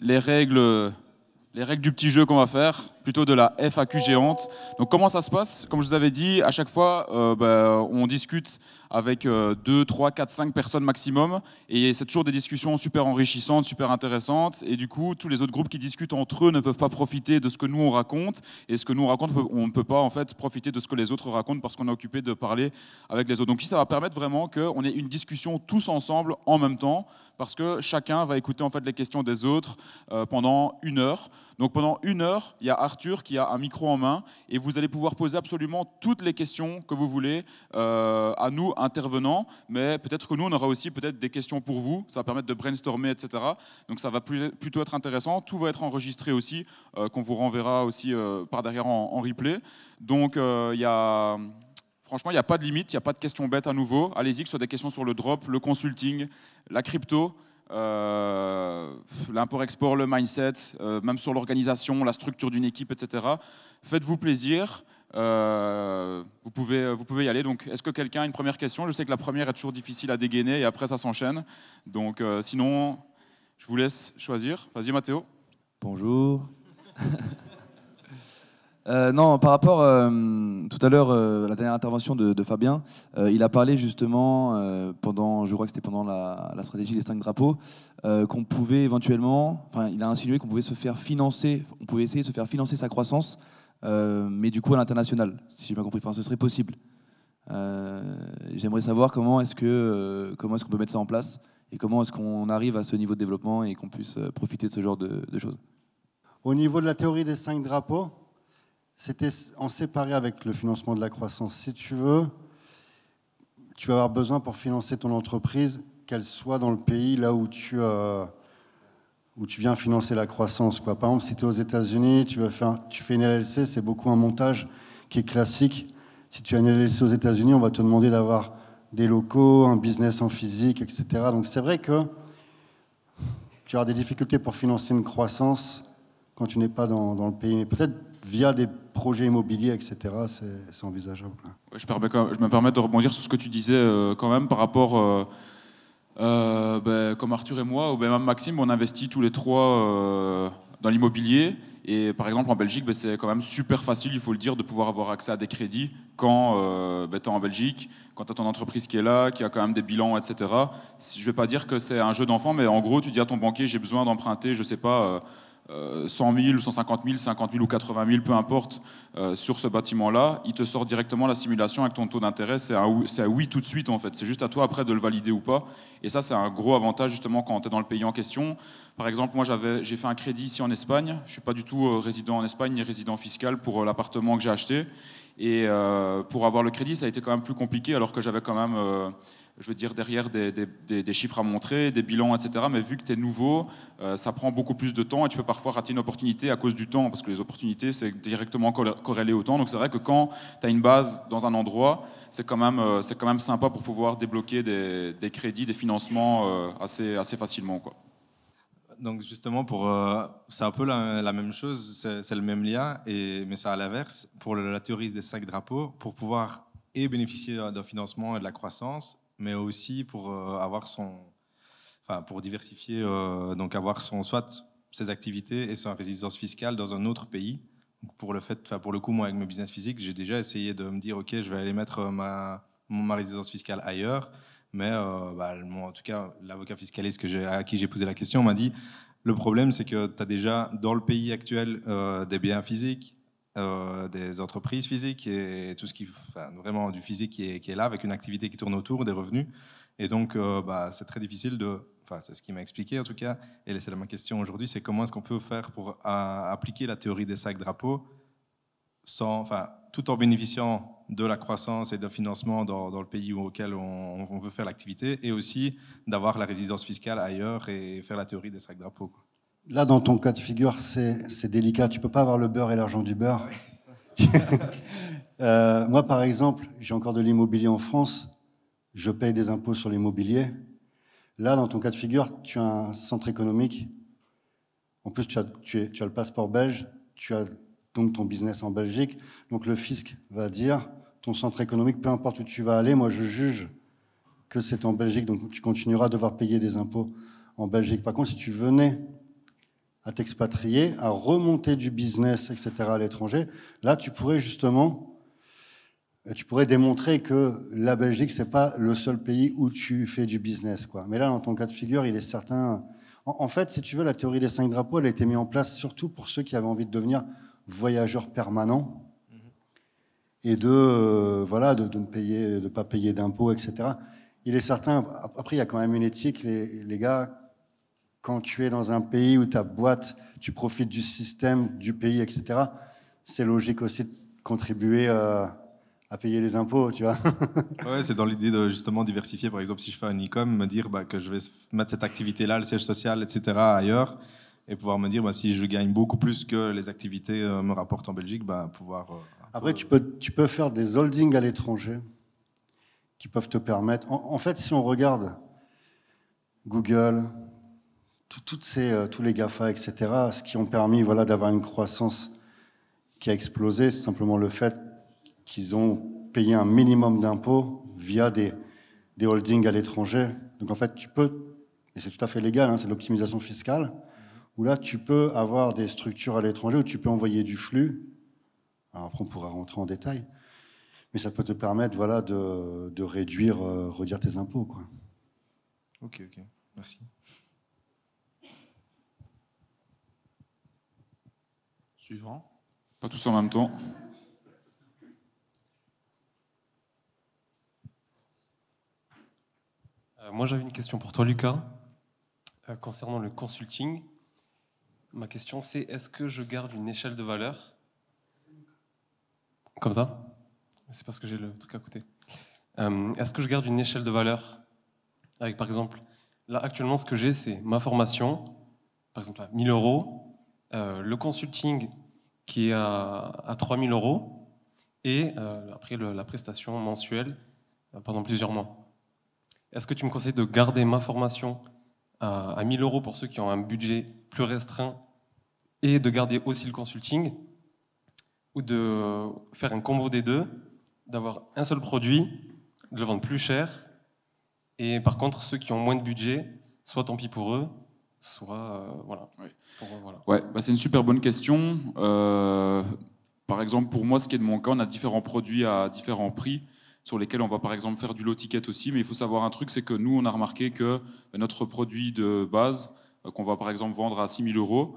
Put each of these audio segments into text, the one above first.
les règles les règles du petit jeu qu'on va faire, plutôt de la FAQ géante. Donc comment ça se passe Comme je vous avais dit, à chaque fois, euh, bah, on discute avec 2, 3, 4, 5 personnes maximum, et c'est toujours des discussions super enrichissantes, super intéressantes, et du coup, tous les autres groupes qui discutent entre eux ne peuvent pas profiter de ce que nous on raconte, et ce que nous on raconte, on ne peut pas en fait profiter de ce que les autres racontent parce qu'on est occupé de parler avec les autres. Donc ça va permettre vraiment qu'on ait une discussion tous ensemble en même temps, parce que chacun va écouter en fait les questions des autres euh, pendant une heure. Donc pendant une heure, il y a Arthur qui a un micro en main et vous allez pouvoir poser absolument toutes les questions que vous voulez euh, à nous intervenants. Mais peut-être que nous, on aura aussi peut-être des questions pour vous. Ça va permettre de brainstormer, etc. Donc ça va plutôt être intéressant. Tout va être enregistré aussi, euh, qu'on vous renverra aussi euh, par derrière en, replay. Donc il y a... Franchement, il n'y a pas de limite, il n'y a pas de questions bêtes à nouveau. Allez-y, que ce soit des questions sur le drop, le consulting, la crypto, euh, l'import-export, le mindset, euh, même sur l'organisation, la structure d'une équipe, etc. Faites-vous plaisir. Euh, vous, pouvez, vous pouvez y aller. Donc, est-ce que quelqu'un a une première question Je sais que la première est toujours difficile à dégainer et après ça s'enchaîne. Donc, sinon, je vous laisse choisir. Vas-y, Mathéo. Bonjour. Euh, non, par rapport euh, tout à l'heure, euh, la dernière intervention de, Fabien, il a parlé justement pendant, je crois que c'était pendant la, stratégie des cinq drapeaux, qu'on pouvait éventuellement, enfin, il a insinué qu'on pouvait se faire financer, on pouvait essayer de se faire financer sa croissance, mais du coup à l'international, si j'ai bien compris. Enfin, ce serait possible. J'aimerais savoir comment est-ce que comment est qu'on peut mettre ça en place et comment est-ce qu'on arrive à ce niveau de développement et qu'on puisse profiter de ce genre de, de choses. Au niveau de la théorie des cinq drapeaux, c'était en séparé avec le financement de la croissance. Si tu veux, tu vas avoir besoin pour financer ton entreprise qu'elle soit dans le pays là où tu, euh, où tu viens financer la croissance. Quoi. Par exemple, si tu es aux États-Unis, tu, fais une LLC, c'est beaucoup un montage qui est classique. Si tu as une LLC aux États-Unis, on va te demander d'avoir des locaux, un business en physique, etc. Donc c'est vrai que tu auras des difficultés pour financer une croissance quand tu n'es pas dans, dans, le pays. Mais Peut-être via des projets immobiliers, etc., c'est envisageable. Hein. Je, je, me permets de rebondir sur ce que tu disais euh, quand même par rapport... Euh, euh, ben, comme Arthur et moi, ou même Maxime, on investit tous les trois dans l'immobilier. Et par exemple, en Belgique, ben, c'est quand même super facile, il faut le dire, de pouvoir avoir accès à des crédits quand euh, ben, tu es en Belgique, quand tu as ton entreprise qui est là, qui a quand même des bilans, etc. Je ne vais pas dire que c'est un jeu d'enfant, mais en gros, tu dis à ton banquier, j'ai besoin d'emprunter, je ne sais pas, 100 000, 150 000, 50 000 ou 80 000, peu importe, euh, sur ce bâtiment-là, il te sort directement la simulation avec ton taux d'intérêt. C'est un oui tout de suite, en fait. C'est juste à toi après de le valider ou pas. Et ça, c'est un gros avantage, justement, quand tu es dans le pays en question. Par exemple, moi, j'ai fait un crédit ici en Espagne. Je ne suis pas du tout euh, résident en Espagne ni résident fiscal pour euh, l'appartement que j'ai acheté. Et pour avoir le crédit, ça a été quand même plus compliqué, alors que j'avais quand même je veux dire, derrière des, chiffres à montrer, des bilans, etc. Mais vu que tu es nouveau, euh, ça prend beaucoup plus de temps et tu peux parfois rater une opportunité à cause du temps, parce que les opportunités, c'est directement corrélé au temps. Donc c'est vrai que quand tu as une base dans un endroit, c'est quand, même, euh, c'est quand même sympa pour pouvoir débloquer des, crédits, des financements euh, assez, assez facilement. Quoi. Donc justement, pour, c'est un peu la, même chose, c'est, le même lien, mais c'est à l'inverse. Pour la théorie des cinq drapeaux, pour pouvoir et bénéficier d'un financement et de la croissance, mais aussi pour euh, avoir son, enfin pour diversifier, euh, donc avoir son soit ses activités et sa résidence fiscale dans un autre pays. pour le fait, enfin pour le coup, moi avec mon business physique, j'ai déjà essayé de me dire, ok, je vais aller mettre euh, ma ma résidence fiscale ailleurs. Mais bah, moi, en tout cas, l'avocat fiscaliste à qui j'ai posé la question m'a dit le problème, c'est que tu as déjà dans le pays actuel des biens physiques, euh, des entreprises physiques et tout ce qui, enfin, vraiment du physique qui est, qui est, là, avec une activité qui tourne autour des revenus. Et donc, euh, bah, c'est très difficile de, enfin, c'est ce qui m'a expliqué en tout cas, et c'est ma question aujourd'hui, c'est comment est-ce qu'on peut faire pour euh, appliquer la théorie des sacs drapeaux sans, enfin, tout en bénéficiant de la croissance et d'un financement dans, le pays auquel on, veut faire l'activité, et aussi d'avoir la résidence fiscale ailleurs et faire la théorie des sacs drapeaux. Là, dans ton cas de figure, c'est délicat. Tu peux pas avoir le beurre et l'argent du beurre. Euh, moi, par exemple, j'ai encore de l'immobilier en France. Je paye des impôts sur l'immobilier. Là, dans ton cas de figure, tu as un centre économique. En plus, tu tu as le passeport belge. Tu as donc ton business en Belgique. Donc le fisc va dire, ton centre économique, peu importe où tu vas aller, moi je juge que c'est en Belgique, donc tu continueras à devoir payer des impôts en Belgique. Par contre, si tu venais à t'expatrier, à remonter du business, etc., à l'étranger, là, tu pourrais justement, euh, tu pourrais démontrer que la Belgique, c'est pas le seul pays où tu fais du business, quoi. Mais là, dans ton cas de figure, il est certain. En, fait, si tu veux, la théorie des cinq drapeaux, elle a été mise en place surtout pour ceux qui avaient envie de devenir voyageurs permanents mm-hmm. et de euh, voilà de, ne payer de pas payer d'impôts etc il est certain après il y a quand même une éthique les, les gars quand tu es dans un pays où ta boîte, tu profites du système, du pays, etc., c'est logique aussi de contribuer euh, à payer les impôts, tu vois. ouais, c'est dans l'idée de justement diversifier. Par exemple, si je fais un e-com, me dire bah, que je vais mettre cette activité-là, le siège social, etc., ailleurs, et pouvoir me dire bah, si je gagne beaucoup plus que les activités euh, me rapportent en Belgique, bah, pouvoir. Euh, Après, tu, peux, tu peux faire des holdings à l'étranger qui peuvent te permettre. en fait, si on regarde Google, toutes ces, euh, tous les GAFA, etc., ce qui ont permis voilà, d'avoir une croissance qui a explosé, c'est simplement le fait qu'ils ont payé un minimum d'impôts via des, holdings à l'étranger. Donc en fait, tu peux, et c'est tout à fait légal, hein, c'est l'optimisation fiscale, où là, tu peux avoir des structures à l'étranger où tu peux envoyer du flux. Alors après, on pourra rentrer en détail. Mais ça peut te permettre voilà, de, réduire, euh, redire tes impôts. Quoi. Ok, ok. Merci. Suivant. Pas tous en même temps. Euh, moi, j'avais une question pour toi, Lucas, euh, concernant le consulting. Ma question, c'est est-ce que je garde une échelle de valeur Comme ça C'est parce que j'ai le truc à côté. Euh, est-ce que je garde une échelle de valeur Avec, par exemple, là, actuellement, ce que j'ai, c'est ma formation, par exemple, à 1000 euros euh, le consulting qui est à, à 3 euros et euh, après la prestation mensuelle euh, pendant plusieurs mois. Est-ce que tu me conseilles de garder ma formation à, à 1000 euros pour ceux qui ont un budget plus restreint et de garder aussi le consulting ou de faire un combo des deux, d'avoir un seul produit, de le vendre plus cher et par contre ceux qui ont moins de budget, soit tant pis pour eux, euh, voilà. Euh, bah, c'est une super bonne question. Euh, par exemple, pour moi, ce qui est de mon cas, on a différents produits à différents prix sur lesquels on va par exemple faire du low ticket aussi. Mais il faut savoir un truc, c'est que nous, on a remarqué que notre produit de base, qu'on va par exemple vendre à 6000 euros,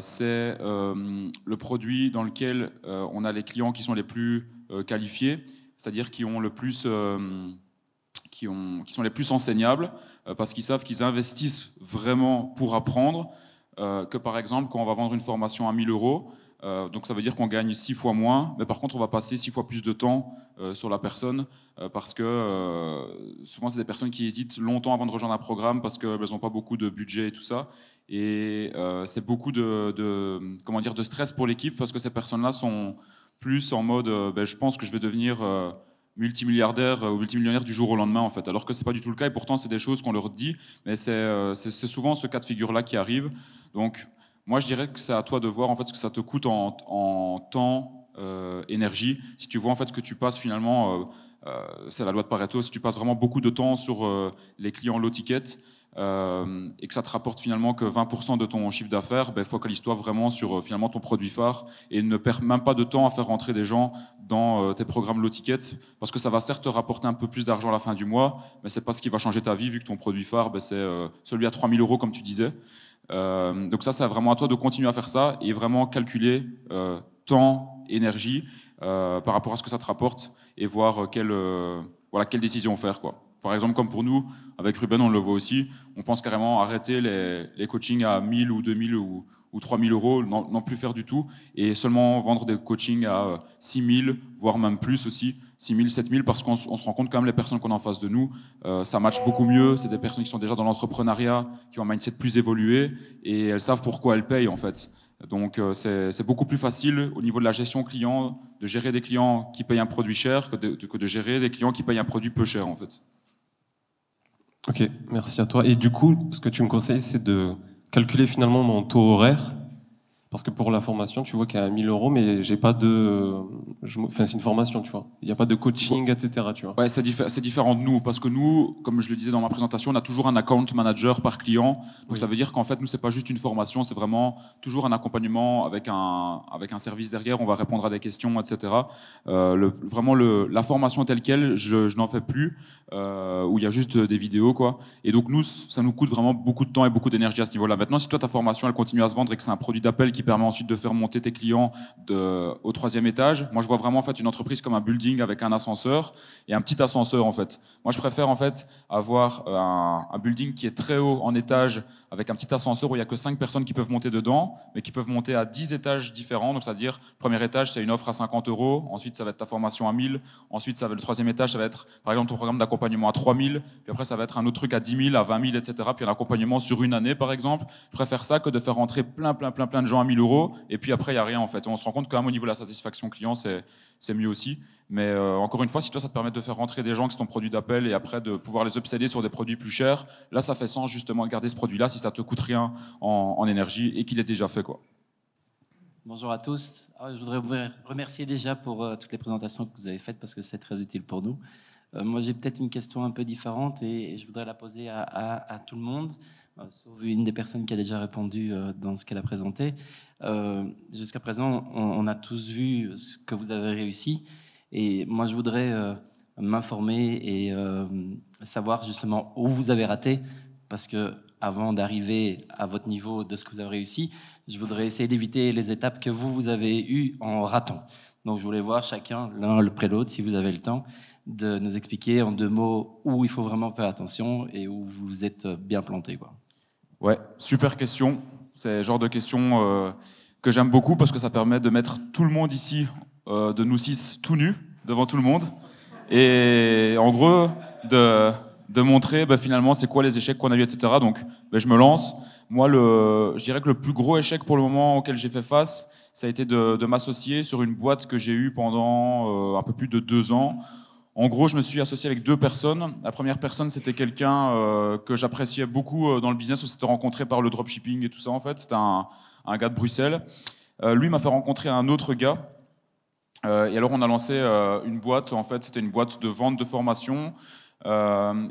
c'est le produit dans lequel on a les clients qui sont les plus qualifiés, c'est-à-dire qui ont le plus qui, ont, qui sont les plus enseignables, euh, parce qu'ils savent qu'ils investissent vraiment pour apprendre, euh, que par exemple quand on va vendre une formation à 1000 euros, euh, donc ça veut dire qu'on gagne 6 fois moins, mais par contre on va passer 6 fois plus de temps sur la personne parce que souvent c'est des personnes qui hésitent longtemps avant de rejoindre un programme parce qu'elles n'ont pas beaucoup de budget et tout ça. Et c'est beaucoup de, comment dire, de stress pour l'équipe parce que ces personnes-là sont plus en mode ben, je pense que je vais devenir multimilliardaires euh, ou multimillionnaires du jour au lendemain, en fait, alors que ce n'est pas du tout le cas, et pourtant c'est des choses qu'on leur dit, mais euh, c'est souvent ce cas de figure-là qui arrive. Donc moi je dirais que c'est à toi de voir en fait, ce que ça te coûte en, en temps, euh, énergie, si tu vois en fait que tu passes finalement, c'est la loi de Pareto, si tu passes vraiment beaucoup de temps sur les clients low euh, et que ça te rapporte finalement que 20% de ton chiffre d'affaires, ben, focalise-toi vraiment sur euh, finalement ton produit phare et ne perds même pas de temps à faire rentrer des gens dans euh, tes programmes low ticket parce que ça va certes te rapporter un peu plus d'argent à la fin du mois, mais c'est pas ce qui va changer ta vie vu que ton produit phare, ben, c'est celui à 3000 euros comme tu disais. donc ça, c'est vraiment à toi de continuer à faire ça et vraiment calculer temps, énergie par rapport à ce que ça te rapporte et voir quelle, voilà, quelle décision faire quoi par exemple, comme pour nous, avec Ruben, on le voit aussi, on pense carrément arrêter les, coachings à 1000 ou 2000 ou, ou 3000 euros, n'en plus faire du tout, et seulement vendre des coachings à 6000, euh, voire même plus aussi, 6000, 7000, parce qu'on se rend compte quand même les personnes qu'on a en face de nous, euh, ça match beaucoup mieux, c'est des personnes qui sont déjà dans l'entrepreneuriat, qui ont un mindset plus évolué, et elles savent pourquoi elles payent en fait. Donc euh, c'est beaucoup plus facile au niveau de la gestion client de gérer des clients qui payent un produit cher que de gérer des clients qui payent un produit peu cher en fait. Ok, merci à toi. Et du coup, ce que tu me conseilles, c'est de calculer finalement mon taux horaire parce que pour la formation, tu vois qu'il y a 1000 euros, mais j'ai pas de. Enfin, c'est une formation, tu vois. Il n'y a pas de coaching, etc. Tu vois. Ouais, c'est, différent de nous, parce que nous, comme je le disais dans ma présentation, on a toujours un account manager par client. Donc ça veut dire qu'en fait, nous, c'est pas juste une formation, c'est vraiment toujours un accompagnement avec un, avec un service derrière. On va répondre à des questions, etc. Euh, le, vraiment, le, la formation telle quelle, je, n'en fais plus, euh, où il y a juste des vidéos, quoi. Et donc, nous, ça nous coûte vraiment beaucoup de temps et beaucoup d'énergie à ce niveau-là. Maintenant, si toi, ta formation, elle continue à se vendre et que c'est un produit d'appel qui permet ensuite de faire monter tes clients de, au troisième étage. Moi, je vois vraiment en fait une entreprise comme un building avec un ascenseur et un petit ascenseur en fait. Moi, je préfère en fait avoir euh, un, building qui est très haut en étage avec un petit ascenseur où il n'y a que cinq personnes qui peuvent monter dedans, mais qui peuvent monter à 10 étages différents. Donc, c'est-à-dire, premier étage, c'est une offre à 50 euros. Ensuite, ça va être ta formation à 1000. Ensuite, ça va, le troisième étage, ça va être, par exemple, ton programme d'accompagnement à 3000. Puis après, ça va être un autre truc à 10 000, à 20 000, etc. Puis un accompagnement sur une année, par exemple. Je préfère ça que de faire rentrer plein, plein, plein, plein de gens à 1000 euros, et puis après, il n'y a rien en fait. On se rend compte quand même au niveau de la satisfaction client, c'est mieux aussi. Mais euh, encore une fois, si toi, ça te permet de faire rentrer des gens qui sont ton produit d'appel et après de pouvoir les obséder sur des produits plus chers, là, ça fait sens justement de garder ce produit-là si ça te coûte rien en, énergie et qu'il est déjà fait. quoi. Bonjour à tous. Je voudrais vous remercier déjà pour euh, toutes les présentations que vous avez faites parce que c'est très utile pour nous. Euh, moi, j'ai peut-être une question un peu différente et, je voudrais la poser à, à tout le monde. Euh, sauf une des personnes qui a déjà répondu euh, dans ce qu'elle a présenté. Euh, jusqu'à présent, on, a tous vu ce que vous avez réussi. Et moi, je voudrais m'informer et savoir justement où vous avez raté, parce que avant d'arriver à votre niveau de ce que vous avez réussi, je voudrais essayer d'éviter les étapes que vous, vous avez eues en ratant. Donc je voulais voir chacun, l'un après l'autre, si vous avez le temps, de nous expliquer en deux mots où il faut vraiment faire attention et où vous êtes bien planté. Quoi. Ouais, super question. C'est le genre de question euh, que j'aime beaucoup parce que ça permet de mettre tout le monde ici, euh, de nous six, tout nus, devant tout le monde. Et en gros, de, de montrer bah, finalement c'est quoi les échecs qu'on a eu, etc. Donc bah, je me lance. Moi, le, je dirais que le plus gros échec pour le moment auquel j'ai fait face, ça a été de, m'associer sur une boîte que j'ai eue pendant euh, un peu plus de deux ans en gros, je me suis associé avec deux personnes. La première personne, c'était quelqu'un euh, que j'appréciais beaucoup euh, dans le business. On s'était rencontré par le dropshipping et tout ça, en fait. C'était un, gars de Bruxelles. Euh, lui m'a fait rencontrer un autre gars. et alors, on a lancé une boîte. En fait, c'était une boîte de vente de formation. et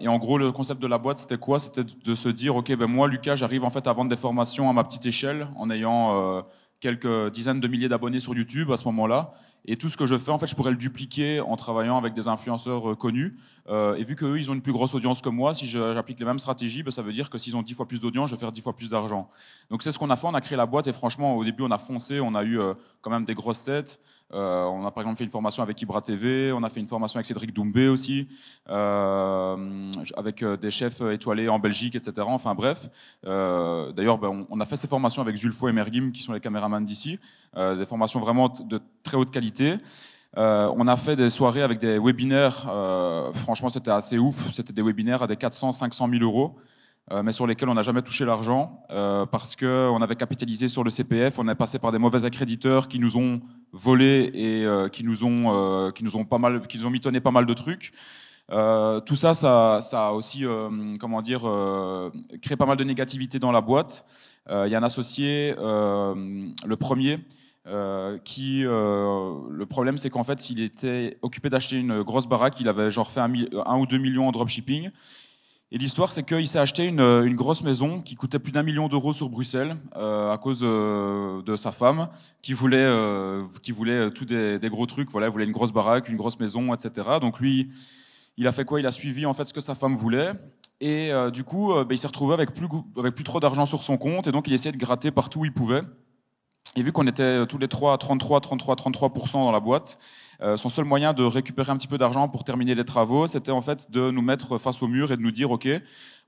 en gros, le concept de la boîte, c'était quoi C'était de se dire, ok, ben moi, Lucas, j'arrive en fait à vendre des formations à ma petite échelle, en ayant quelques dizaines de milliers d'abonnés sur YouTube à ce moment-là. Et tout ce que je fais, en fait, je pourrais le dupliquer en travaillant avec des influenceurs euh, connus. Euh, et vu qu'eux, ils ont une plus grosse audience que moi, si j'applique les mêmes stratégies, bah, ça veut dire que s'ils ont 10 fois plus d'audience, je vais faire 10 fois plus d'argent. Donc c'est ce qu'on a fait, on a créé la boîte et franchement, au début, on a foncé, on a eu euh, quand même des grosses têtes. Euh, on a par exemple fait une formation avec Ibra TV, on a fait une formation avec Cédric Doumbé aussi, euh, avec euh, des chefs étoilés en Belgique, etc. Enfin bref, d'ailleurs ben, on, a fait ces formations avec Zulfo et Mergim qui sont les caméramans d'ici, des formations vraiment de très haute qualité. on a fait des soirées avec des webinaires, franchement c'était assez ouf, c'était des webinaires à des 400, 500 000 euros, mais sur lesquels on n'a jamais touché l'argent, parce qu'on avait capitalisé sur le CPF, on est passé par des mauvais accréditeurs qui nous ont volés et euh, qui, nous ont, euh, qui nous ont pas mal, qui ont mitonné pas mal de trucs. Euh, tout ça, ça, ça a aussi, comment dire, créé pas mal de négativité dans la boîte. Il y a un associé, le premier, qui le problème c'est qu'en fait s'il était occupé d'acheter une grosse baraque, il avait genre fait un, un ou deux millions en dropshipping et l'histoire, c'est qu'il s'est acheté euh, une, grosse maison qui coûtait plus d'un million d'euros sur Bruxelles euh, à cause euh, de sa femme qui voulait, qui voulait tous des, gros trucs. Voilà, voulait une grosse baraque, une grosse maison, etc. Donc lui, il a fait quoi Il a suivi en fait ce que sa femme voulait. Et du coup, ben, il s'est retrouvé avec plus, avec plus trop d'argent sur son compte. Et donc, il essayait de gratter partout où il pouvait. Et vu qu'on était tous les trois à 33, 33, 33% dans la boîte, euh, son seul moyen de récupérer un petit peu d'argent pour terminer les travaux, c'était en fait de nous mettre face au mur et de nous dire, OK,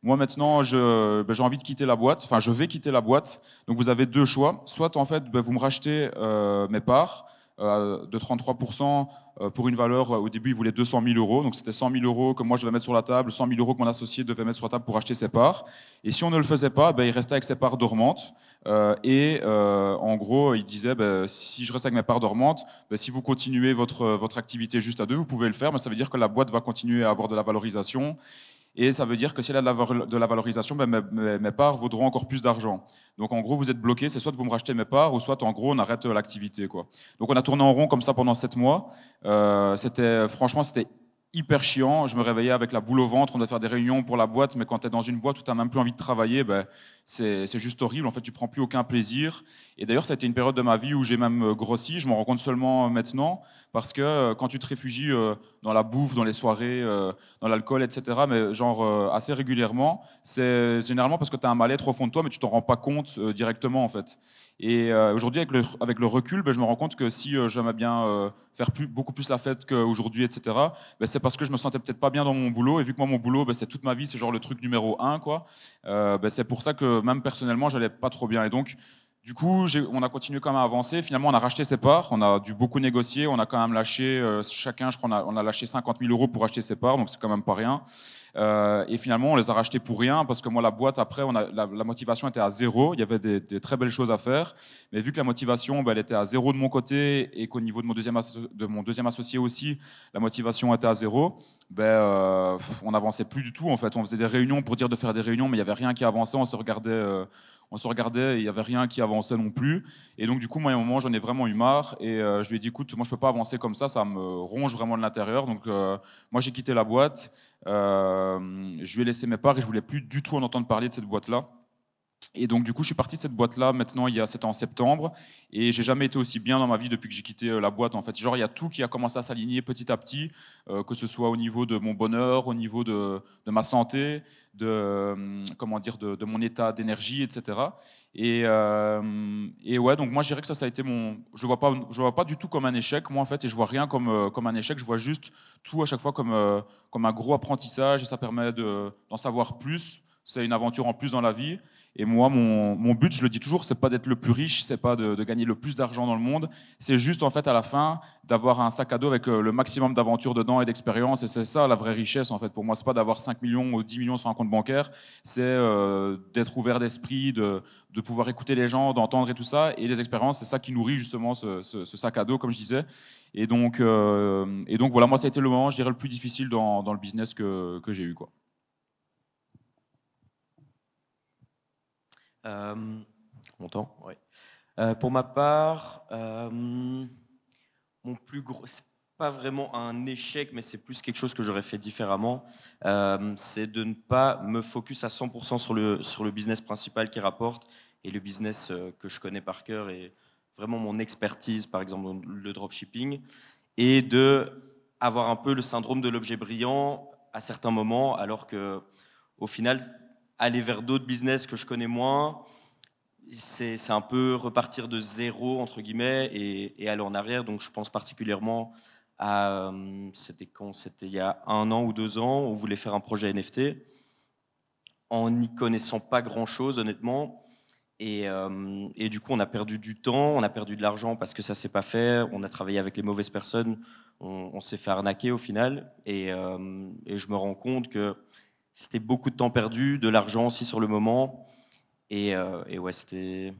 moi maintenant, ben, j'ai envie de quitter la boîte, enfin, je vais quitter la boîte. Donc vous avez deux choix. Soit en fait, ben, vous me rachetez euh, mes parts euh, de 33% pour une valeur, au début, il voulait 200 000 euros. Donc, c'était 100 000 euros que moi, je devais mettre sur la table, 100 000 euros que mon associé devait mettre sur la table pour acheter ses parts. Et si on ne le faisait pas, ben, il restait avec ses parts dormantes. Euh, et euh, en gros, il disait, bah, si je reste avec mes parts dormantes, bah, si vous continuez votre, euh, votre activité juste à deux, vous pouvez le faire, mais ça veut dire que la boîte va continuer à avoir de la valorisation. Et ça veut dire que si elle a de la valorisation, bah, mes, parts vaudront encore plus d'argent. Donc en gros, vous êtes bloqué, c'est soit vous me rachetez mes parts, ou soit en gros, on arrête l'activité. Quoi. Donc on a tourné en rond comme ça pendant sept mois. c'était, franchement, c'était hyper chiant. Je me réveillais avec la boule au ventre. On doit faire des réunions pour la boîte, mais quand tu es dans une boîte où tu n'as même plus envie de travailler, ben, c'est juste horrible. En fait, tu prends plus aucun plaisir. Et d'ailleurs, ça a été une période de ma vie où j'ai même euh, grossi. Je m'en rends compte seulement euh, maintenant, parce que euh, quand tu te réfugies dans la bouffe, dans les soirées, dans l'alcool, etc., mais genre assez régulièrement, c'est généralement parce que tu as un mal-être au fond de toi, mais tu t'en rends pas compte directement, en fait. Et euh, aujourd'hui, avec le, avec le recul, ben, je me rends compte que si euh, j'aimais bien euh, faire beaucoup plus la fête qu'aujourd'hui, etc., ben, c'est parce que je me sentais peut-être pas bien dans mon boulot. Et vu que moi, mon boulot, ben, c'est toute ma vie, c'est genre le truc numéro un, quoi. c'est pour ça que même personnellement, j'allais pas trop bien. Et donc, du coup, on a continué quand même à avancer. Finalement, on a racheté ses parts. On a dû beaucoup négocier. On a quand même lâché, chacun, je crois, on a, lâché 50 000 euros pour acheter ses parts. Donc, c'est quand même pas rien. Euh, et finalement, on les a rachetés pour rien parce que moi, la boîte, après, on a, la, motivation était à zéro. Il y avait des, très belles choses à faire. Mais vu que la motivation, bah, elle était à zéro de mon côté et qu'au niveau de mon, deuxième de mon deuxième associé aussi, la motivation était à zéro, ben, on n'avançait plus du tout. En fait, on faisait des réunions pour dire de faire des réunions, mais il n'y avait rien qui avançait. On se regardait. et euh, on se regardait, il n'y avait rien qui avançait non plus. Et donc, du coup, moi, à un moment, j'en ai vraiment eu marre. Et je lui ai dit, écoute, moi, je ne peux pas avancer comme ça, ça me ronge vraiment de l'intérieur. Donc, moi, j'ai quitté la boîte. Euh, je lui ai laissé mes parts et je voulais plus du tout en entendre parler de cette boîte-là. Et donc, du coup, je suis parti de cette boîte-là maintenant il y a 7 ans en septembre. Et j'ai jamais été aussi bien dans ma vie depuis que j'ai quitté euh, la boîte. En fait, genre, il y a tout qui a commencé à s'aligner petit à petit, euh, que ce soit au niveau de mon bonheur, au niveau de, ma santé, de, euh, comment dire, de, mon état d'énergie, etc. Et, ouais, donc moi, je dirais que ça, ça a été mon. Je ne vois, pas, je vois pas du tout comme un échec, moi, en fait, et je vois rien comme, comme un échec. Je vois juste tout à chaque fois comme, comme un gros apprentissage et ça permet d'en savoir plus c'est une aventure en plus dans la vie. Et moi, mon, mon but, je le dis toujours, c'est pas d'être le plus riche, c'est pas de, gagner le plus d'argent dans le monde. C'est juste, en fait, à la fin, d'avoir un sac à dos avec euh, le maximum d'aventures dedans et d'expériences. Et c'est ça la vraie richesse, en fait, pour moi. C'est pas d'avoir 5 millions ou 10 millions sur un compte bancaire. C'est euh, d'être ouvert d'esprit, de, de, pouvoir écouter les gens, d'entendre et tout ça. Et les expériences, c'est ça qui nourrit justement ce, ce, sac à dos, comme je disais. Et donc, euh, et donc, voilà, moi, ça a été le moment, je dirais, le plus difficile dans, dans le business que, que j'ai eu, quoi. longtemps, euh, euh, pour ma part, euh, mon plus gros, c'est pas vraiment un échec, mais c'est plus quelque chose que j'aurais fait différemment, c'est de ne pas me focus à 100% sur le, sur le business principal qui rapporte et le business que je connais par cœur et vraiment mon expertise, par exemple le dropshipping, et de avoir un peu le syndrome de l'objet brillant à certains moments, alors que au final, aller vers d'autres business que je connais moins, c'est un peu repartir de zéro, entre guillemets, et, aller en arrière. Donc je pense particulièrement à... Euh, c'était quand C'était il y a un an ou deux ans, on voulait faire un projet NFT, en n'y connaissant pas grand-chose, honnêtement. Euh, et, du coup, on a perdu du temps, on a perdu de l'argent parce que ça ne s'est pas fait, on a travaillé avec les mauvaises personnes, on, s'est fait arnaquer au final. Et, euh, et, je me rends compte que c'était beaucoup de temps perdu, de l'argent aussi sur le moment. Euh, et, ouais, c'était.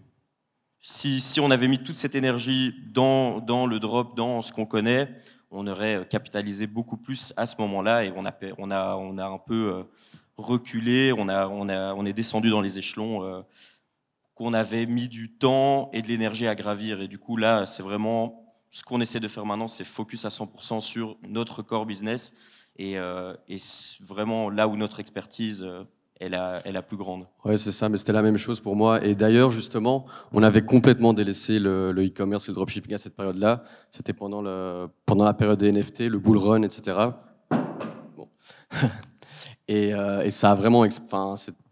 Si, si, on avait mis toute cette énergie dans, dans le drop, dans ce qu'on connaît, on aurait euh, capitalisé beaucoup plus à ce moment-là et on a, on a, on a un peu euh, reculé, on, a, on, a, on est descendu dans les échelons qu'on avait mis du temps et de l'énergie à gravir. Et du coup, là, c'est vraiment ce qu'on essaie de faire maintenant, c'est focus à 100% sur notre core business et, euh, et vraiment là où notre expertise euh, est la, plus grande. Oui, c'est ça, mais c'était la même chose pour moi. Et d'ailleurs, justement, on avait complètement délaissé le e-commerce et le dropshipping à cette période-là. C'était pendant, pendant la période des NFT, le bull run, etc. Euh, et, ça a vraiment.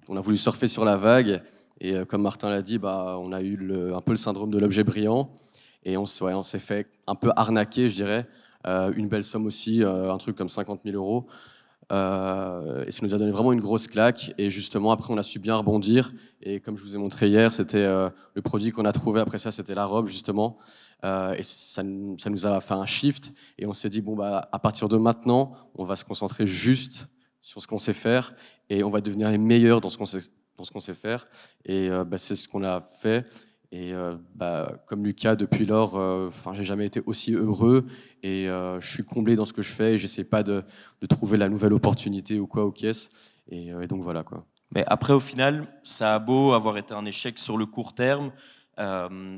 on a voulu surfer sur la vague. Et comme Martin l'a dit, bah, on a eu un peu le syndrome de l'objet brillant. Et on, on s'est fait un peu arnaquer, je dirais, euh, une belle somme aussi, euh, un truc comme 50 000 euros. Euh, et ça nous a donné vraiment une grosse claque. Et justement, après, on a su bien rebondir. Et comme je vous ai montré hier, c'était le produit qu'on a trouvé après ça, c'était la robe, justement. et ça, ça, nous a fait un shift. Et on s'est dit, bon, bah, à partir de maintenant, on va se concentrer juste sur ce qu'on sait faire. Et on va devenir les meilleurs dans ce qu'on sait, dans ce qu'on sait faire. Et bah, c'est ce qu'on a fait. Et euh, bah, comme Lucas, depuis lors, euh, enfin, j'ai jamais été aussi heureux et euh, je suis comblé dans ce que je fais. Et j'essaie pas de, de, trouver la nouvelle opportunité ou quoi aux pièce Et, donc voilà quoi. Mais après, au final, ça a beau avoir été un échec sur le court terme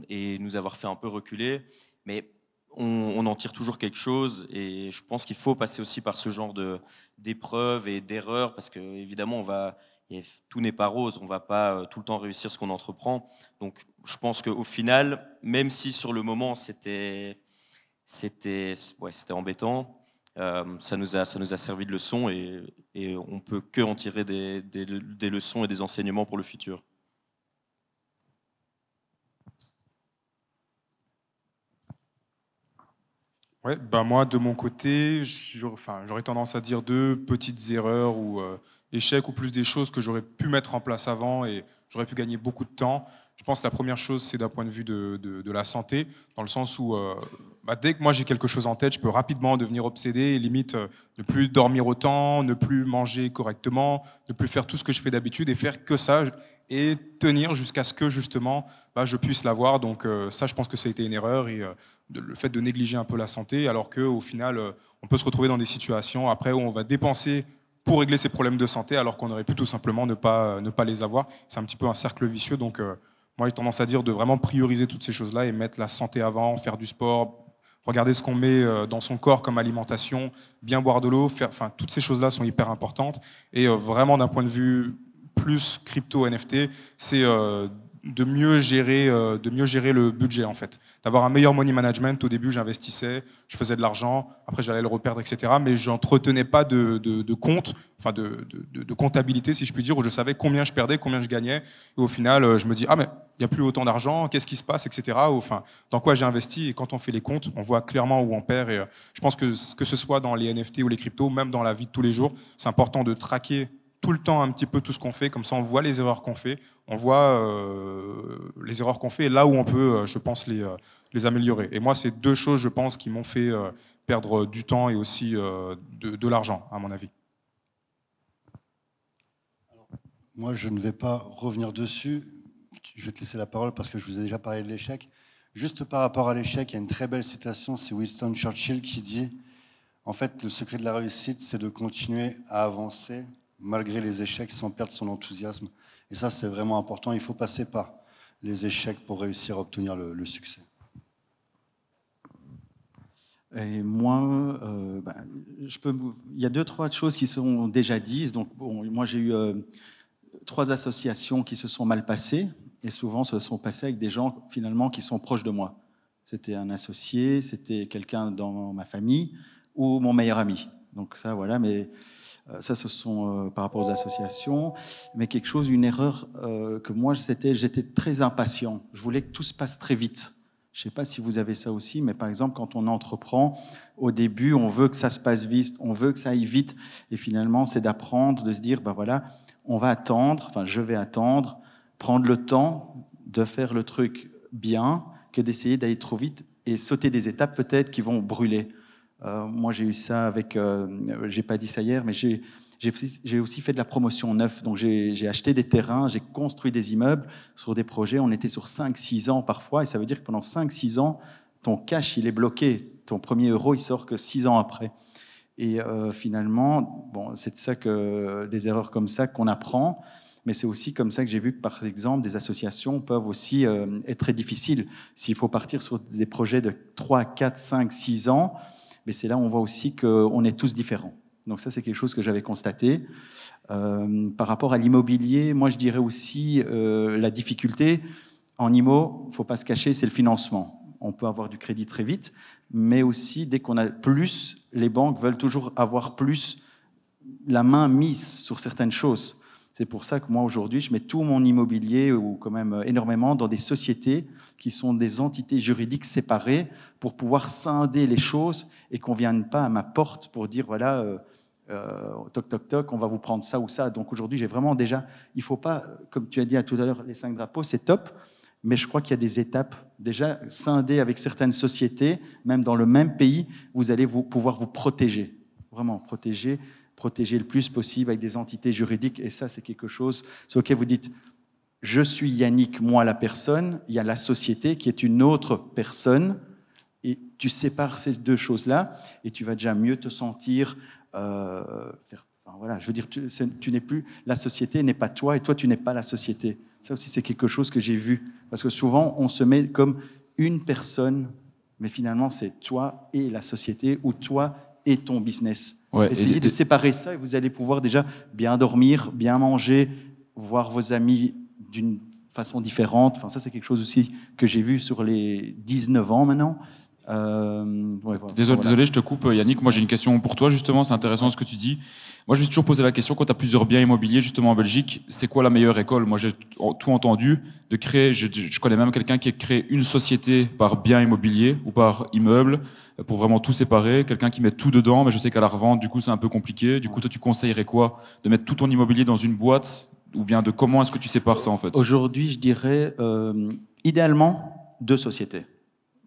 et nous avoir fait un peu reculer, mais on, en tire toujours quelque chose. Et je pense qu'il faut passer aussi par ce genre d'épreuves et d'erreurs parce que évidemment, on va tout n'est pas rose, on ne va pas euh, tout le temps réussir ce qu'on entreprend. Donc je pense qu'au final, même si sur le moment c'était c'était ouais, embêtant, euh, ça, nous a, ça nous a servi de leçon et, et on peut que en tirer des, des, leçons et des enseignements pour le futur. Ouais, bah moi, de mon côté, j'aurais tendance à dire deux petites erreurs ou euh, échecs ou plus des choses que j'aurais pu mettre en place avant et j'aurais pu gagner beaucoup de temps. Je pense que la première chose, c'est d'un point de vue de, la santé, dans le sens où euh, bah, dès que moi j'ai quelque chose en tête, je peux rapidement devenir obsédé et limite euh, ne plus dormir autant, ne plus manger correctement, ne plus faire tout ce que je fais d'habitude et faire que ça et tenir jusqu'à ce que justement bah, je puisse l'avoir. Donc euh, ça, je pense que ça a été une erreur et le fait de négliger un peu la santé, alors qu'au final, on peut se retrouver dans des situations après où on va dépenser pour régler ces problèmes de santé, alors qu'on aurait pu tout simplement ne pas, euh, ne pas les avoir. C'est un petit peu un cercle vicieux. Donc, euh, moi, j'ai tendance à dire de vraiment prioriser toutes ces choses-là et mettre la santé avant, faire du sport, regarder ce qu'on met euh, dans son corps comme alimentation, bien boire de l'eau. enfin, toutes ces choses-là sont hyper importantes. Et vraiment, d'un point de vue plus crypto NFT, c'est de mieux gérer, euh, de mieux gérer le budget en fait, d'avoir un meilleur money management. Au début, j'investissais, je faisais de l'argent, après j'allais le reperdre, etc. Mais j'entretenais pas de, de, de, compte, enfin de, comptabilité, si je puis dire, où je savais combien je perdais, combien je gagnais. Et au final, euh, je me dis ah mais il y a plus autant d'argent, qu'est-ce qui se passe, etc. Enfin, dans quoi j'ai investi. Et quand on fait les comptes, on voit clairement où on perd. Et euh, je pense que que ce soit dans les NFT ou les cryptos, même dans la vie de tous les jours, c'est important de traquer tout le temps un petit peu tout ce qu'on fait, comme ça on voit les erreurs qu'on fait, on voit euh, les erreurs qu'on fait et là où on peut, euh, je pense, les, euh, les améliorer. Et moi, c'est deux choses, je pense, qui m'ont fait perdre du temps et aussi de, de l'argent, à mon avis. Moi, je ne vais pas revenir dessus. Je vais te laisser la parole parce que je vous ai déjà parlé de l'échec. Juste par rapport à l'échec, il y a une très belle citation, c'est Winston Churchill qui dit, en fait, le secret de la réussite, c'est de continuer à avancer malgré les échecs, sans perdre son enthousiasme. Et ça, c'est vraiment important. Il faut passer par les échecs pour réussir à obtenir le, succès. Et moi, euh, ben, je peux, il y a deux, trois choses qui sont déjà dites. Donc, bon, moi, j'ai eu euh, trois associations qui se sont mal passées, et souvent se sont passées avec des gens finalement qui sont proches de moi. C'était un associé, c'était quelqu'un dans ma famille ou mon meilleur ami. Donc ça, voilà. Mais euh, ça, ce sont euh, par rapport aux associations, mais quelque chose, une erreur euh, que moi, c'était, j'étais très impatient. Je voulais que tout se passe très vite. Je ne sais pas si vous avez ça aussi, mais par exemple, quand on entreprend, au début, on veut que ça se passe vite, on veut que ça aille vite, et finalement, c'est d'apprendre, de se dire, ben voilà, on va attendre, enfin, je vais attendre, prendre le temps de faire le truc bien, que d'essayer d'aller trop vite et sauter des étapes peut-être qui vont brûler. Euh, moi, j'ai eu ça avec. Euh, j'ai pas dit ça hier, mais j'ai. aussi fait de la promotion neuve. donc j'ai acheté des terrains, j'ai construit des immeubles sur des projets. On était sur 5-6 ans parfois, et ça veut dire que pendant 5-6 ans, ton cash, il est bloqué. Ton premier euro, il sort que 6 ans après. Et euh, finalement, bon, c'est ça que des erreurs comme ça qu'on apprend, mais c'est aussi comme ça que j'ai vu que, par exemple, des associations peuvent aussi être très difficiles. S'il faut partir sur des projets de 3, 4, 5, 6 ans, mais c'est là où on voit aussi qu'on est tous différents. Donc ça, c'est quelque chose que j'avais constaté. Euh, par rapport à l'immobilier, moi, je dirais aussi euh, la difficulté en IMO, il ne faut pas se cacher, c'est le financement. On peut avoir du crédit très vite, mais aussi, dès qu'on a plus, les banques veulent toujours avoir plus la main mise sur certaines choses. C'est pour ça que moi, aujourd'hui, je mets tout mon immobilier, ou quand même euh, énormément, dans des sociétés qui sont des entités juridiques séparées pour pouvoir scinder les choses et qu'on ne vienne pas à ma porte pour dire, voilà, euh, euh, toc, toc, toc, on va vous prendre ça ou ça. Donc aujourd'hui, j'ai vraiment déjà, il ne faut pas, comme tu as dit tout à l'heure, les cinq drapeaux, c'est top, mais je crois qu'il y a des étapes. Déjà, scinder avec certaines sociétés, même dans le même pays, vous allez vous, pouvoir vous protéger, vraiment protéger protéger le plus possible avec des entités juridiques. Et ça, c'est quelque chose sur lequel vous dites, je suis Yannick, moi la personne, il y a la société qui est une autre personne. Et tu sépares ces deux choses-là et tu vas déjà mieux te sentir. Euh, voilà, je veux dire, tu, tu n'es plus la société n'est pas toi et toi tu n'es pas la société. Ça aussi, c'est quelque chose que j'ai vu parce que souvent on se met comme une personne, mais finalement c'est toi et la société ou toi et ton business. Essayez de séparer ça et vous allez pouvoir déjà bien dormir, bien manger, voir vos amis d'une façon différente. Enfin, ça, c'est quelque chose aussi que j'ai vu sur les 19 ans maintenant. Euh, désolé, désolé, je te coupe, euh, Yannick. Moi, j'ai une question pour toi, justement. C'est intéressant ce que tu dis. Moi, je me suis toujours posé la question quand tu as plusieurs biens immobiliers, justement en Belgique, c'est quoi la meilleure école Moi, j'ai tout entendu de créer. Je, connais même quelqu'un qui a créé une société par bien immobilier ou par immeuble euh, pour vraiment tout séparer. Quelqu'un qui met tout dedans, mais je sais qu'à la revente, du coup, c'est un peu compliqué. Du coup, toi, tu conseillerais quoi De mettre tout ton immobilier dans une boîte ou bien de comment est-ce que tu sépares ça en fait Aujourd'hui, je dirais idéalement deux sociétés.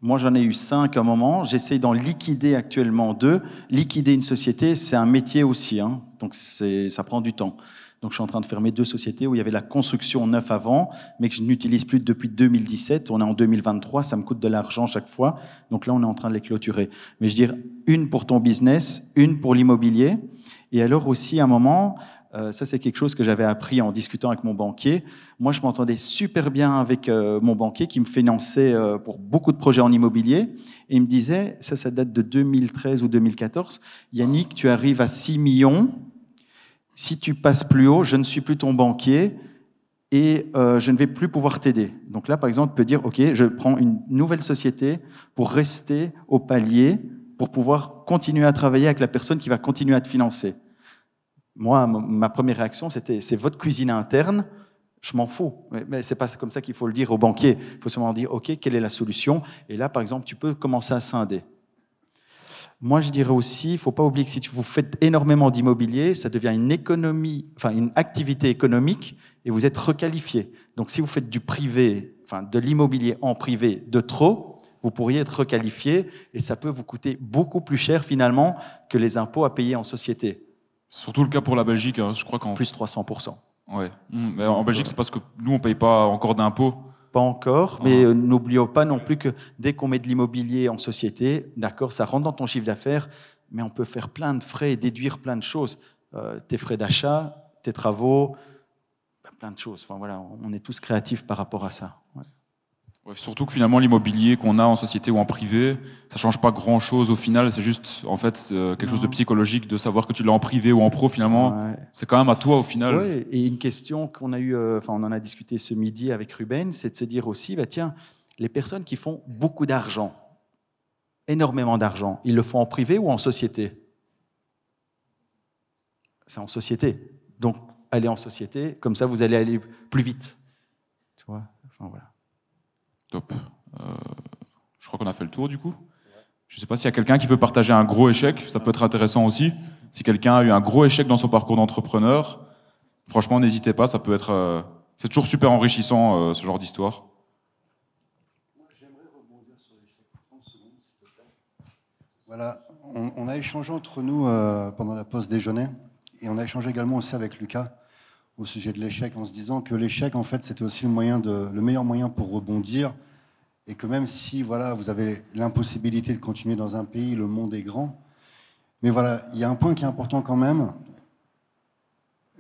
Moi, j'en ai eu cinq à un moment. J'essaie d'en liquider actuellement deux. Liquider une société, c'est un métier aussi. Hein. Donc, ça prend du temps. Donc, je suis en train de fermer deux sociétés où il y avait la construction neuf avant, mais que je n'utilise plus depuis 2017. On est en 2023, ça me coûte de l'argent chaque fois. Donc là, on est en train de les clôturer. Mais je veux dire, une pour ton business, une pour l'immobilier. Et alors aussi, à un moment, euh, ça, c'est quelque chose que j'avais appris en discutant avec mon banquier. Moi, je m'entendais super bien avec euh, mon banquier qui me finançait euh, pour beaucoup de projets en immobilier. Et il me disait, ça, ça date de 2013 ou 2014, Yannick, tu arrives à 6 millions. Si tu passes plus haut, je ne suis plus ton banquier et je ne vais plus pouvoir t'aider. Donc là, par exemple, tu peux dire, OK, je prends une nouvelle société pour rester au palier, pour pouvoir continuer à travailler avec la personne qui va continuer à te financer. Moi, ma première réaction, c'était c'est votre cuisine interne, je m'en fous. Mais ce n'est pas comme ça qu'il faut le dire aux banquiers. Il faut seulement dire OK, quelle est la solution Et là, par exemple, tu peux commencer à scinder. Moi, je dirais aussi, il ne faut pas oublier que si vous faites énormément d'immobilier, ça devient une économie, enfin une activité économique, et vous êtes requalifié. Donc, si vous faites du privé, enfin de l'immobilier en privé de trop, vous pourriez être requalifié, et ça peut vous coûter beaucoup plus cher finalement que les impôts à payer en société. Surtout le cas pour la Belgique, hein, je crois qu'en plus 300 Ouais. Hmm, mais en Belgique, c'est parce que nous on paye pas encore d'impôts. Pas encore, mais ah. euh, n'oublions pas non plus que dès qu'on met de l'immobilier en société, d'accord, ça rentre dans ton chiffre d'affaires, mais on peut faire plein de frais et déduire plein de choses, euh, tes frais d'achat, tes travaux, ben, plein de choses. Enfin voilà, on est tous créatifs par rapport à ça surtout que finalement, l'immobilier qu'on a en société ou en privé, ça change pas grand chose au final. C'est juste, en fait, euh, quelque chose de psychologique de savoir que tu l'as en privé ou en pro finalement. C'est quand même à toi au final. et une question qu'on a eu, euh, enfin, on en a discuté ce midi avec Ruben, c'est de se dire aussi, bah, tiens, les personnes qui font beaucoup d'argent, énormément d'argent, ils le font en privé ou en société C'est en société. Donc, allez en société, comme ça, vous allez aller plus vite. Tu vois Enfin, voilà. Top. Euh, je crois qu'on a fait le tour du coup. Je ne sais pas s'il y a quelqu'un qui veut partager un gros échec, ça peut être intéressant aussi. Si quelqu'un a eu un gros échec dans son parcours d'entrepreneur, franchement, n'hésitez pas, ça peut être. Euh, c'est toujours super enrichissant euh, ce genre d'histoire. Voilà, on, a échangé entre nous pendant la pause déjeuner et on a échangé également aussi avec Lucas au sujet de l'échec en se disant que l'échec, en fait, c'était aussi le, moyen de, le meilleur moyen pour rebondir et que même si voilà, vous avez l'impossibilité de continuer dans un pays, le monde est grand. Mais voilà, il y a un point qui est important quand même.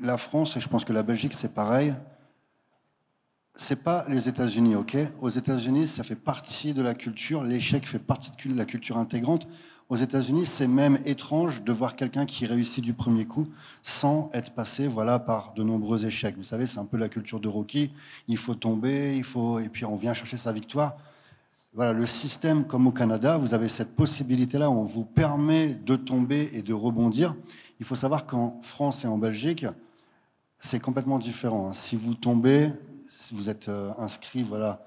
La France, et je pense que la Belgique, c'est pareil. C'est pas les États-Unis, ok Aux États-Unis, ça fait partie de la culture. L'échec fait partie de la culture intégrante. Aux États-Unis, c'est même étrange de voir quelqu'un qui réussit du premier coup sans être passé voilà, par de nombreux échecs. Vous savez, c'est un peu la culture de Rocky. Il faut tomber, il faut... et puis on vient chercher sa victoire. Voilà, le système, comme au Canada, vous avez cette possibilité-là, on vous permet de tomber et de rebondir. Il faut savoir qu'en France et en Belgique, c'est complètement différent. Hein. Si vous tombez, si vous êtes euh, inscrit, voilà,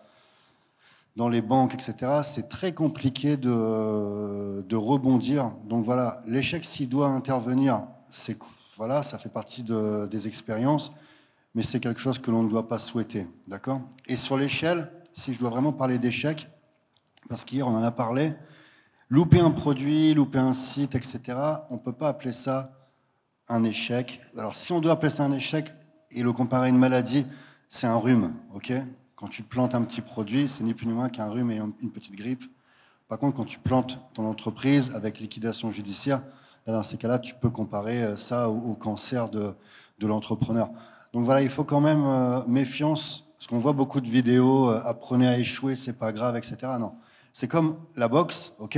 dans les banques, etc., c'est très compliqué de, de, rebondir. Donc voilà, l'échec s'il doit intervenir, c'est voilà, ça fait partie de, des expériences, mais c'est quelque chose que l'on ne doit pas souhaiter, d'accord Et sur l'échelle, si je dois vraiment parler d'échec, parce qu'hier on en a parlé, louper un produit, louper un site, etc., on ne peut pas appeler ça un échec. Alors si on doit appeler ça un échec et le comparer à une maladie, c'est un rhume, ok quand tu plantes un petit produit, c'est ni plus ni moins qu'un rhume et une petite grippe. Par contre, quand tu plantes ton entreprise avec liquidation judiciaire, eh ben, dans ces cas-là, tu peux comparer euh, ça au, cancer de, l'entrepreneur. Donc voilà, il faut quand même euh, méfiance, parce qu'on voit beaucoup de vidéos, euh, apprenez à échouer, c'est pas grave, etc. Non, c'est comme la boxe, ok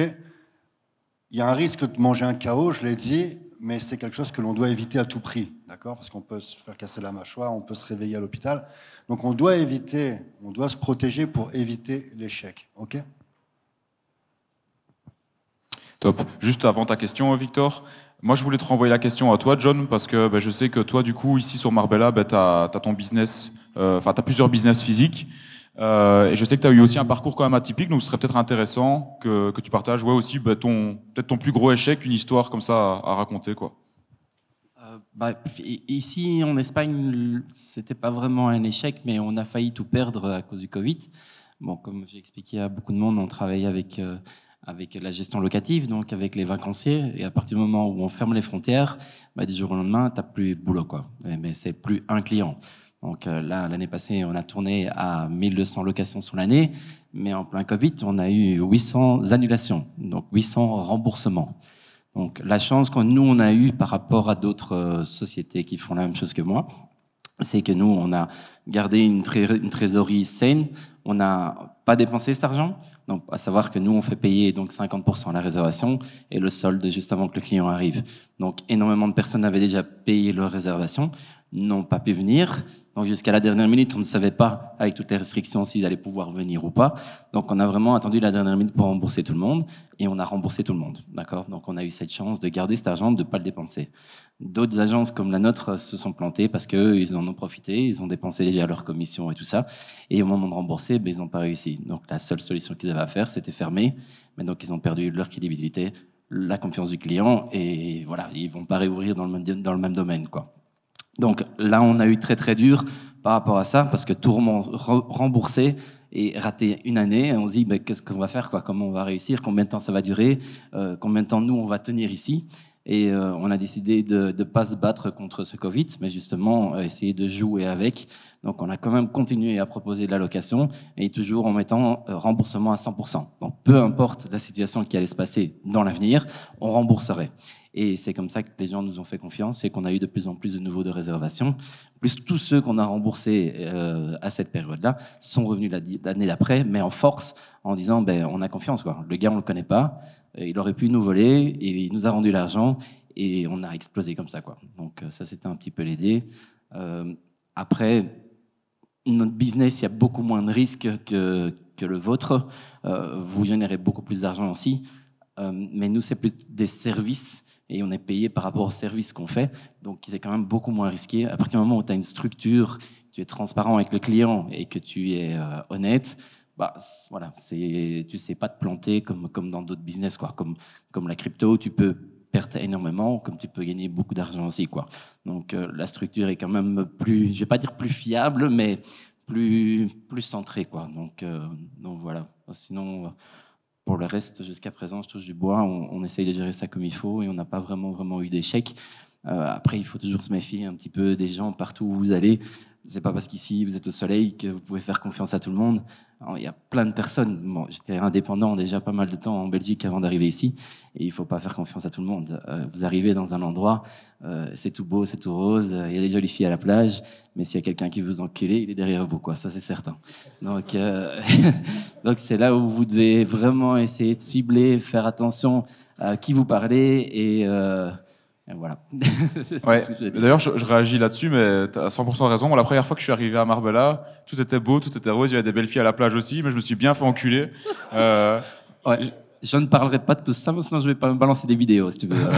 Il y a un risque de manger un chaos, je l'ai dit, mais c'est quelque chose que l'on doit éviter à tout prix, d'accord Parce qu'on peut se faire casser la mâchoire, on peut se réveiller à l'hôpital. Donc on doit éviter, on doit se protéger pour éviter l'échec, ok Top. Juste avant ta question, Victor, moi je voulais te renvoyer la question à toi, John, parce que ben, je sais que toi, du coup, ici sur Marbella, ben, as, ton business, euh, enfin, tu as plusieurs business physiques. Euh, et je sais que tu as eu aussi un parcours quand même atypique, donc ce serait peut-être intéressant que, tu partages ouais, aussi bah, ton, peut-être ton plus gros échec, une histoire comme ça à, raconter. quoi. Euh, bah, ici, en Espagne, ce n'était pas vraiment un échec, mais on a failli tout perdre à cause du Covid. Bon, comme j'ai expliqué à beaucoup de monde, on travaille avec, euh, avec la gestion locative, donc avec les vacanciers. Et à partir du moment où on ferme les frontières, bah, du jour au lendemain, tu n'as plus de boulot. Quoi. Mais c'est plus un client. Donc euh, là, l'année passée, on a tourné à 1200 locations sur l'année, mais en plein Covid, on a eu 800 annulations, donc 800 remboursements. Donc la chance que nous, on a eue par rapport à d'autres euh, sociétés qui font la même chose que moi, c'est que nous, on a gardé une, trésorerie saine, on n'a pas dépensé cet argent, donc à savoir que nous, on fait payer donc 50% la réservation et le solde juste avant que le client arrive. Donc énormément de personnes avaient déjà payé leur réservation n'ont pas pu venir. Donc jusqu'à la dernière minute, on ne savait pas, avec toutes les restrictions, s'ils allaient pouvoir venir ou pas. Donc on a vraiment attendu la dernière minute pour rembourser tout le monde, et on a remboursé tout le monde. D'accord Donc on a eu cette chance de garder cet argent, de ne pas le dépenser. D'autres agences comme la nôtre se sont plantées parce ils en ont profité, ils ont dépensé déjà leur commission et tout ça, et au moment de rembourser, ben, ils n'ont pas réussi. Donc la seule solution qu'ils avaient à faire, c'était fermer, mais donc ils ont perdu leur crédibilité, la confiance du client, et voilà, ils vont pas réouvrir dans le dans le même domaine. quoi. Donc là, on a eu très très dur par rapport à ça, parce que tout remboursé et raté une année, on se dit qu'est-ce qu'on va faire, quoi, comment on va réussir, combien de temps ça va durer, euh, combien de temps nous on va tenir ici. Et euh, on a décidé de ne pas se battre contre ce Covid, mais justement euh, essayer de jouer avec. Donc on a quand même continué à proposer de la et toujours en mettant euh, remboursement à 100%. Donc peu importe la situation qui allait se passer dans l'avenir, on rembourserait. Et c'est comme ça que les gens nous ont fait confiance et qu'on a eu de plus en plus de nouveaux de réservations. Plus tous ceux qu'on a remboursés à cette période-là sont revenus l'année d'après, mais en force, en disant ben, on a confiance. Le gars, on ne le connaît pas. Euh, il aurait pu nous voler et il nous a rendu l'argent et on a explosé comme ça. Quoi. Donc euh, ça, c'était un petit peu l'idée. Euh, après, notre business, il y a beaucoup moins de risques que, le vôtre. vous générez beaucoup plus d'argent aussi. mais nous, c'est plus des services et on est payé par rapport aux services qu'on fait. Donc c'est quand même beaucoup moins risqué. À partir du moment où tu as une structure, tu es transparent avec le client et que tu es honnête, bah, voilà, c'est, tu sais pas te planter comme, dans d'autres business, quoi. Comme, la crypto, tu peux perdre énormément, comme tu peux gagner beaucoup d'argent aussi, quoi. Donc, euh, la structure est quand même plus, je ne vais pas dire plus fiable, mais plus, centrée, quoi. Euh, donc, voilà. Sinon, pour le reste, jusqu'à présent, je touche du bois, on, essaye de gérer ça comme il faut et on n'a pas vraiment, vraiment eu d'échec. Euh, après, il faut toujours se méfier un petit peu des gens partout où vous allez. C'est pas parce qu'ici vous êtes au soleil que vous pouvez faire confiance à tout le monde il y a plein de personnes. J'étais indépendant déjà pas mal de temps en Belgique avant d'arriver ici. Et il ne faut pas faire confiance à tout le monde. Euh, vous arrivez dans un endroit, euh, c'est tout beau, c'est tout rose, euh, il y a des jolies filles à la plage, mais s'il y a quelqu'un qui vous enculer, il est derrière vous, quoi. Ça, c'est certain. Donc, donc c'est là où vous devez vraiment essayer de cibler, faire attention à qui vous parlez et euh, voilà. Ouais. D'ailleurs, je, réagis là-dessus, mais tu as 100% raison. La première fois que je suis arrivé à Marbella, tout était beau, tout était rose, il y avait des belles filles à la plage aussi, mais je me suis bien fait enculer. Euh, ouais, je ne parlerai pas de tout ça, sinon je vais pas me balancer des vidéos, si tu veux.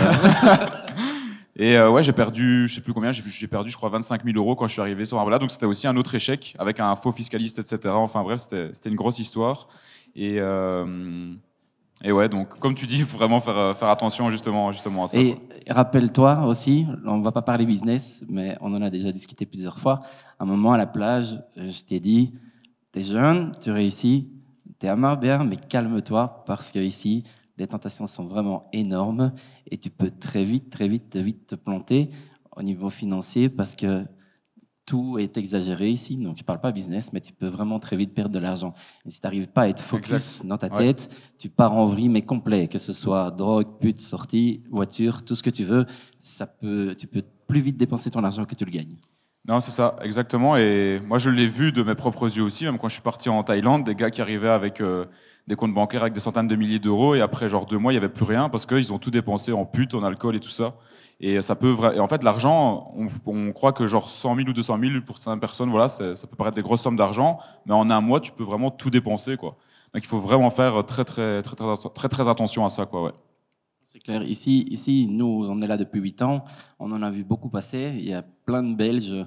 Et euh, ouais, j'ai perdu, je sais plus combien, j'ai perdu, je crois, 25 000 euros quand je suis arrivé sur Marbella. Donc c'était aussi un autre échec avec un faux fiscaliste, etc. Enfin bref, c'était une grosse histoire. Et. Et ouais, donc comme tu dis, il faut vraiment faire, euh, faire attention justement, justement à ça. Et rappelle-toi aussi, on va pas parler business, mais on en a déjà discuté plusieurs fois. À un moment à la plage, je t'ai dit, t'es jeune, tu réussis, t'es à Marbert, mais calme-toi parce que ici, les tentations sont vraiment énormes et tu peux très vite, très vite, très vite te planter au niveau financier parce que tout est exagéré ici, donc tu ne parles pas business, mais tu peux vraiment très vite perdre de l'argent. Et si tu n'arrives pas à être focus dans ta tête, tu pars en vrille, mais complet, que ce soit drogue, pute, sortie, voiture, tout ce que tu veux, ça peut, tu peux plus vite dépenser ton argent que tu le gagnes. Non, c'est ça, exactement. Et moi, je l'ai vu de mes propres yeux aussi, même quand je suis parti en Thaïlande, des gars qui arrivaient avec euh, des comptes bancaires avec des centaines de milliers d'euros, et après, genre deux mois, il n'y avait plus rien parce qu'ils ont tout dépensé en pute, en alcool et tout ça. Et ça peut en fait, l'argent, on, croit que genre 100 000 ou 200 000 pour certaines personnes, voilà, ça peut paraître des grosses sommes d'argent, mais en un mois, tu peux vraiment tout dépenser, quoi. Donc, il faut vraiment faire euh, très, très, très, très, très, très attention à ça, quoi, ouais. C'est clair. Ici, ici, nous, on est là depuis 8 ans. On en a vu beaucoup passer. Il y a plein de Belges, euh,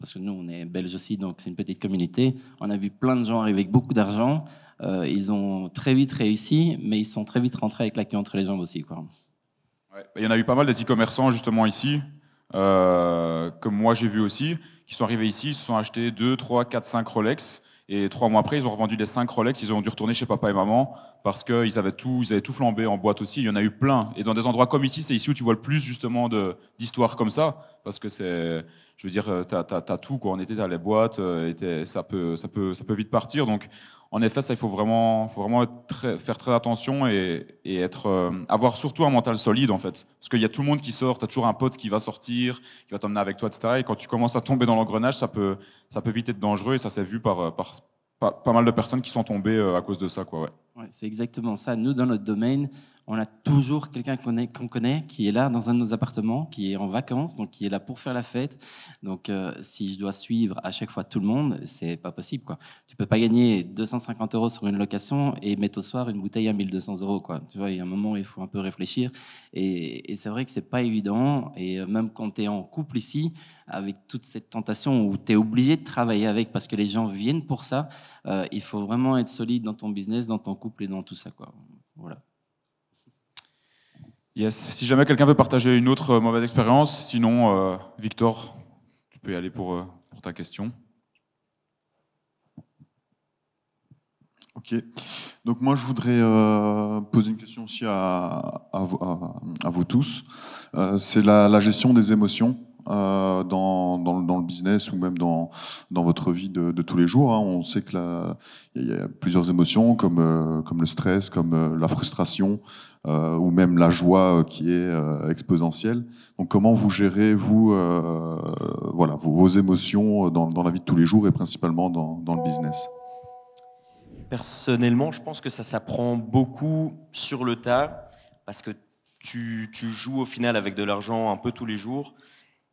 parce que nous, on est Belges aussi, donc c'est une petite communauté. On a vu plein de gens arriver avec beaucoup d'argent. Euh, ils ont très vite réussi, mais ils sont très vite rentrés avec la queue entre les jambes aussi. Quoi. Il y en a eu pas mal des e-commerçants, justement, ici, comme euh, moi j'ai vu aussi, qui sont arrivés ici, se sont achetés 2, 3, 4, 5 Rolex. Et trois mois après, ils ont revendu les cinq Rolex, ils ont dû retourner chez papa et maman parce qu'ils avaient tout, ils avaient tout flambé en boîte aussi. Il y en a eu plein. Et dans des endroits comme ici, c'est ici où tu vois le plus justement d'histoires comme ça parce que c'est je veux dire, euh, tu as, tout, quoi. on était tu les boîtes, euh, ça, peut, ça, peut, ça peut vite partir. Donc, en effet, ça, il faut vraiment, faut vraiment très, faire très attention et, et être, euh, avoir surtout un mental solide, en fait. Parce qu'il y a tout le monde qui sort, tu as toujours un pote qui va sortir, qui va t'emmener avec toi, etc. Et quand tu commences à tomber dans l'engrenage, ça peut, ça peut vite être dangereux et ça s'est vu par, par pas, pas, mal de personnes qui sont tombées à cause de ça, quoi, ouais. ouais c'est exactement ça. Nous, dans notre domaine, on a toujours quelqu'un qu'on connaît, qui est là dans un de nos appartements, qui est en vacances, donc qui est là pour faire la fête. Donc, euh, si je dois suivre à chaque fois tout le monde, c'est pas possible, quoi. Tu peux pas gagner 250 euros sur une location et mettre au soir une bouteille à 1200 euros, quoi. Tu vois, il y a un moment où il faut un peu réfléchir. Et, c'est vrai que c'est pas évident. Et euh, même quand tu es en couple ici, avec toute cette tentation où tu es obligé de travailler avec parce que les gens viennent pour ça, euh, il faut vraiment être solide dans ton business, dans ton couple et dans tout ça, Voilà. Yes, si jamais quelqu'un veut partager une autre euh, mauvaise expérience, sinon, euh, Victor, tu peux y aller euh, pour, ta question. Ok. Donc moi, je voudrais poser une question aussi à, vous tous. c'est la, gestion des émotions. Euh, dans, le business ou même dans, dans votre vie de, tous les jours. Hein. On sait qu'il y, a plusieurs émotions comme, euh, comme le stress, comme euh, la frustration ou même la joie qui est exponentielle. Donc comment vous gérez, vous, voilà, vos, émotions dans, la vie de tous les jours et principalement dans, le business Personnellement, je pense que ça s'apprend beaucoup sur le tas parce que tu, tu joues au final avec de l'argent un peu tous les jours.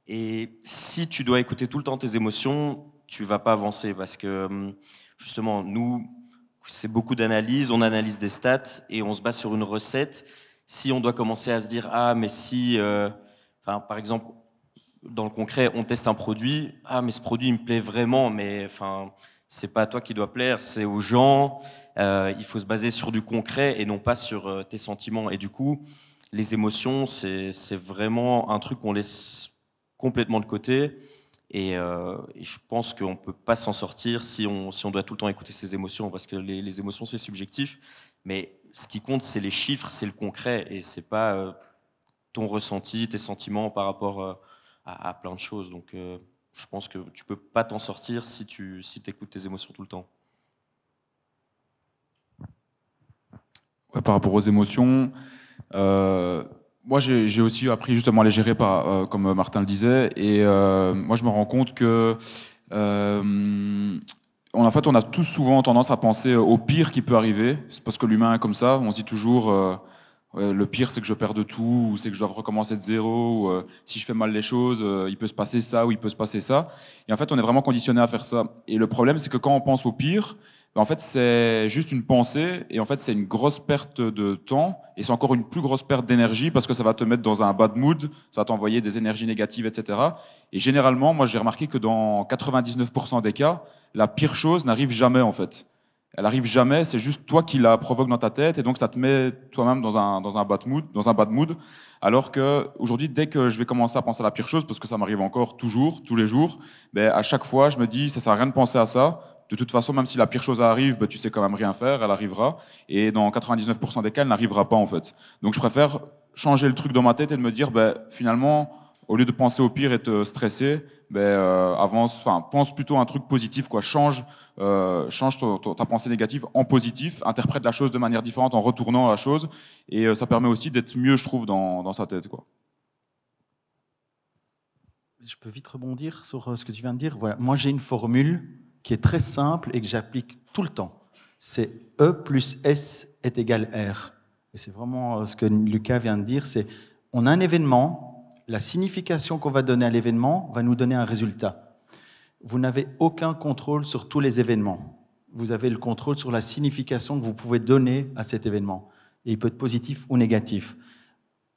Et si tu dois écouter tout le temps tes émotions, tu vas pas avancer parce que hum, justement, nous, c'est beaucoup d'analyse, on analyse des stats et on se base sur une recette. Si on doit commencer à se dire ah mais si, euh, enfin par exemple dans le concret, on teste un produit, ah mais ce produit il me plaît vraiment, mais enfin c'est pas à toi qui doit plaire, c'est aux gens. Euh, il faut se baser sur du concret et non pas sur euh, tes sentiments. Et du coup, les émotions, c'est vraiment un truc qu'on laisse complètement de côté. Et, euh, je pense qu'on ne peut pas s'en sortir si on, si on doit tout le temps écouter ses émotions, parce que les, émotions, c'est subjectif. Mais ce qui compte, c'est les chiffres, c'est le concret, et ce n'est pas euh, ton ressenti, tes sentiments par rapport euh, à, plein de choses. Donc je pense que tu ne peux pas t'en sortir si tu si écoutes tes émotions tout le temps. par rapport aux émotions, moi, j'ai aussi appris justement à les gérer, pas euh, comme euh, Martin le disait. Et euh, moi, je me rends compte que, en fait, on a tous souvent tendance à penser au pire qui peut arriver. C'est parce que l'humain est comme ça. On se dit toujours, le pire, c'est que je perde tout, ou c'est que je dois recommencer de zéro, ou si je fais mal les choses, il peut se passer ça, ou il peut se passer ça. Et en fait, on est vraiment conditionné à faire ça. Et le problème, c'est que quand on pense au pire, en fait, c'est juste une pensée et en fait, c'est une grosse perte de temps et c'est encore une plus grosse perte d'énergie parce que ça va te mettre dans un bad mood, ça va t'envoyer des énergies négatives, etc. Et généralement, moi, j'ai remarqué que dans 99% des cas, la pire chose n'arrive jamais en fait. Elle n'arrive jamais, c'est juste toi qui la provoque dans ta tête et donc ça te met toi-même dans un, dans un, bad mood, dans un bad mood. Alors que aujourd'hui, dès que je vais commencer à penser à la pire chose, parce que ça m'arrive encore toujours, tous les jours, ben, à chaque fois, je me dis, ça sert à rien de penser à ça de toute façon, même si la pire chose arrive, bah, tu sais quand même rien faire, elle arrivera. Et dans 99% des cas, elle n'arrivera pas en fait. Donc je préfère changer le truc dans ma tête et de me dire, bah, finalement, au lieu de penser au pire et te stresser, bah, euh, avance, enfin, pense plutôt à un truc positif, quoi. Change, euh, change ta pensée négative en positif, interprète la chose de manière différente en retournant la chose, et euh, ça permet aussi d'être mieux, je trouve, dans, sa tête, quoi. Je peux vite rebondir sur ce que tu viens de dire. Voilà, moi j'ai une formule qui est très simple et que j'applique tout le temps. C'est E plus S est égal R. Et c'est vraiment euh, ce que Lucas vient de dire, c'est on a un événement, la signification qu'on va donner à l'événement va nous donner un résultat. Vous n'avez aucun contrôle sur tous les événements. Vous avez le contrôle sur la signification que vous pouvez donner à cet événement. Et il peut être positif ou négatif.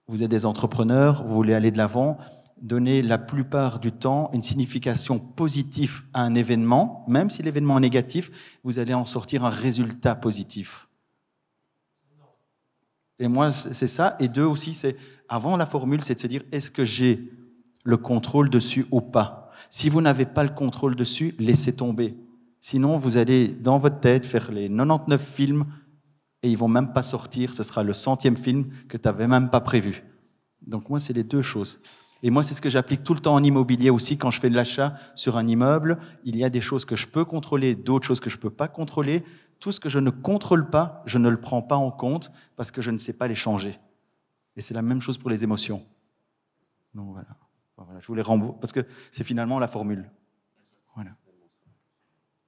Vous êtes des entrepreneurs, vous voulez aller de l'avant, donner la plupart du temps une signification positive à un événement, même si l'événement est négatif, vous allez en sortir un résultat positif. Et moi, c'est ça. Et deux aussi, c'est avant la formule, c'est de se dire est-ce que j'ai le contrôle dessus ou pas Si vous n'avez pas le contrôle dessus, laissez tomber. Sinon, vous allez dans votre tête faire les 99 films et ils vont même pas sortir. Ce sera le centième film que tu n'avais même pas prévu. Donc moi, c'est les deux choses. Et moi, c'est ce que j'applique tout le temps en immobilier aussi. Quand je fais de l'achat sur un immeuble, il y a des choses que je peux contrôler, d'autres choses que je ne peux pas contrôler. Tout ce que je ne contrôle pas, je ne le prends pas en compte parce que je ne sais pas les changer. Et c'est la même chose pour les émotions. Donc voilà. voilà je voulais rembourser parce que c'est finalement la formule. Voilà.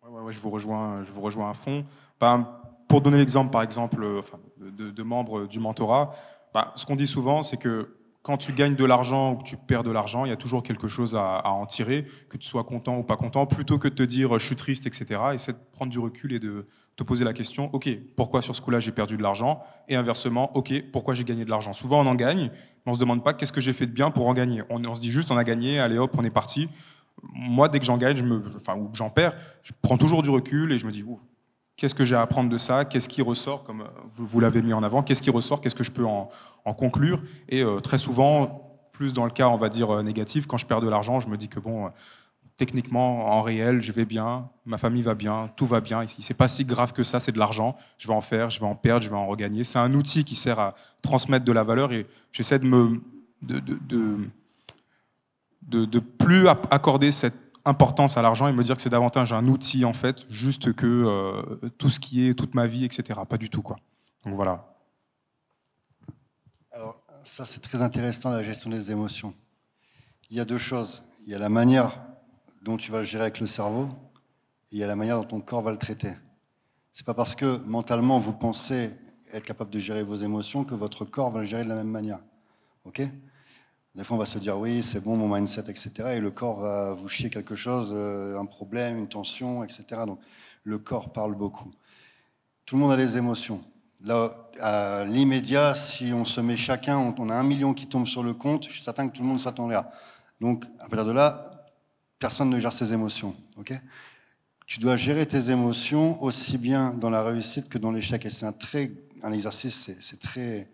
Ouais, ouais, je vous rejoins, je vous rejoins à fond. Ben, pour donner l'exemple, par exemple, euh, de, membres du mentorat, ben, ce qu'on dit souvent, c'est que quand tu gagnes de l'argent ou que tu perds de l'argent, il y a toujours quelque chose à, en tirer, que tu sois content ou pas content, plutôt que de te dire euh, je suis triste, etc. Essaie de prendre du recul et de te poser la question, ok, pourquoi sur ce coup-là j'ai perdu de l'argent Et inversement, ok, pourquoi j'ai gagné de l'argent Souvent on en gagne, mais on se demande pas qu'est-ce que j'ai fait de bien pour en gagner. On, se dit juste on a gagné, allez hop, on est parti. Moi, dès que j'en gagne, je me, enfin, ou j'en perds, je prends toujours du recul et je me dis, Qu'est-ce que j'ai à apprendre de ça Qu'est-ce qui ressort, comme euh, vous, l'avez mis en avant Qu'est-ce qui ressort Qu'est-ce que je peux en, conclure Et euh, très souvent, plus dans le cas, on va dire, euh, négatif, quand je perds de l'argent, je me dis que, bon, techniquement, en réel, je vais bien, ma famille va bien, tout va bien. Ici, n'est pas si grave que ça, c'est de l'argent. Je vais en faire, je vais en perdre, je vais en regagner. C'est un outil qui sert à transmettre de la valeur et j'essaie de me de, de, de, de plus accorder cette importance à l'argent et me dire que c'est davantage un outil en fait, juste que euh, tout ce qui est toute ma vie, etc. Pas du tout quoi. Donc voilà. Alors ça c'est très intéressant la gestion des émotions. Il y a deux choses. Il y a la manière dont tu vas le gérer avec le cerveau et il y a la manière dont ton corps va le traiter. C'est pas parce que mentalement vous pensez être capable de gérer vos émotions que votre corps va le gérer de la même manière. Ok des fois, on va se dire oui, c'est bon, mon mindset, etc. Et le corps va vous chier quelque chose, euh, un problème, une tension, etc. Donc, le corps parle beaucoup. Tout le monde a des émotions. Là, à l'immédiat, si on se met chacun, on a un million qui tombe sur le compte, je suis certain que tout le monde s'attend là. Donc, à partir de là, personne ne gère ses émotions. tu dois gérer tes émotions aussi bien dans la réussite que dans l'échec. Et c'est un, très, un exercice, c'est, très,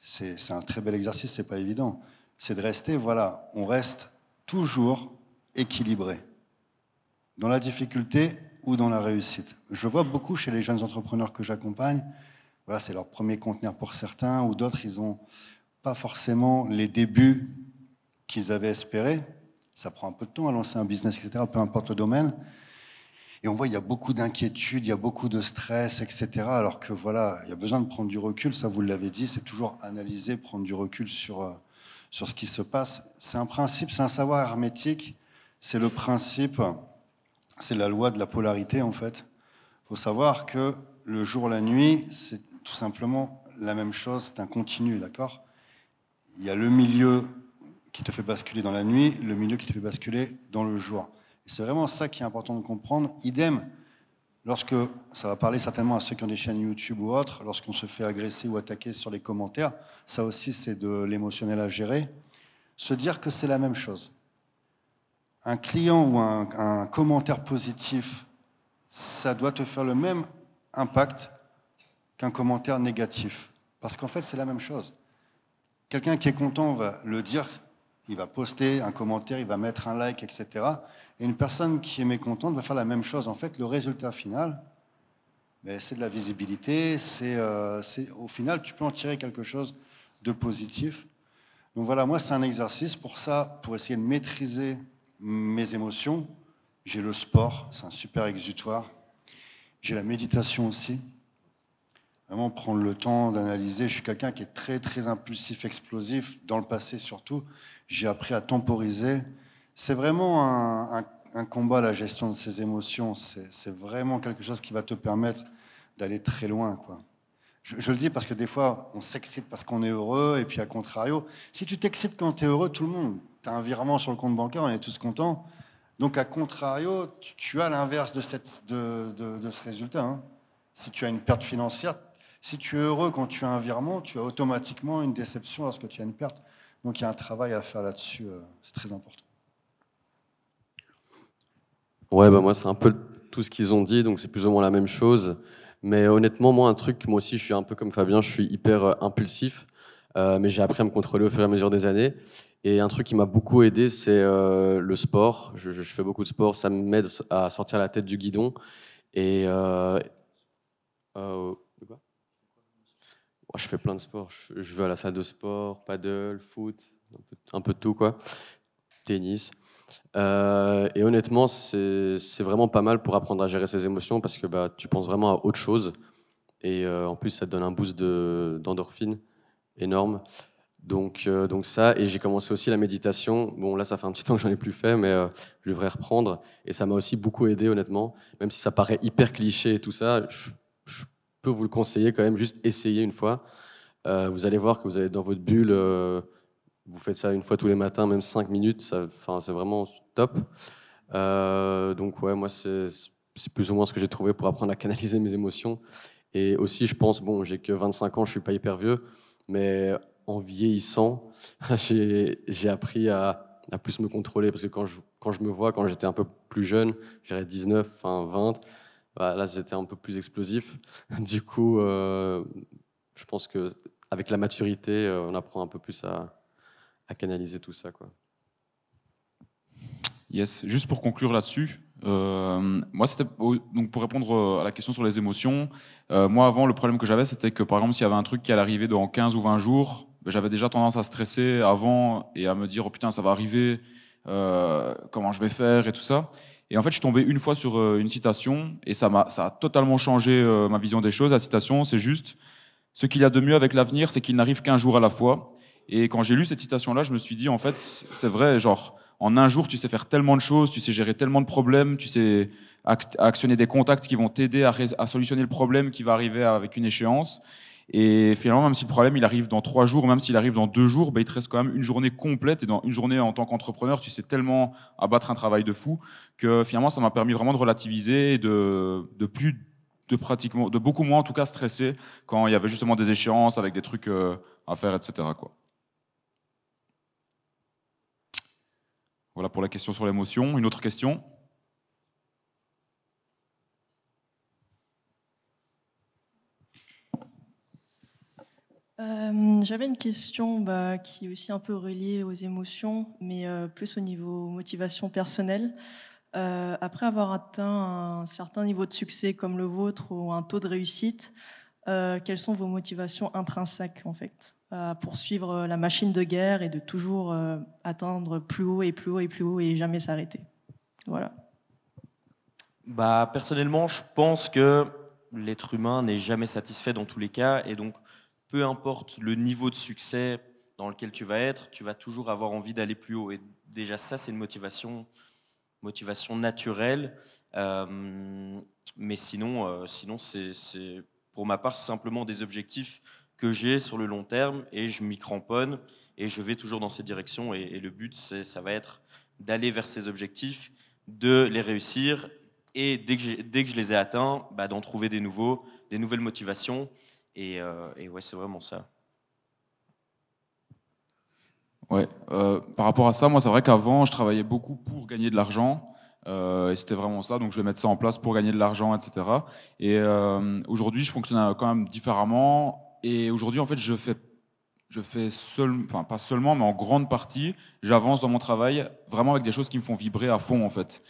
c'est, un très bel exercice, c'est pas évident c'est de rester, voilà, on reste toujours équilibré, dans la difficulté ou dans la réussite. Je vois beaucoup chez les jeunes entrepreneurs que j'accompagne, voilà, c'est leur premier conteneur pour certains, ou d'autres, ils n'ont pas forcément les débuts qu'ils avaient espérés. Ça prend un peu de temps à lancer un business, etc., peu importe le domaine. Et on voit, il y a beaucoup d'inquiétudes, il y a beaucoup de stress, etc. Alors que voilà, il y a besoin de prendre du recul, ça vous l'avez dit, c'est toujours analyser, prendre du recul sur, euh, sur ce qui se passe. C'est un principe, c'est un savoir hermétique, c'est le principe, c'est la loi de la polarité en fait. Il faut savoir que le jour, la nuit, c'est tout simplement la même chose, c'est un continu, d'accord Il y a le milieu qui te fait basculer dans la nuit, le milieu qui te fait basculer dans le jour. Et c'est vraiment ça qui est important de comprendre. Idem, lorsque, ça va parler certainement à ceux qui ont des chaînes YouTube ou autres, lorsqu'on se fait agresser ou attaquer sur les commentaires, ça aussi c'est de l'émotionnel à gérer, se dire que c'est la même chose. Un client ou un, commentaire positif, ça doit te faire le même impact qu'un commentaire négatif. Parce qu'en fait, c'est la même chose. Quelqu'un qui est content va le dire il va poster un commentaire, il va mettre un like, etc. Et une personne qui est mécontente va faire la même chose. En fait, le résultat final, ben, c'est de la visibilité. Euh, c'est, au final, tu peux en tirer quelque chose de positif. Donc voilà, moi, c'est un exercice pour ça, pour essayer de maîtriser mes émotions. J'ai le sport, c'est un super exutoire. J'ai la méditation aussi vraiment prendre le temps d'analyser. Je suis quelqu'un qui est très, très impulsif, explosif, dans le passé surtout. J'ai appris à temporiser. C'est vraiment un, un, combat, la gestion de ses émotions. C'est vraiment quelque chose qui va te permettre d'aller très loin. Quoi. Je, le dis parce que des fois, on s'excite parce qu'on est heureux, et puis à contrario, si tu t'excites quand tu es heureux, tout le monde, tu as un virement sur le compte bancaire, on est tous contents. Donc, à contrario, tu, as l'inverse de, de, de, de, ce résultat. Hein. Si tu as une perte financière, si tu es heureux quand tu as un virement, tu as automatiquement une déception lorsque tu as une perte. Donc il y a un travail à faire là-dessus, euh, c'est très important. Ouais, bah moi c'est un peu tout ce qu'ils ont dit, donc c'est plus ou moins la même chose. Mais honnêtement, moi un truc, moi aussi je suis un peu comme Fabien, je suis hyper euh, impulsif, euh, mais j'ai appris à me contrôler au fur et à mesure des années. Et un truc qui m'a beaucoup aidé, c'est le sport. Je, fais beaucoup de sport, ça m'aide à sortir la tête du guidon. Et Oh, je fais plein de sports. Je vais à la salle de sport, paddle, foot, un peu, de tout, quoi. Tennis. Euh, et honnêtement, c'est vraiment pas mal pour apprendre à gérer ses émotions parce que bah, tu penses vraiment à autre chose. Et euh, en plus, ça te donne un boost d'endorphine énorme. Donc, euh, donc ça, et j'ai commencé aussi la méditation. Bon, là, ça fait un petit temps que j'en ai plus fait, mais je devrais reprendre. Et ça m'a aussi beaucoup aidé, honnêtement. Même si ça paraît hyper cliché et tout ça, peux vous le conseiller quand même, juste essayez une fois. Euh, vous allez voir que vous allez dans votre bulle, euh, vous faites ça une fois tous les matins, même cinq minutes, c'est vraiment top. Euh, donc ouais, moi c'est plus ou moins ce que j'ai trouvé pour apprendre à canaliser mes émotions. Et aussi, je pense, bon, j'ai que 25 ans, je suis pas hyper vieux, mais en vieillissant, j'ai appris à, plus me contrôler parce que quand je, me vois, quand j'étais un peu plus jeune, j'avais 19, 20 bah, là, c'était un peu plus explosif. du coup, euh, je pense que avec la maturité, euh, on apprend un peu plus à, canaliser tout ça. Quoi. Yes, juste pour conclure là-dessus, euh, moi, donc pour répondre à la question sur les émotions. moi, avant, le problème que j'avais, c'était que par exemple, s'il y avait un truc qui allait arriver dans 15 ou 20 jours, ben, j'avais déjà tendance à stresser avant et à me dire oh putain, ça va arriver, comment je vais faire et tout ça. Et en fait, je suis tombé une fois sur euh, une citation et ça a, totalement changé euh, ma vision des choses. La citation, c'est juste ce qu'il y a de mieux avec l'avenir, c'est qu'il n'arrive qu'un jour à la fois. Et quand j'ai lu cette citation-là, je me suis dit, en fait, c'est vrai, genre, en un jour, tu sais faire tellement de choses, tu sais gérer tellement de problèmes, tu sais actionner des contacts qui vont t'aider à, solutionner le problème qui va arriver avec une échéance. Et finalement, même si le problème il arrive dans trois jours, même s'il arrive dans deux jours, bah, il te reste quand même une journée complète. Et dans une journée en tant qu'entrepreneur, tu sais tellement abattre un travail de fou que finalement, ça m'a permis vraiment de relativiser et de, de plus de pratiquement, de beaucoup moins en tout cas stresser quand il y avait justement des échéances avec des trucs euh, à faire, etc. Quoi. Voilà pour la question sur l'émotion. Une autre question Euh, j'avais une question bah, qui est aussi un peu reliée aux émotions, mais euh, plus au niveau motivation personnelle. Euh, après avoir atteint un certain niveau de succès comme le vôtre ou un taux de réussite, quelles sont vos motivations intrinsèques en fait à poursuivre la machine de guerre et de toujours atteindre plus haut et plus haut et plus haut et jamais s'arrêter. Voilà. Bah personnellement, je pense que l'être humain n'est jamais satisfait dans tous les cas et donc peu importe le niveau de succès dans lequel tu vas être, tu vas toujours avoir envie d'aller plus haut. Et déjà ça, c'est une motivation, motivation naturelle. Euh, mais sinon, euh, sinon c'est, pour ma part, simplement des objectifs que j'ai sur le long terme et je m'y cramponne et je vais toujours dans cette direction. Et, le but, c'est, ça va être d'aller vers ces objectifs, de les réussir et dès que, je les ai atteints, bah, d'en trouver des nouveaux, des nouvelles motivations et, euh, et ouais, c'est vraiment ça. Ouais, euh, par rapport à ça, moi, c'est vrai qu'avant, je travaillais beaucoup pour gagner de l'argent. Euh, et c'était vraiment ça, donc je vais mettre ça en place pour gagner de l'argent, etc. Et aujourd'hui, je fonctionne quand même différemment. Et aujourd'hui, en fait, je fais, je fais seul, enfin, pas seulement, mais en grande partie, j'avance dans mon travail vraiment avec des choses qui me font vibrer à fond, en fait.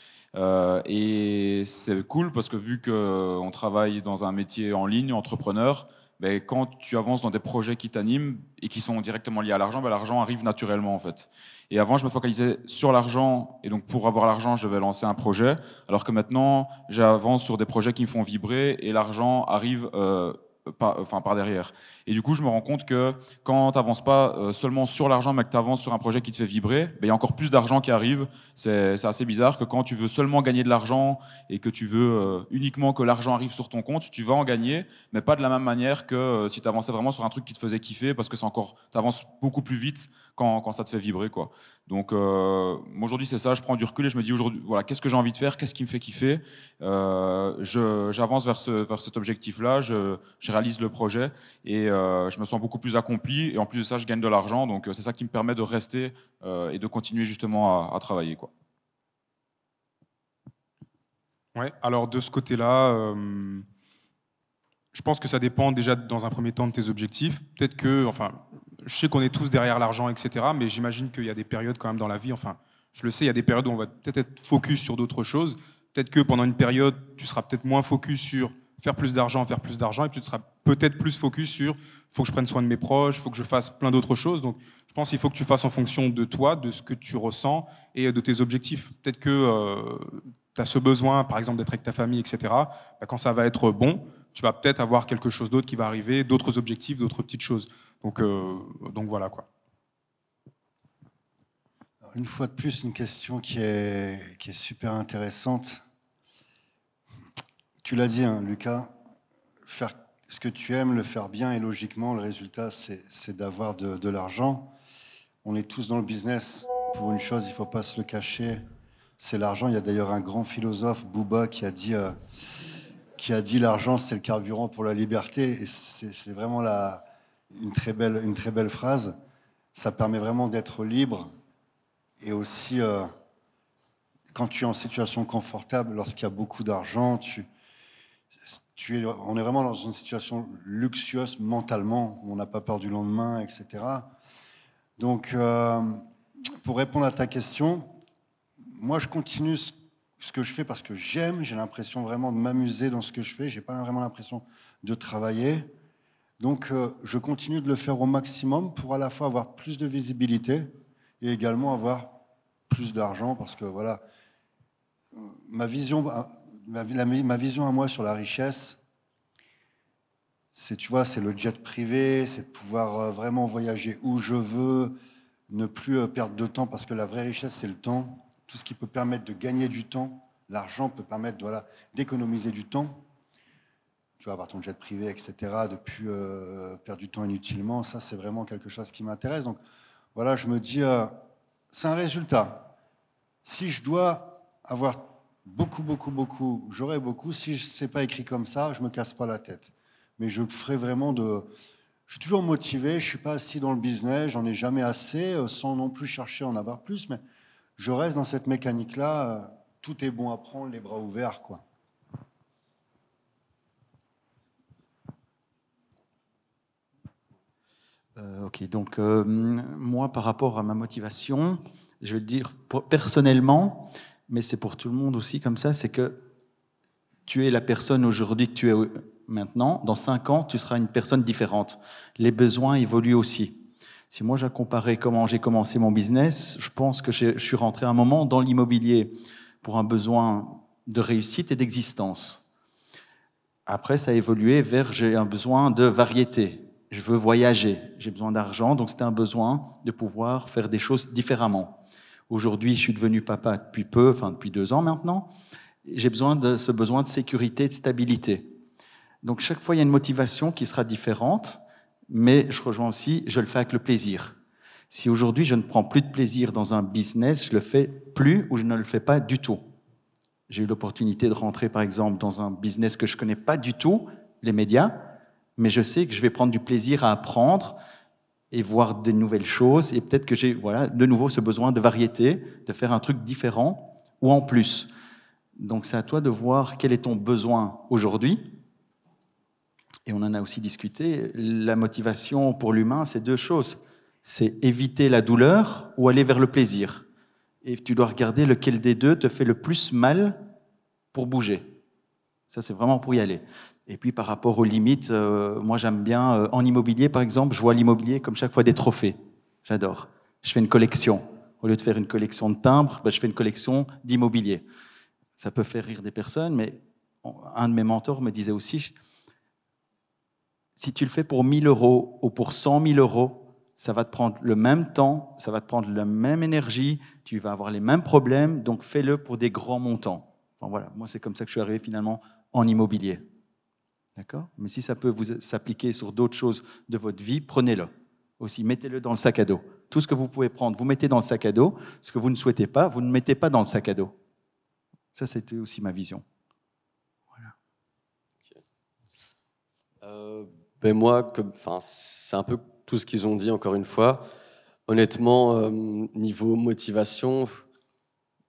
et c'est cool parce que vu qu'on travaille dans un métier en ligne, entrepreneur, ben, quand tu avances dans des projets qui t'animent et qui sont directement liés à l'argent, ben, l'argent arrive naturellement en fait. Et avant, je me focalisais sur l'argent et donc pour avoir l'argent, je vais lancer un projet, alors que maintenant, j'avance sur des projets qui me font vibrer et l'argent arrive euh, enfin, par derrière. Et du coup, je me rends compte que quand tu n'avances pas euh, seulement sur l'argent, mais que tu avances sur un projet qui te fait vibrer, ben, il y a encore plus d'argent qui arrive. C'est assez bizarre que quand tu veux seulement gagner de l'argent et que tu veux euh, uniquement que l'argent arrive sur ton compte, tu vas en gagner, mais pas de la même manière que euh, si tu avançais vraiment sur un truc qui te faisait kiffer, parce que c'est encore, tu avances beaucoup plus vite quand, ça te fait vibrer. Quoi. Donc euh, aujourd'hui, c'est ça, je prends du recul et je me dis aujourd'hui, voilà, qu'est-ce que j'ai envie de faire, qu'est-ce qui me fait kiffer. Euh, J'avance vers, ce, vers cet objectif-là, je, je, réalise le projet et euh, je me sens beaucoup plus accompli. Et en plus de ça, je gagne de l'argent. Donc euh, c'est ça qui me permet de rester et de continuer justement à, à travailler. Quoi. Ouais, alors de ce côté-là je pense que ça dépend déjà dans un premier temps de tes objectifs. Peut-être que, enfin, je sais qu'on est tous derrière l'argent, etc. Mais j'imagine qu'il y a des périodes quand même dans la vie. Enfin, je le sais, il y a des périodes où on va peut-être être focus sur d'autres choses. Peut-être que pendant une période, tu seras peut-être moins focus sur faire plus d'argent, faire plus d'argent, et puis tu seras peut-être plus focus sur faut que je prenne soin de mes proches, faut que je fasse plein d'autres choses. Donc, je pense qu'il faut que tu fasses en fonction de toi, de ce que tu ressens et de tes objectifs. Peut-être que euh, tu as ce besoin, par exemple, d'être avec ta famille, etc. Bah, quand ça va être bon, tu vas peut-être avoir quelque chose d'autre qui va arriver, d'autres objectifs, d'autres petites choses. Donc, euh, donc voilà quoi. Une fois de plus, une question qui est, qui est super intéressante. Tu l'as dit, hein, Lucas, faire ce que tu aimes, le faire bien et logiquement, le résultat, c'est d'avoir de, l'argent. On est tous dans le business. Pour une chose, il ne faut pas se le cacher, c'est l'argent. Il y a d'ailleurs un grand philosophe, Bouba, qui a dit... Euh, qui a dit l'argent c'est le carburant pour la liberté. Et c'est vraiment la, une, très belle, une très belle phrase. Ça permet vraiment d'être libre et aussi euh, quand tu es en situation confortable, lorsqu'il y a beaucoup d'argent, tu, tu es, on est vraiment dans une situation luxueuse mentalement. On n'a pas peur du lendemain, etc. Donc, euh, pour répondre à ta question, moi je continue ce ce que je fais parce que j'aime, j'ai l'impression vraiment de m'amuser dans ce que je fais, j'ai pas vraiment l'impression de travailler. Donc euh, je continue de le faire au maximum pour à la fois avoir plus de visibilité et également avoir plus d'argent parce que voilà, euh, ma vision, euh, ma, vision à moi sur la richesse, c'est tu vois, c'est le jet privé, c'est de pouvoir vraiment voyager où je veux, ne plus perdre de temps parce que la vraie richesse c'est le temps tout ce qui peut permettre de gagner du temps. L'argent peut permettre voilà, d'économiser du temps. Tu vas avoir ton jet privé, etc., de plus euh, perdre du temps inutilement. Ça, c'est vraiment quelque chose qui m'intéresse. Donc voilà, je me dis, euh, c'est un résultat. Si je dois avoir beaucoup, beaucoup, beaucoup, j'aurai beaucoup. Si ce n'est pas écrit comme ça, je ne me casse pas la tête. Mais je ferai vraiment de... Je suis toujours motivé, je ne suis pas assis dans le business, j'en ai jamais assez, euh, sans non plus chercher à en avoir plus. Mais je reste dans cette mécanique-là, euh, tout est bon à prendre, les bras ouverts, quoi. Euh, ok, donc euh, moi, par rapport à ma motivation, je vais dire personnellement, mais c'est pour tout le monde aussi comme ça, c'est que tu es la personne aujourd'hui que tu es maintenant, dans cinq ans, tu seras une personne différente. Les besoins évoluent aussi. Si moi j'ai comparé comment j'ai commencé mon business, je pense que je suis rentré un moment dans l'immobilier pour un besoin de réussite et d'existence. Après, ça a évolué vers j'ai un besoin de variété. Je veux voyager, j'ai besoin d'argent, donc c'était un besoin de pouvoir faire des choses différemment. Aujourd'hui, je suis devenu papa depuis peu, enfin depuis deux ans maintenant. J'ai besoin de ce besoin de sécurité, de stabilité. Donc chaque fois, il y a une motivation qui sera différente mais je rejoins aussi, je le fais avec le plaisir. Si aujourd'hui je ne prends plus de plaisir dans un business, je le fais plus ou je ne le fais pas du tout. J'ai eu l'opportunité de rentrer par exemple dans un business que je connais pas du tout, les médias, mais je sais que je vais prendre du plaisir à apprendre et voir de nouvelles choses et peut-être que j'ai voilà de nouveau ce besoin de variété, de faire un truc différent ou en plus. Donc c'est à toi de voir quel est ton besoin aujourd'hui et on en a aussi discuté, la motivation pour l'humain, c'est deux choses. C'est éviter la douleur ou aller vers le plaisir. Et tu dois regarder lequel des deux te fait le plus mal pour bouger. Ça, c'est vraiment pour y aller. Et puis par rapport aux limites, euh, moi j'aime bien, euh, en immobilier par exemple, je vois l'immobilier comme chaque fois des trophées. J'adore. Je fais une collection. Au lieu de faire une collection de timbres, bah, je fais une collection d'immobilier. Ça peut faire rire des personnes, mais un de mes mentors me disait aussi, si tu le fais pour 1000 euros ou pour 100 000 euros, ça va te prendre le même temps, ça va te prendre la même énergie, tu vas avoir les mêmes problèmes, donc fais-le pour des grands montants. Enfin, voilà, moi c'est comme ça que je suis arrivé finalement en immobilier. D'accord Mais si ça peut vous s'appliquer sur d'autres choses de votre vie, prenez-le. Aussi, mettez-le dans le sac à dos. Tout ce que vous pouvez prendre, vous mettez dans le sac à dos. Ce que vous ne souhaitez pas, vous ne mettez pas dans le sac à dos. Ça, c'était aussi ma vision. Voilà. Euh, ben moi, enfin, c'est un peu tout ce qu'ils ont dit encore une fois. Honnêtement, euh, niveau motivation,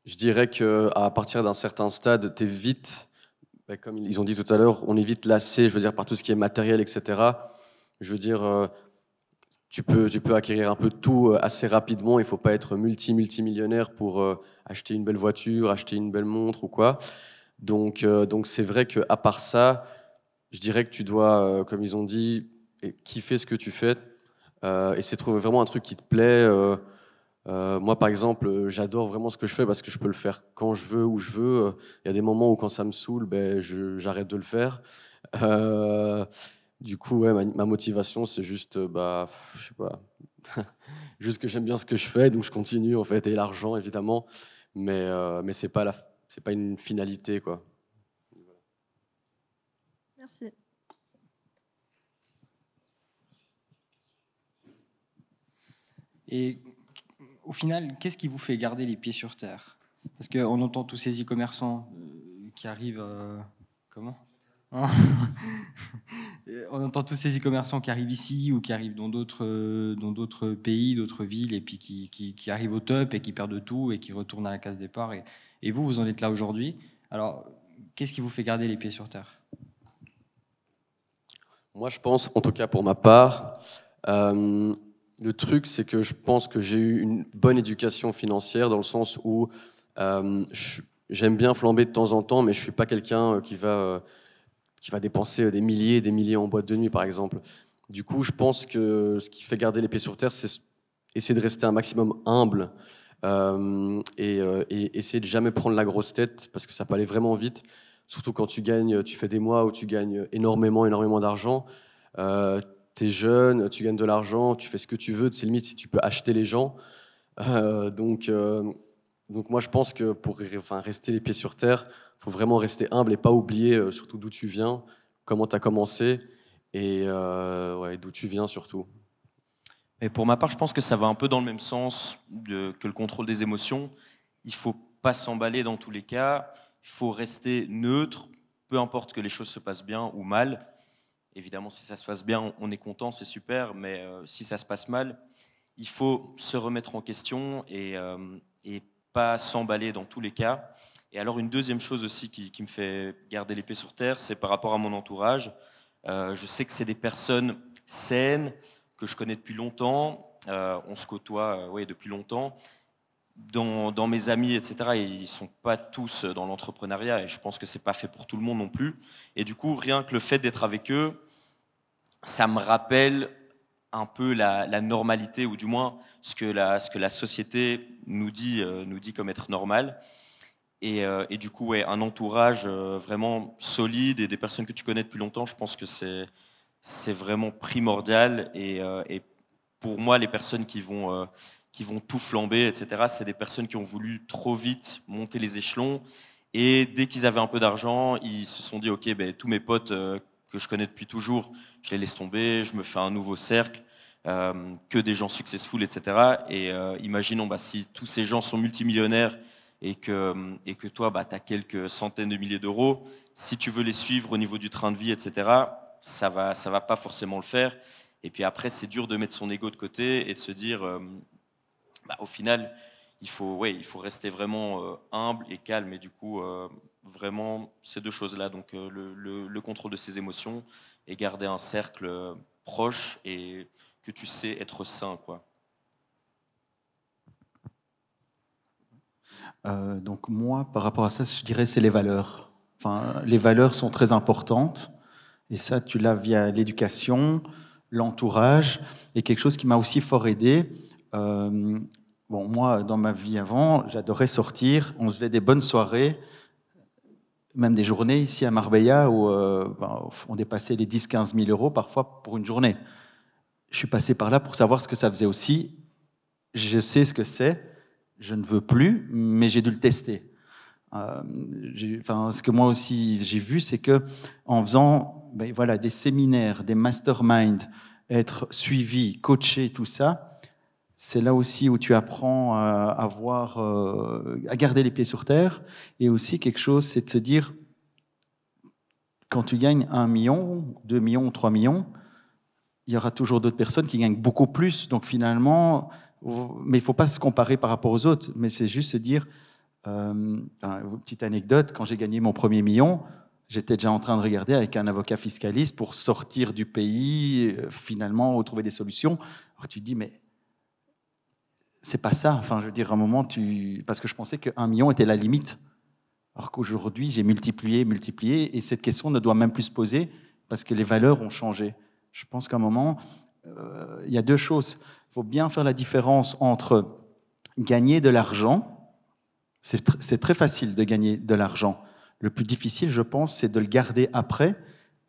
je dirais que à partir d'un certain stade, tu es vite, ben, comme ils ont dit tout à l'heure, on est vite lassé, je veux dire, par tout ce qui est matériel, etc. Je veux dire, euh, tu, peux, tu peux acquérir un peu tout euh, assez rapidement, il ne faut pas être multi-multimillionnaire pour acheter une belle voiture, acheter une belle montre ou quoi. Donc, donc c'est vrai qu'à part ça, je dirais que tu dois, euh, comme ils ont dit, kiffer ce que tu fais. Euh, et c'est trouver vraiment un truc qui te plaît. Euh, moi, par exemple, j'adore vraiment ce que je fais parce que je peux le faire quand je veux, où je veux. Il y a des moments où, quand ça me saoule, ben, j'arrête de le faire. du coup, ouais, ma, motivation, c'est juste, bah, je sais pas, juste que j'aime bien ce que je fais, donc je continue en fait. Et l'argent, évidemment, mais, ce mais c'est pas la, c'est pas une finalité, quoi. Merci. Et au final, qu'est-ce qui vous fait garder les pieds sur terre Parce qu'on entend tous ces e-commerçants euh, qui arrivent. Euh, comment on entend tous ces e-commerçants qui arrivent ici ou qui arrivent dans d'autres, euh, dans d'autres pays, d'autres villes, et puis qui, qui, arrivent au top et qui perdent tout et qui retournent à la case départ. Et, et vous, vous en êtes là aujourd'hui. Alors, qu'est-ce qui vous fait garder les pieds sur terre moi, je pense, en tout cas pour ma part, euh, le truc, c'est que je pense que j'ai eu une bonne éducation financière dans le sens où euh, j'aime bien flamber de temps en temps, mais je ne suis pas quelqu'un euh, qui va, qui va dépenser des milliers et des milliers en boîte de nuit, par exemple. Du coup, je pense que ce qui fait garder les pieds sur terre, c'est essayer de rester un maximum humble et, et, essayer de jamais prendre la grosse tête parce que ça peut aller vraiment vite surtout quand tu gagnes, tu fais des mois où tu gagnes énormément, énormément d'argent. Euh, tu es jeune, tu gagnes de l'argent, tu fais ce que tu veux, c'est limite si tu peux acheter les gens. Euh, donc, euh, donc moi je pense que pour rester les pieds sur terre, faut vraiment rester humble et pas oublier surtout d'où tu viens, comment tu as commencé et d'où tu viens surtout. Et pour ma part, je pense que ça va un peu dans le même sens que le contrôle des émotions. Il faut pas s'emballer dans tous les cas il faut rester neutre, peu importe que les choses se passent bien ou mal. Évidemment, si ça se passe bien, on est content, c'est super, mais euh, si ça se passe mal, il faut se remettre en question euh, et, pas s'emballer dans tous les cas. Et alors, une deuxième chose aussi qui, me fait garder l'épée sur terre, c'est par rapport à mon entourage. Euh, je sais que c'est des personnes saines que je connais depuis longtemps, on se côtoie ouais, depuis longtemps, dans, mes amis, etc., ils sont pas tous dans l'entrepreneuriat et je pense que c'est pas fait pour tout le monde non plus. Et du coup, rien que le fait d'être avec eux, ça me rappelle un peu la, normalité ou du moins ce que la, ce que la société nous dit, euh, nous dit comme être normal. Et, euh, du coup, ouais, un entourage euh, vraiment solide et des personnes que tu connais depuis longtemps, je pense que c'est vraiment primordial. Et, et, pour moi, les personnes qui vont qui vont tout flamber, etc. C'est des personnes qui ont voulu trop vite monter les échelons. Et dès qu'ils avaient un peu d'argent, ils se sont dit, OK, ben, tous mes potes euh, que je connais depuis toujours, je les laisse tomber, je me fais un nouveau cercle, euh, que des gens successful, etc. Et euh, imaginons, bah, si tous ces gens sont multimillionnaires et que, et que toi, bah, tu as quelques centaines de milliers d'euros, si tu veux les suivre au niveau du train de vie, etc., ça va, ça va pas forcément le faire. Et puis après, c'est dur de mettre son ego de côté et de se dire, bah, au final, il faut, ouais, il faut rester vraiment euh, humble et calme. Et du coup, euh, vraiment, ces deux choses-là, donc euh, le, le, contrôle de ses émotions et garder un cercle proche et que tu sais être sain. Quoi. donc moi, par rapport à ça, je dirais c'est les valeurs. Enfin, les valeurs sont très importantes. Et ça, tu l'as via l'éducation, l'entourage, et quelque chose qui m'a aussi fort aidé, euh, bon, moi, dans ma vie avant, j'adorais sortir, on se faisait des bonnes soirées, même des journées ici à Marbella où euh, ben, on dépassait les 10-15 000 euros parfois pour une journée. Je suis passé par là pour savoir ce que ça faisait aussi. Je sais ce que c'est, je ne veux plus, mais j'ai dû le tester. Euh, enfin, ce que moi aussi j'ai vu, c'est que en faisant ben, voilà, des séminaires, des masterminds, être suivi, coaché, tout ça, c'est là aussi où tu apprends euh, à, avoir, euh, à garder les pieds sur terre. Et aussi, quelque chose, c'est de se dire, quand tu gagnes un million, deux millions, trois millions, il y aura toujours d'autres personnes qui gagnent beaucoup plus. Donc finalement, mais il ne faut pas se comparer par rapport aux autres, mais c'est juste se dire, euh, petite anecdote, quand j'ai gagné mon premier million, j'étais déjà en train de regarder avec un avocat fiscaliste pour sortir du pays, finalement, trouver des solutions. Alors tu dis, mais c'est pas ça. Enfin, je veux dire, un moment, parce que je pensais qu'un million était la limite. Alors qu'aujourd'hui, j'ai multiplié, multiplié, et cette question ne doit même plus se poser parce que les valeurs ont changé. Je pense qu'à un moment, euh, il y a deux choses. Il faut bien faire la différence entre gagner de l'argent, c'est très facile de gagner de l'argent. Le plus difficile, je pense, c'est de le garder après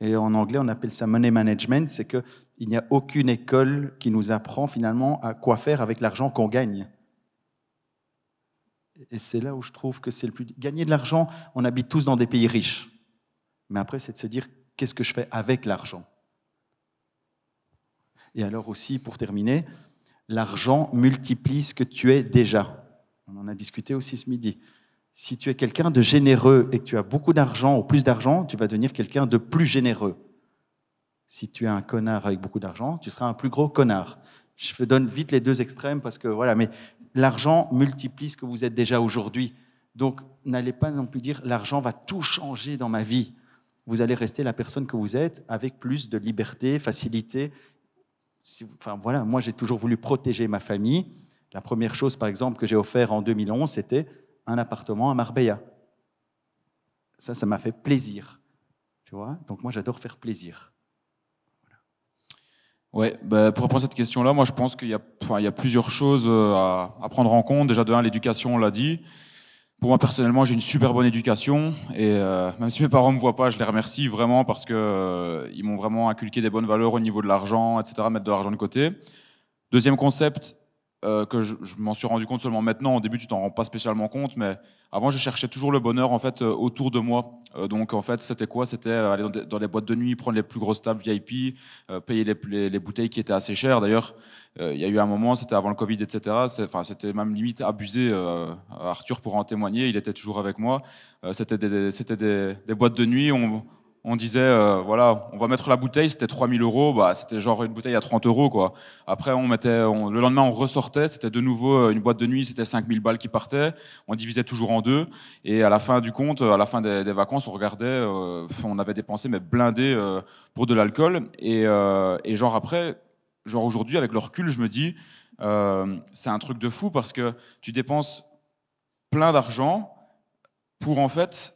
et en anglais, on appelle ça money management. C'est qu'il n'y a aucune école qui nous apprend finalement à quoi faire avec l'argent qu'on gagne. Et c'est là où je trouve que c'est le plus. Gagner de l'argent, on habite tous dans des pays riches. Mais après, c'est de se dire qu'est-ce que je fais avec l'argent Et alors aussi, pour terminer, l'argent multiplie ce que tu es déjà. On en a discuté aussi ce midi. Si tu es quelqu'un de généreux et que tu as beaucoup d'argent ou plus d'argent, tu vas devenir quelqu'un de plus généreux. Si tu es un connard avec beaucoup d'argent, tu seras un plus gros connard. Je donne vite les deux extrêmes parce que voilà, mais l'argent multiplie ce que vous êtes déjà aujourd'hui. Donc n'allez pas non plus dire l'argent va tout changer dans ma vie. Vous allez rester la personne que vous êtes avec plus de liberté, facilité. Si, enfin voilà, moi j'ai toujours voulu protéger ma famille. La première chose par exemple que j'ai offert en 2011, c'était un appartement à Marbella. Ça, ça m'a fait plaisir. Tu vois Donc moi, j'adore faire plaisir. Ouais, bah, pour répondre à cette question-là, moi je pense qu'il y, a plusieurs choses euh, à, prendre en compte. Déjà, de l'éducation, on l'a dit. Pour moi, personnellement, j'ai une super bonne éducation. Et euh, même si mes parents ne me voient pas, je les remercie vraiment parce qu'ils euh, m'ont vraiment inculqué des bonnes valeurs au niveau de l'argent, etc., mettre de l'argent de côté. Deuxième concept, euh, que je, m'en suis rendu compte seulement maintenant. Au début, tu t'en rends pas spécialement compte, mais avant, je cherchais toujours le bonheur en fait euh, autour de moi. Euh, donc, en fait, c'était quoi C'était aller dans les boîtes de nuit, prendre les plus grosses tables VIP, payer les, bouteilles qui étaient assez chères. D'ailleurs, il y a eu un moment, c'était avant le Covid, etc. Enfin, c'était même limite abusé. Arthur pourra en témoigner, il était toujours avec moi. c'était des, des, boîtes de nuit. On, on disait, euh, voilà, on va mettre la bouteille, c'était 3000 euros, bah, c'était genre une bouteille à 30 euros. Quoi. Après, on mettait, le lendemain, on ressortait, c'était de nouveau euh, une boîte de nuit, c'était 5000 balles qui partaient, on divisait toujours en deux, et à la fin du compte, à la fin des, vacances, on regardait, euh, on avait dépensé, mais blindé pour de l'alcool. Et, et, genre après, genre aujourd'hui, avec le recul, je me dis, c'est un truc de fou parce que tu dépenses plein d'argent pour en fait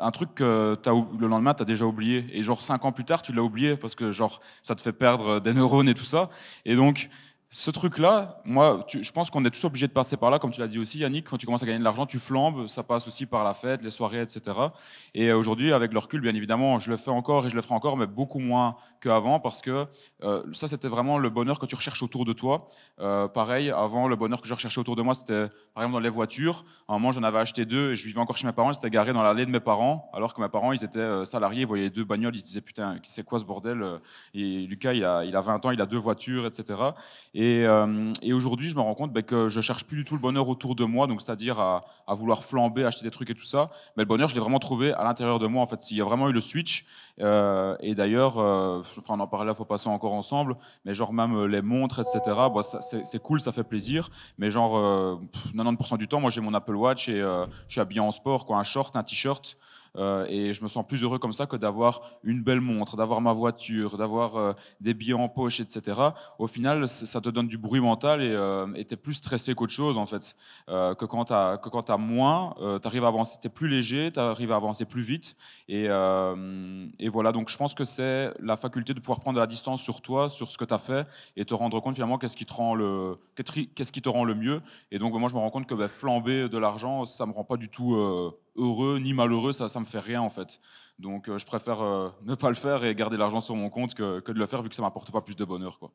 un truc que le lendemain, tu as déjà oublié. Et genre, cinq ans plus tard, tu l'as oublié parce que genre, ça te fait perdre des neurones et tout ça. Et donc, ce truc-là, moi, je pense qu'on est tous obligés de passer par là, comme tu l'as dit aussi, Yannick. Quand tu commences à gagner de l'argent, tu flambes, ça passe aussi par la fête, les soirées, etc. Et euh, aujourd'hui, avec le recul, bien évidemment, je le fais encore et je le ferai encore, mais beaucoup moins qu'avant, parce que euh, ça, c'était vraiment le bonheur que tu recherches autour de toi. Euh, pareil, avant, le bonheur que je recherchais autour de moi, c'était par exemple dans les voitures. À un moment, j'en avais acheté deux et je vivais encore chez mes parents, c'était garé dans l'allée de mes parents, alors que mes parents, ils étaient salariés, ils voyaient deux bagnoles, ils disaient putain, c'est quoi ce bordel Et Lucas, il a, il a 20 ans, il a deux voitures, etc. Euh, et, aujourd'hui, je me rends compte bah, que je cherche plus du tout le bonheur autour de moi, donc c'est-à-dire à, vouloir flamber, acheter des trucs et tout ça. Mais le bonheur, je l'ai vraiment trouvé à l'intérieur de moi. En fait, il y a vraiment eu le switch. Euh, et d'ailleurs, euh, on en parlait, faut passer encore ensemble. Mais genre même les montres, etc. Bah, c'est cool, ça fait plaisir. Mais genre 90% du temps, moi, j'ai mon Apple Watch et je suis habillé en sport, quoi, un short, un t-shirt. Euh, et je me sens plus heureux comme ça que d'avoir une belle montre, d'avoir ma voiture, d'avoir euh, des billets en poche, etc. Au final, ça te donne du bruit mental et euh, tu es plus stressé qu'autre chose, en fait. que quand tu as, moins, tu arrives à avancer, tu es plus léger, tu arrives à avancer plus vite. Et, voilà, donc je pense que c'est la faculté de pouvoir prendre de la distance sur toi, sur ce que tu as fait, et te rendre compte finalement qu'est-ce qui, te rend le, qu'est-ce qui te rend le mieux. Et donc, moi, je me rends compte que ben, flamber de l'argent, ça me rend pas du tout heureux ni malheureux, ça ne me fait rien en fait. Donc euh, je préfère euh, ne pas le faire et garder l'argent sur mon compte que, de le faire vu que ça ne m'apporte pas plus de bonheur. Quoi.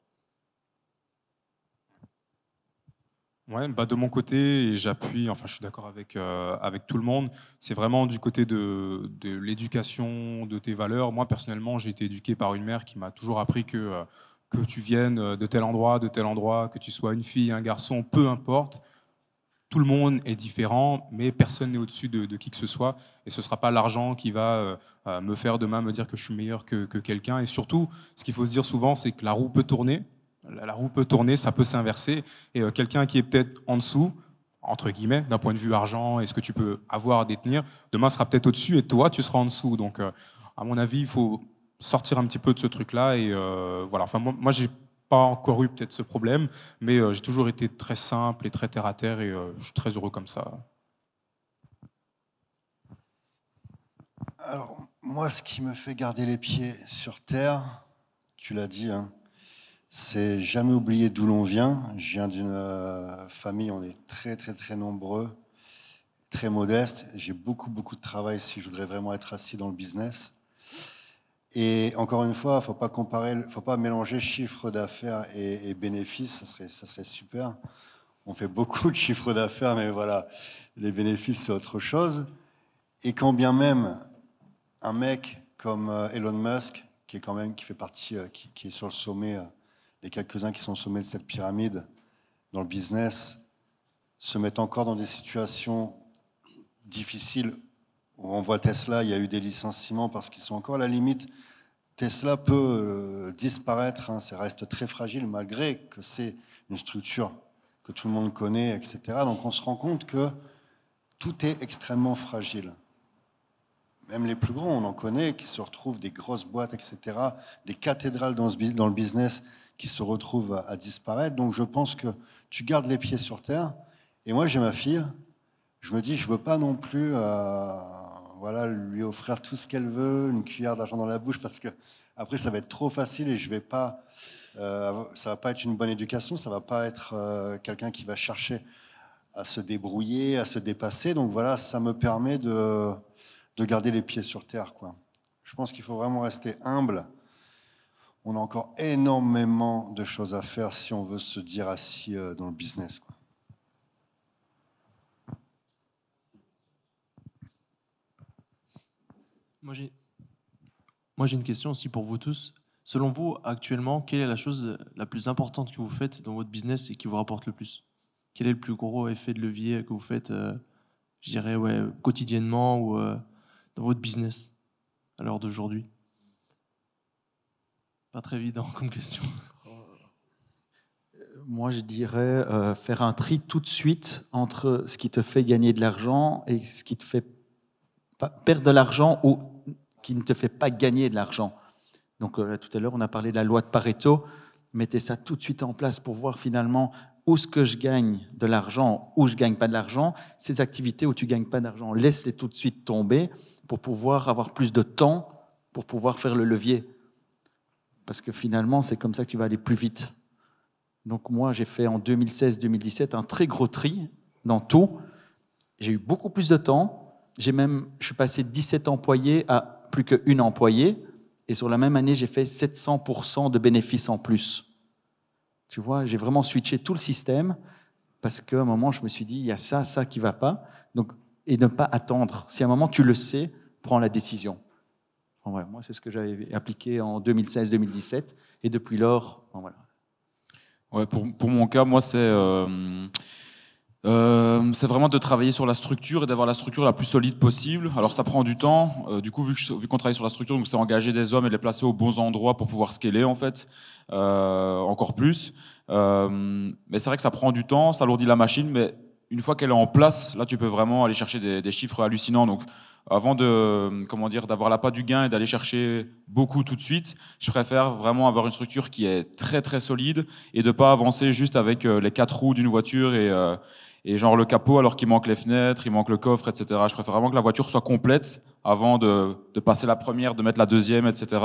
Ouais, bah, de mon côté, et j'appuie, enfin je suis d'accord avec, euh, avec tout le monde, c'est vraiment du côté de, l'éducation, de tes valeurs. Moi personnellement, j'ai été éduqué par une mère qui m'a toujours appris que que tu viennes de tel endroit, de tel endroit, que tu sois une fille, un garçon, peu importe, tout le monde est différent, mais personne n'est au-dessus de, qui que ce soit. Et ce ne sera pas l'argent qui va euh, euh, me faire demain me dire que je suis meilleur que, quelqu'un. Et surtout, ce qu'il faut se dire souvent, c'est que la roue peut tourner. La, roue peut tourner, ça peut s'inverser. Et euh, quelqu'un qui est peut-être en dessous, entre guillemets, d'un point de vue argent et ce que tu peux avoir à détenir, demain sera peut-être au-dessus et toi, tu seras en dessous. Donc, à mon avis, il faut sortir un petit peu de ce truc-là. Et voilà, enfin, moi j'ai pas encore eu peut-être ce problème, mais euh, j'ai toujours été très simple et très terre à terre et euh, je suis très heureux comme ça. Alors, moi, ce qui me fait garder les pieds sur terre, tu l'as dit, hein, c'est jamais oublier d'où l'on vient. Je viens d'une euh, famille, on est très, très, très nombreux, très modeste. J'ai beaucoup, beaucoup de travail si je voudrais vraiment être assis dans le business. Et encore une fois, faut pas comparer, faut pas mélanger chiffre d'affaires et, bénéfices, ça serait, ça serait super. On fait beaucoup de chiffre d'affaires, mais voilà, les bénéfices c'est autre chose. Et quand bien même un mec comme euh, Elon Musk, qui est quand même qui fait partie, euh, qui, qui est sur le sommet, les euh, quelques-uns qui sont au sommet de cette pyramide dans le business, se mettent encore dans des situations difficiles on voit Tesla, il y a eu des licenciements parce qu'ils sont encore à la limite Tesla peut euh, disparaître, ça hein, reste très fragile malgré que c'est une structure que tout le monde connaît, etc. Donc on se rend compte que tout est extrêmement fragile. Même les plus grands, on en connaît, qui se retrouvent des grosses boîtes, etc., des cathédrales dans, le business qui se retrouvent à, disparaître. Donc je pense que tu gardes les pieds sur terre. Et moi, j'ai ma fille. Je me dis, je ne veux pas non plus... Euh, voilà, lui offrir tout ce qu'elle veut, une cuillère d'argent dans la bouche, parce que après, ça va être trop facile et je vais pas, euh, ça va pas être une bonne éducation, ça va pas être euh, quelqu'un qui va chercher à se débrouiller, à se dépasser. Donc voilà, ça me permet de, garder les pieds sur terre, quoi. Je pense qu'il faut vraiment rester humble. On a encore énormément de choses à faire si on veut se dire assis euh, dans le business. Moi, j'ai, moi, j'ai une question aussi pour vous tous. Selon vous, actuellement, quelle est la chose la plus importante que vous faites dans votre business et qui vous rapporte le plus Quel est le plus gros effet de levier que vous faites, euh, je dirais, ouais, quotidiennement ou euh, dans votre business à l'heure d'aujourd'hui Pas très évident comme question. Euh, moi, je dirais faire un tri tout de suite entre ce qui te fait gagner de l'argent et ce qui te fait perdre de l'argent ou qui ne te fait pas gagner de l'argent. Donc euh, tout à l'heure, on a parlé de la loi de Pareto. Mettez ça tout de suite en place pour voir finalement où ce que je gagne de l'argent, où je gagne pas de l'argent. Ces activités où tu gagnes pas d'argent, laisse-les tout de suite tomber pour pouvoir avoir plus de temps pour pouvoir faire le levier. Parce que finalement, c'est comme ça que tu vas aller plus vite. Donc moi, j'ai fait en 2016-2017 un très gros tri dans tout. J'ai eu beaucoup plus de temps. J'ai même, je suis passé de 17 employés à plus qu'une employée, et sur la même année, j'ai fait 700% de bénéfices en plus. Tu vois, j'ai vraiment switché tout le système parce qu'à un moment, je me suis dit, il y a ça, ça qui va pas. Donc, et ne pas attendre. Si à un moment, tu le sais, prends la décision. moi, c'est ce que j'avais appliqué en 2016-2017. Et depuis lors, voilà. Ouais, pour, pour, mon cas, moi, c'est. Euh, euh, c'est vraiment de travailler sur la structure et d'avoir la structure la plus solide possible. Alors ça prend du temps. Euh, du coup, vu, qu'on travaille sur la structure, donc c'est engager des hommes et les placer aux bons endroits pour pouvoir scaler en fait euh, encore plus. mais c'est vrai que ça prend du temps, ça lourdit la machine, mais une fois qu'elle est en place, là tu peux vraiment aller chercher des, chiffres hallucinants. Donc avant de comment dire d'avoir pas du gain et d'aller chercher beaucoup tout de suite, je préfère vraiment avoir une structure qui est très très solide et de pas avancer juste avec les quatre roues d'une voiture et et genre le capot, alors qu'il manque les fenêtres, il manque le coffre, etc. Je préfère vraiment que la voiture soit complète avant de, passer la première, de mettre la deuxième, etc.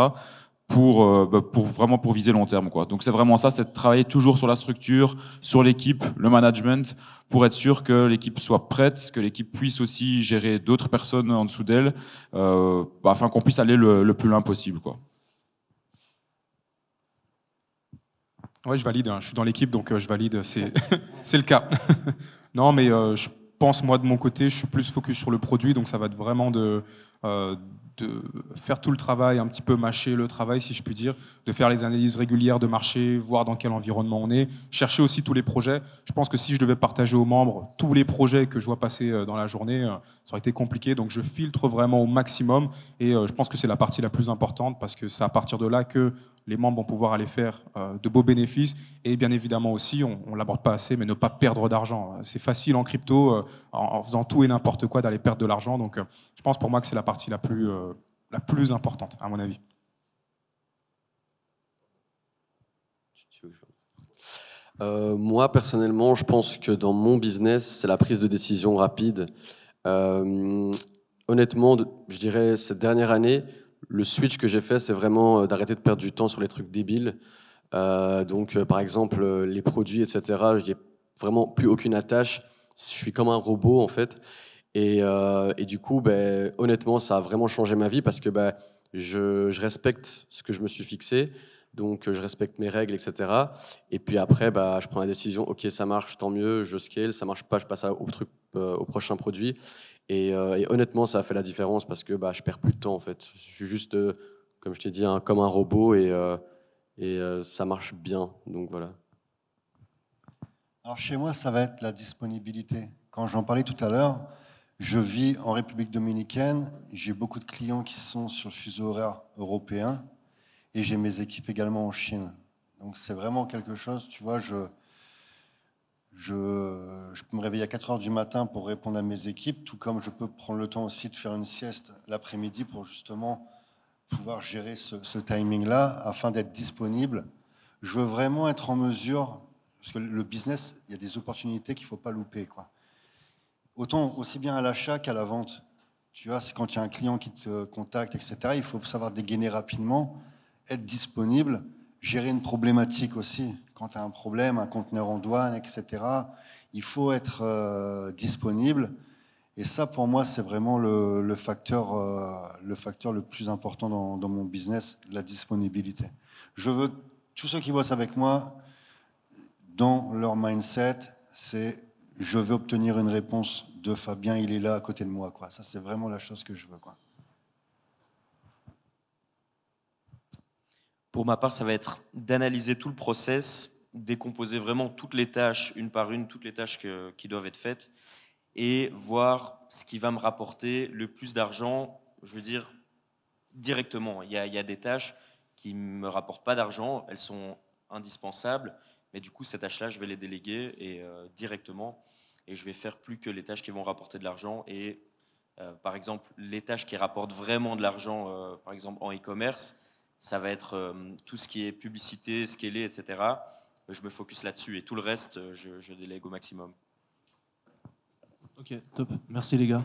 Pour, euh, bah, pour vraiment pour viser long terme. Quoi. Donc c'est vraiment ça, c'est de travailler toujours sur la structure, sur l'équipe, le management, pour être sûr que l'équipe soit prête, que l'équipe puisse aussi gérer d'autres personnes en dessous d'elle, euh, bah, afin qu'on puisse aller le, plus loin possible. Quoi. Oui, je valide. Hein. Je suis dans l'équipe, donc euh, je valide. C'est le cas. Non, mais euh, je pense, moi, de mon côté, je suis plus focus sur le produit, donc ça va être vraiment de, euh, de faire tout le travail, un petit peu mâcher le travail, si je puis dire, de faire les analyses régulières de marché, voir dans quel environnement on est, chercher aussi tous les projets. Je pense que si je devais partager aux membres tous les projets que je vois passer euh, dans la journée, ça aurait été compliqué. Donc je filtre vraiment au maximum et je pense que c'est la partie la plus importante parce que c'est à partir de là que les membres vont pouvoir aller faire euh, de beaux bénéfices. Et bien évidemment aussi, on ne l'aborde pas assez, mais ne pas perdre d'argent. C'est facile en crypto, euh, en, faisant tout et n'importe quoi, d'aller perdre de l'argent. Donc euh, je pense pour moi que c'est la partie la plus, la plus importante, à mon avis. moi, personnellement, je pense que dans mon business, c'est la prise de décision rapide. honnêtement, je dirais cette dernière année, le switch que j'ai fait, c'est vraiment euh, d'arrêter de perdre du temps sur les trucs débiles. Euh, donc, euh, par exemple, les produits, etc. Je n'ai vraiment plus aucune attache. Je suis comme un robot, en fait. Et, du coup, ben, honnêtement, ça a vraiment changé ma vie parce que ben, je, respecte ce que je me suis fixé. Donc, je respecte mes règles, etc. Et puis après, bah je prends la décision OK, ça marche, tant mieux, je scale. Ça marche pas, je passe au, truc, au prochain produit. Euh, et, honnêtement, ça a fait la différence parce que bah, je perds plus de temps en fait. Je suis juste, euh, comme je t'ai dit, comme un robot et, euh, et ça marche bien. Donc voilà. Alors chez moi, ça va être la disponibilité. Quand j'en parlais tout à l'heure, je vis en République dominicaine. J'ai beaucoup de clients qui sont sur le fuseau horaire européen et j'ai mes équipes également en Chine. Donc c'est vraiment quelque chose, tu vois, je je, peux me réveiller à 4 heures du matin pour répondre à mes équipes, tout comme je peux prendre le temps aussi de faire une sieste l'après-midi pour justement pouvoir gérer ce, timing-là afin d'être disponible. Je veux vraiment être en mesure, parce que le business, il y a des opportunités qu'il ne faut pas louper. Quoi. Autant aussi bien à l'achat qu'à la vente. Tu vois, c'est quand il y a un client qui te contacte, etc., il faut savoir dégainer rapidement, être disponible, gérer une problématique aussi quand tu as un problème, un conteneur en douane, etc., il faut être euh, disponible. Et ça, pour moi, c'est vraiment le, facteur, euh, le facteur le plus important dans, dans, mon business, la disponibilité. Je veux tous ceux qui bossent avec moi, dans leur mindset, c'est je veux obtenir une réponse de Fabien, il est là à côté de moi. Quoi. Ça, c'est vraiment la chose que je veux. Quoi. Pour ma part, ça va être d'analyser tout le process, décomposer vraiment toutes les tâches, une par une, toutes les tâches qui doivent être faites, et voir ce qui va me rapporter le plus d'argent, je veux dire, directement. Il y a, des tâches qui ne me rapportent pas d'argent, elles sont indispensables, mais du coup, ces tâches-là, je vais les déléguer et, euh, directement, et je vais faire plus que les tâches qui vont rapporter de l'argent. Et euh, par exemple, les tâches qui rapportent vraiment de l'argent, euh, par exemple en e-commerce, ça va être euh, tout ce qui est publicité, est, etc. Je me focus là-dessus et tout le reste, euh, je, délègue au maximum. Ok, top. Merci les gars.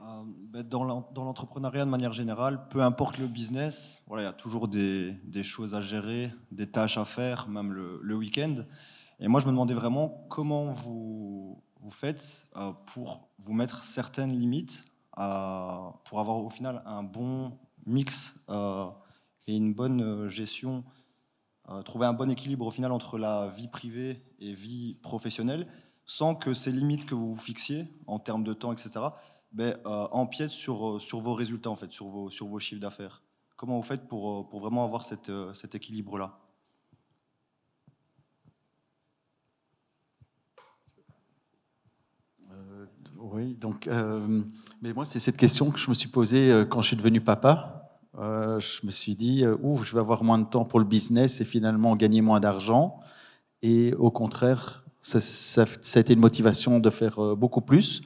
Euh, ben, dans l'entrepreneuriat de manière générale, peu importe le business, voilà, il y a toujours des, choses à gérer, des tâches à faire, même le, le week-end. Et moi, je me demandais vraiment comment vous, vous faites euh, pour vous mettre certaines limites, euh, pour avoir au final un bon mix euh, et une bonne gestion, trouver un bon équilibre au final entre la vie privée et vie professionnelle, sans que ces limites que vous vous fixiez en termes de temps, etc., ben, euh, empiètent sur, sur vos résultats, en fait, sur vos, sur vos chiffres d'affaires. Comment vous faites pour, pour vraiment avoir cette, cet équilibre-là Oui, donc, euh, mais moi, c'est cette question que je me suis posée euh, quand je suis devenu papa. Euh, je me suis dit, ouf, je vais avoir moins de temps pour le business et finalement gagner moins d'argent. Et au contraire, ça, a été une motivation de faire beaucoup plus.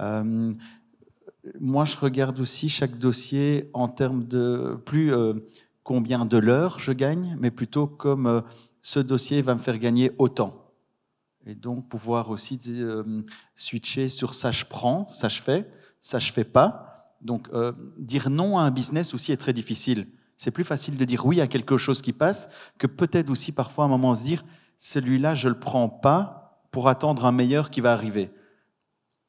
moi, je regarde aussi chaque dossier en termes de plus combien de l'heure je gagne, mais plutôt comme ce dossier va me faire gagner autant. Et donc pouvoir aussi euh, switcher sur ça je prends, ça je fais, ça je fais pas. Donc euh, dire non à un business aussi est très difficile. C'est plus facile de dire oui à quelque chose qui passe que peut-être aussi parfois à un moment se dire celui-là je le prends pas pour attendre un meilleur qui va arriver.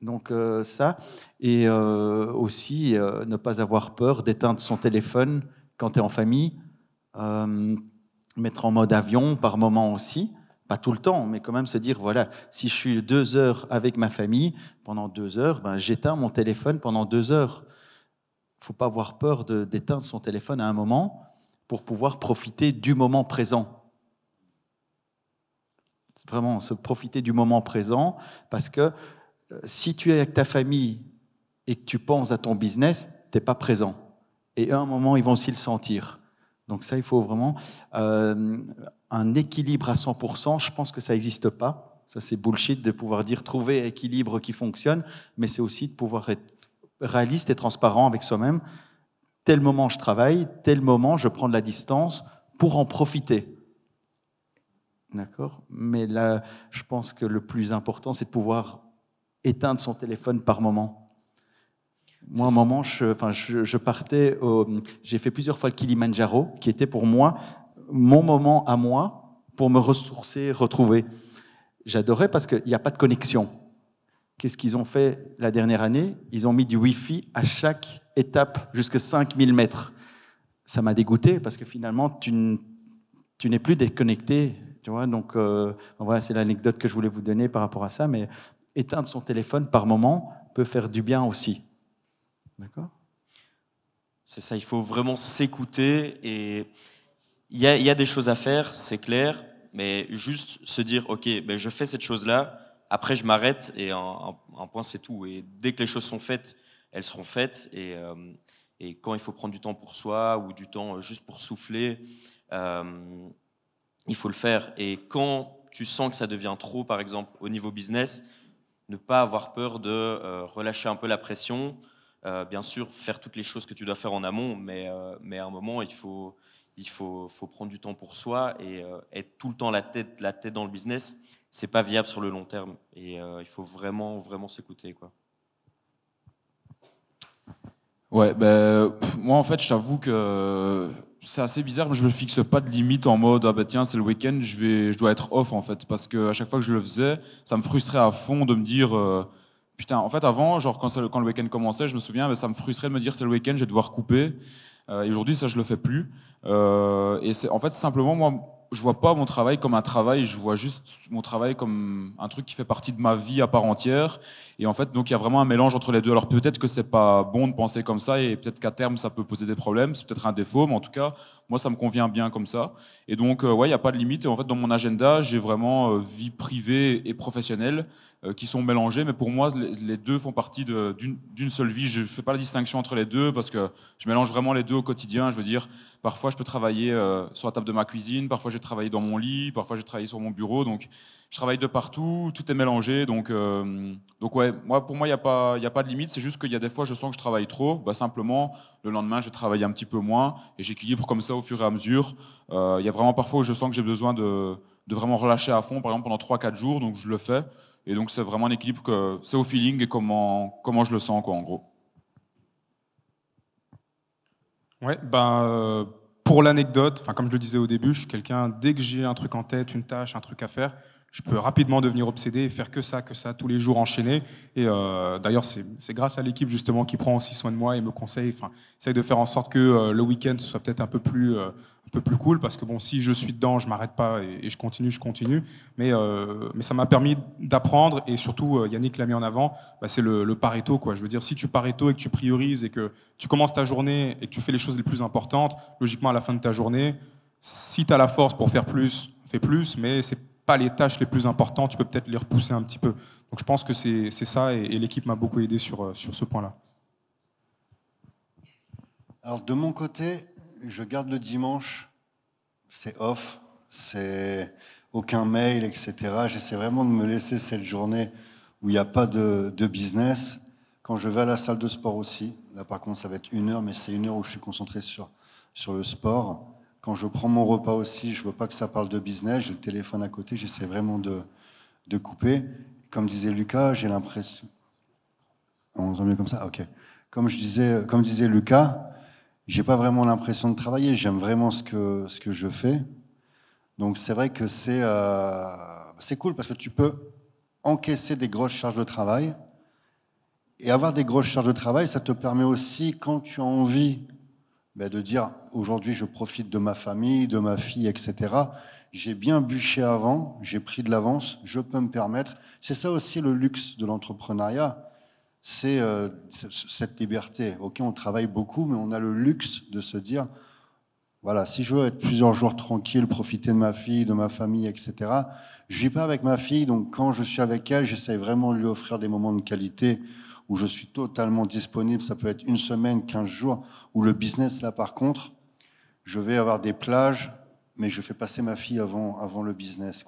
Donc euh, ça, et aussi ne pas avoir peur d'éteindre son téléphone quand tu es en famille, mettre en mode avion par moment aussi pas tout le temps, mais quand même se dire, voilà, si je suis deux heures avec ma famille, pendant deux heures, ben, j'éteins mon téléphone pendant deux heures. Il faut pas avoir peur d'éteindre son téléphone à un moment pour pouvoir profiter du moment présent. Vraiment, se profiter du moment présent, parce que euh, si tu es avec ta famille et que tu penses à ton business, tu n'es pas présent. Et à un moment, ils vont s'y le sentir. Donc ça, il faut vraiment euh, un équilibre à 100%. Je pense que ça n'existe pas. Ça, c'est bullshit de pouvoir dire trouver un équilibre qui fonctionne, mais c'est aussi de pouvoir être réaliste et transparent avec soi-même. Tel moment, je travaille, tel moment, je prends de la distance pour en profiter. D'accord Mais là, je pense que le plus important, c'est de pouvoir éteindre son téléphone par moment moi, à un moment, je, enfin, je, partais, j'ai fait plusieurs fois le Kilimanjaro, qui était pour moi mon moment à moi pour me ressourcer, retrouver. J'adorais parce qu'il n'y a pas de connexion. Qu'est-ce qu'ils ont fait la dernière année Ils ont mis du Wi-Fi à chaque étape, jusqu'à 5000 mètres. Ça m'a dégoûté parce que finalement, tu n'es plus déconnecté. Tu vois Donc, euh, voilà, c'est l'anecdote que je voulais vous donner par rapport à ça. Mais éteindre son téléphone par moment peut faire du bien aussi. D'accord C'est ça, il faut vraiment s'écouter et il y, a, des choses à faire, c'est clair, mais juste se dire, ok, ben, je fais cette chose-là, après je m'arrête et un, point c'est tout. Et dès que les choses sont faites, elles seront faites. Et, euh, quand il faut prendre du temps pour soi ou du temps euh, juste pour souffler, euh, il faut le faire. Et quand tu sens que ça devient trop, par exemple, au niveau business, ne pas avoir peur de relâcher un peu la pression, euh, bien sûr, faire toutes les choses que tu dois faire en amont, mais, euh, mais à un moment, il faut, il faut, faut prendre du temps pour soi et euh, être tout le temps la tête, la tête dans le business, c'est pas viable sur le long terme. Et il faut vraiment, vraiment s'écouter, quoi. Ouais, ben, moi en fait, je t'avoue que c'est assez bizarre, mais je me fixe pas de limite en mode ah ben tiens c'est le week-end, je vais, je dois être off en fait, parce que à chaque fois que je le faisais, ça me frustrait à fond de me dire putain, en fait, avant, genre, quand, le week-end commençait, je me souviens, ça me frustrait de me dire c'est le week-end, je vais devoir couper. Euh, et aujourd'hui, ça, je le fais plus. Euh, et c'est, en fait, simplement, moi, je vois pas mon travail comme un travail, je vois juste mon travail comme un truc qui fait partie de ma vie à part entière. Et en fait, donc, il y a vraiment un mélange entre les deux. Alors, peut-être que c'est pas bon de penser comme ça, et peut-être qu'à terme, ça peut poser des problèmes. C'est peut-être un défaut, mais en tout cas, moi, ça me convient bien comme ça. Et donc, euh, ouais, il n'y a pas de limite. Et en fait, dans mon agenda, j'ai vraiment vie privée et professionnelle. Euh, qui sont mélangés, mais pour moi, les deux font partie d'une seule vie. Je ne fais pas la distinction entre les deux parce que je mélange vraiment les deux au quotidien. Je veux dire, parfois, je peux travailler euh, sur la table de ma cuisine, parfois, je travaillé dans mon lit, parfois, je travaillé sur mon bureau. Donc, je travaille de partout, tout est mélangé. Donc, euh, donc ouais, moi, pour moi, il n'y a, pas, a pas de limite. C'est juste qu'il y a des fois, je sens que je travaille trop. Bah, simplement, le lendemain, je travaille un petit peu moins et j'équilibre comme ça au fur et à mesure. Il y a vraiment parfois où je sens que j'ai besoin de, de vraiment relâcher à fond, par exemple pendant 3-4 jours, donc je le fais. Et donc, c'est vraiment un équilibre que c'est au feeling et comment, comment je le sens, quoi, en gros. Ouais, ben, euh, pour l'anecdote, comme je le disais au début, je suis quelqu'un, dès que j'ai un truc en tête, une tâche, un truc à faire, je peux rapidement devenir obsédé et faire que ça, que ça, tous les jours enchaîner. Et euh, d'ailleurs, c'est grâce à l'équipe justement qui prend aussi soin de moi et me conseille, enfin, essaye de faire en sorte que euh, le week-end soit peut-être un peu plus un peu plus cool parce que bon, si je suis dedans, je m'arrête pas et, je continue, je continue. Mais, euh, mais ça m'a permis d'apprendre et surtout, euh, Yannick l'a mis en avant, bah, c'est le, le, Pareto. Quoi. Je veux dire, si tu Pareto et que tu priorises et que tu commences ta journée et que tu fais les choses les plus importantes, logiquement, à la fin de ta journée, si tu as la force pour faire plus, fais plus, mais c'est pas les tâches les plus importantes, tu peux peut-être les repousser un petit peu. Donc je pense que c'est ça et, et l'équipe m'a beaucoup aidé sur, euh, sur ce point-là. Alors de mon côté, je garde le dimanche, c'est off, c'est aucun mail, etc. J'essaie vraiment de me laisser cette journée où il n'y a pas de, business. Quand je vais à la salle de sport aussi, là par contre ça va être une heure, mais c'est une heure où je suis concentré sur, sur le sport. Quand je prends mon repas aussi, je ne veux pas que ça parle de business, j'ai le téléphone à côté, j'essaie vraiment de, couper. Comme disait Lucas, j'ai l'impression... On entend mieux comme ça Ok. Comme, je disais, comme disait Lucas, j'ai pas vraiment l'impression de travailler. J'aime vraiment ce que, ce que je fais. Donc c'est vrai que c'est euh, c'est cool parce que tu peux encaisser des grosses charges de travail. Et avoir des grosses charges de travail, ça te permet aussi, quand tu as envie ben, de dire aujourd'hui je profite de ma famille, de ma fille, etc., j'ai bien bûché avant, j'ai pris de l'avance, je peux me permettre. C'est ça aussi le luxe de l'entrepreneuriat, c'est euh, cette liberté. Ok, on travaille beaucoup, mais on a le luxe de se dire, voilà, si je veux être plusieurs jours tranquille, profiter de ma fille, de ma famille, etc. Je vis pas avec ma fille, donc quand je suis avec elle, j'essaie vraiment de lui offrir des moments de qualité où je suis totalement disponible. Ça peut être une semaine, 15 jours, où le business, là, par contre, je vais avoir des plages, mais je fais passer ma fille avant, avant le business,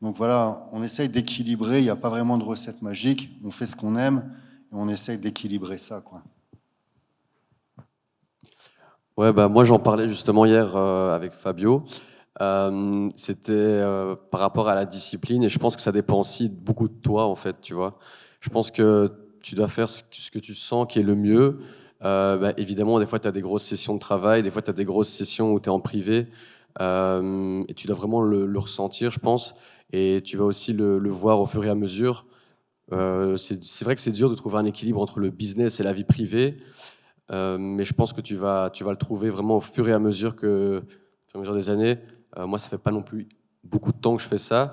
Donc voilà, on essaye d'équilibrer, il n'y a pas vraiment de recette magique, on fait ce qu'on aime, on essaie d'équilibrer ça. Quoi. Ouais, bah, moi j'en parlais justement hier euh, avec Fabio. Euh, c'était euh, par rapport à la discipline et je pense que ça dépend aussi beaucoup de toi en fait, tu vois. Je pense que tu dois faire ce que tu sens qui est le mieux. Bah, évidemment, des fois tu as des grosses sessions de travail, des fois tu as des grosses sessions où tu es en privé et tu dois vraiment le, ressentir, je pense et tu vas aussi le, voir au fur et à mesure. Euh, c'est vrai que c'est dur de trouver un équilibre entre le business et la vie privée, euh, mais je pense que tu vas, tu vas le trouver vraiment au fur et à mesure, que, au fur et à mesure des années. Euh, moi, ça fait pas non plus beaucoup de temps que je fais ça.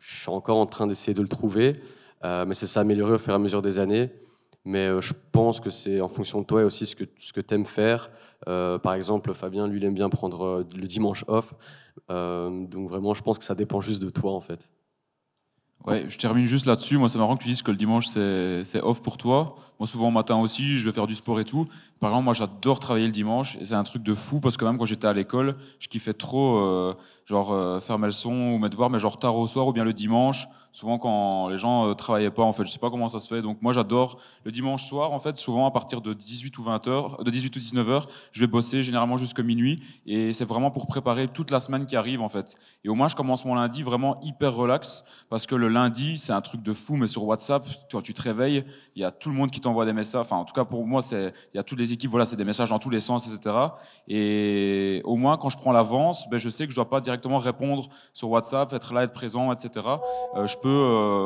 Je suis encore en train d'essayer de le trouver, mais c'est ça amélioré au fur et à mesure des années. Mais je pense que c'est en fonction de toi et aussi ce que, ce que tu aimes faire. par exemple, Fabien, lui, il aime bien prendre le dimanche off. donc vraiment, je pense que ça dépend juste de toi, en fait. Ouais, je termine juste là-dessus. Moi, c'est marrant que tu dises que le dimanche, c'est off pour toi. Moi, souvent, matin aussi, je vais faire du sport et tout. Par exemple, moi, j'adore travailler le dimanche. Et c'est un truc de fou parce que même quand j'étais à l'école, je kiffais trop, euh, genre, euh, faire mes leçons ou mes devoirs, mais genre tard au soir ou bien le dimanche souvent quand les gens ne euh, travaillaient pas, en fait, je sais pas comment ça se fait. Donc moi, j'adore le dimanche soir, en fait, souvent à partir de 18 ou 20 euh, de 18 ou 19 heures, je vais bosser généralement jusqu'à minuit, et c'est vraiment pour préparer toute la semaine qui arrive, en fait. Et au moins, je commence mon lundi vraiment hyper relax, parce que le lundi, c'est un truc de fou, mais sur WhatsApp, quand tu te réveilles, il y a tout le monde qui t'envoie des messages. Enfin, en tout cas, pour moi, c'est, il y a toutes les équipes, voilà, c'est des messages dans tous les sens, etc. Et au moins, quand je prends l'avance, ben, je sais que je ne dois pas directement répondre sur WhatsApp, être là, être présent, etc peux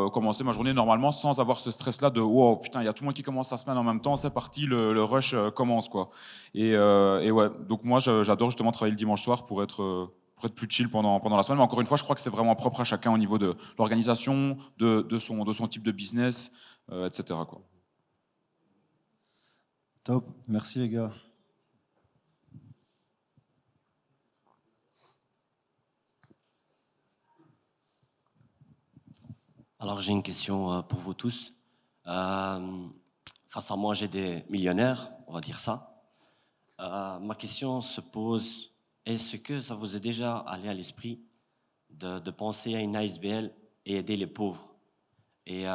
euh, commencer ma journée normalement sans avoir ce stress-là de wow, putain, il y a tout le monde qui commence sa semaine en même temps, c'est parti, le, rush euh, commence. quoi. Et, euh, et ouais, donc moi, j'adore justement travailler le dimanche soir pour être être plus chill pendant, pendant la semaine. Mais encore une fois, je crois que c'est vraiment propre à chacun au niveau de l'organisation, de, de, son, de son type de business, etc. Quoi. Top, merci les gars. Alors j'ai une question euh, pour vous tous. Euh, face à moi, j'ai des millionnaires, on va dire ça. Euh, ma question se pose, est-ce que ça vous est déjà allé à l'esprit de, penser à une ASBL et aider les pauvres Et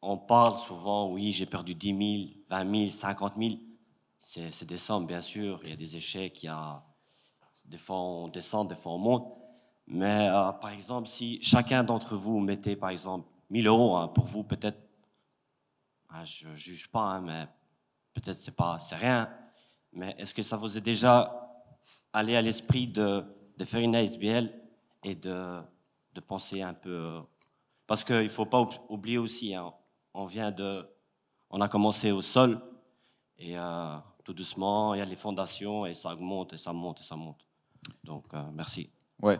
on parle souvent, oui, j'ai perdu 10 000, 20 000, 50 000. C'est des sommes, bien sûr. Il y a des échecs, il y a... Des fois on descend, des fois on monte. Mais euh, par exemple, si chacun d'entre vous mettait, par exemple, 1000 euros, hein, pour vous, peut-être, ah, je ne juge pas, hein, mais peut-être c'est pas, rien. Mais est-ce que ça vous est déjà allé à l'esprit de, de, faire une ASBL et de, de penser un peu euh, Parce qu'il ne faut pas oublier aussi, hein, on vient de, on a commencé au sol et euh, tout doucement, il y a les fondations et ça augmente et ça monte et ça monte. Donc, merci. Ouais.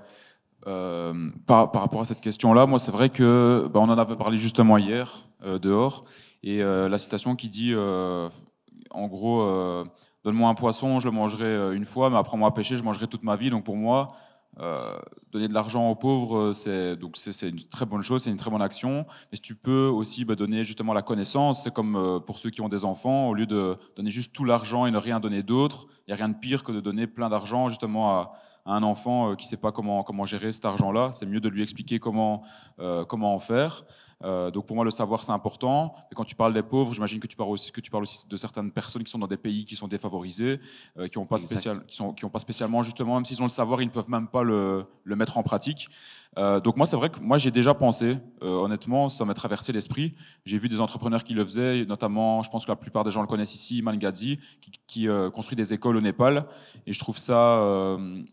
Euh, par, rapport à cette question-là, moi, c'est vrai que bah, on en avait parlé justement hier euh, dehors, et euh, la citation qui dit, en gros, donne-moi un poisson, je le mangerai une fois, mais après moi à pêcher, je mangerai toute ma vie. Donc pour moi, donner de l'argent aux pauvres, c'est donc c'est une très bonne chose, c'est une très bonne action. Mais si tu peux aussi bah, donner justement la connaissance, c'est comme pour ceux qui ont des enfants, au lieu de donner juste tout l'argent et ne rien donner d'autre, il n'y a rien de pire que de donner plein d'argent justement à un enfant euh, qui ne sait pas comment, comment gérer cet argent-là, c'est mieux de lui expliquer comment, euh, comment en faire. Euh, donc pour moi, le savoir, c'est important. Et quand tu parles des pauvres, j'imagine que tu parles aussi que tu parles aussi de certaines personnes qui sont dans des pays qui sont défavorisés, euh, qui n'ont pas, qui pas spécialement justement, même s'ils ont le savoir, ils ne peuvent même pas le, mettre en pratique. Euh, donc moi, c'est vrai que moi, j'ai déjà pensé, honnêtement, ça m'a traversé l'esprit. J'ai vu des entrepreneurs qui le faisaient, notamment, je pense que la plupart des gens le connaissent ici, mangadi qui, qui construit des écoles au Népal. Et je trouve ça,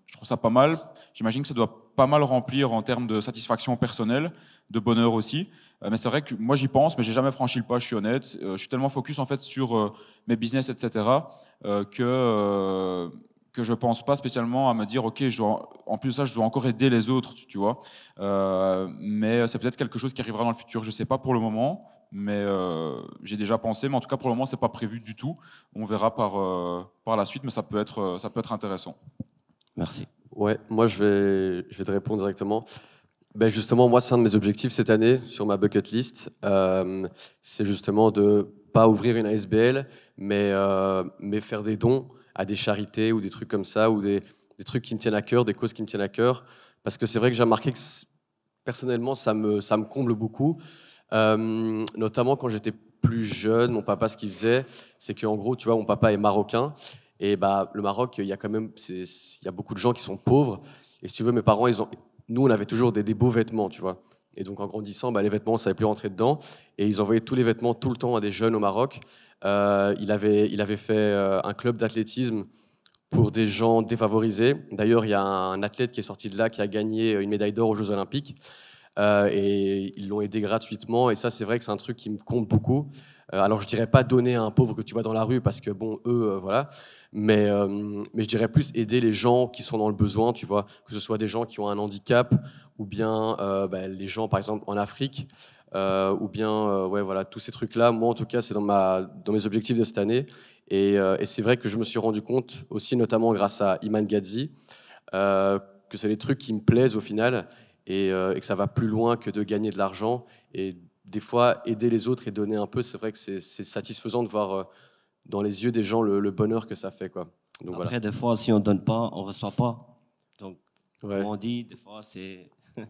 je trouve ça pas mal. J'imagine que ça doit pas mal remplir en termes de satisfaction personnelle, de bonheur aussi. Euh, mais c'est vrai que moi j'y pense, mais j'ai jamais franchi le pas. Je suis honnête. Euh, je suis tellement focus en fait sur euh, mes business, etc. que que je pense pas spécialement à me dire ok en plus de ça je dois encore aider les autres tu, vois mais c'est peut-être quelque chose qui arrivera dans le futur je sais pas pour le moment mais j'ai déjà pensé mais en tout cas pour le moment c'est pas prévu du tout on verra par par la suite mais ça peut être ça peut être intéressant merci Ouais, moi je vais, je vais te répondre directement. Ben justement, moi, c'est un de mes objectifs cette année sur ma bucket list. Euh, c'est justement de pas ouvrir une ASBL, mais, euh, mais faire des dons à des charités ou des trucs comme ça, ou des, trucs qui me tiennent à cœur, des causes qui me tiennent à cœur. Parce que c'est vrai que j'ai remarqué que personnellement, ça me, ça me comble beaucoup. Euh, notamment quand j'étais plus jeune, mon papa, ce qu'il faisait, c'est qu'en gros, tu vois, mon papa est marocain et bah, le Maroc, il y a quand même il y beaucoup de gens qui sont pauvres. Et si tu veux, mes parents, ils nous, on avait toujours des, beaux vêtements, tu vois. Et donc, en grandissant, bah, les vêtements, ça savait plus rentrer dedans. Et ils envoyaient tous les vêtements tout le temps à des jeunes au Maroc. Euh, il, avait, il avait fait euh, un club d'athlétisme pour des gens défavorisés. D'ailleurs, il y a un athlète qui est sorti de là qui a gagné une médaille d'or aux Jeux Olympiques. Euh, et ils l'ont aidé gratuitement. Et ça, c'est vrai que c'est un truc qui me compte beaucoup. alors, je ne dirais pas donner à un pauvre que tu vois dans la rue parce que, bon, eux, voilà mais, euh, mais je dirais plus aider les gens qui sont dans le besoin, tu vois, que ce soit des gens qui ont un handicap ou bien euh, bah, les gens, par exemple, en Afrique, euh, ou bien, ouais, voilà, tous ces trucs-là. Moi, en tout cas, c'est dans, ma, dans mes objectifs de cette année. Et, c'est vrai que je me suis rendu compte aussi, notamment grâce à Iman Gadzi, que c'est les trucs qui me plaisent au final et que ça va plus loin que de gagner de l'argent. Et des fois, aider les autres et donner un peu, c'est vrai que c'est satisfaisant de voir dans les yeux des gens le, bonheur que ça fait. Quoi. Donc, Après, des fois, si on ne donne pas, on ne reçoit pas. Donc, on dit, des fois, c'est.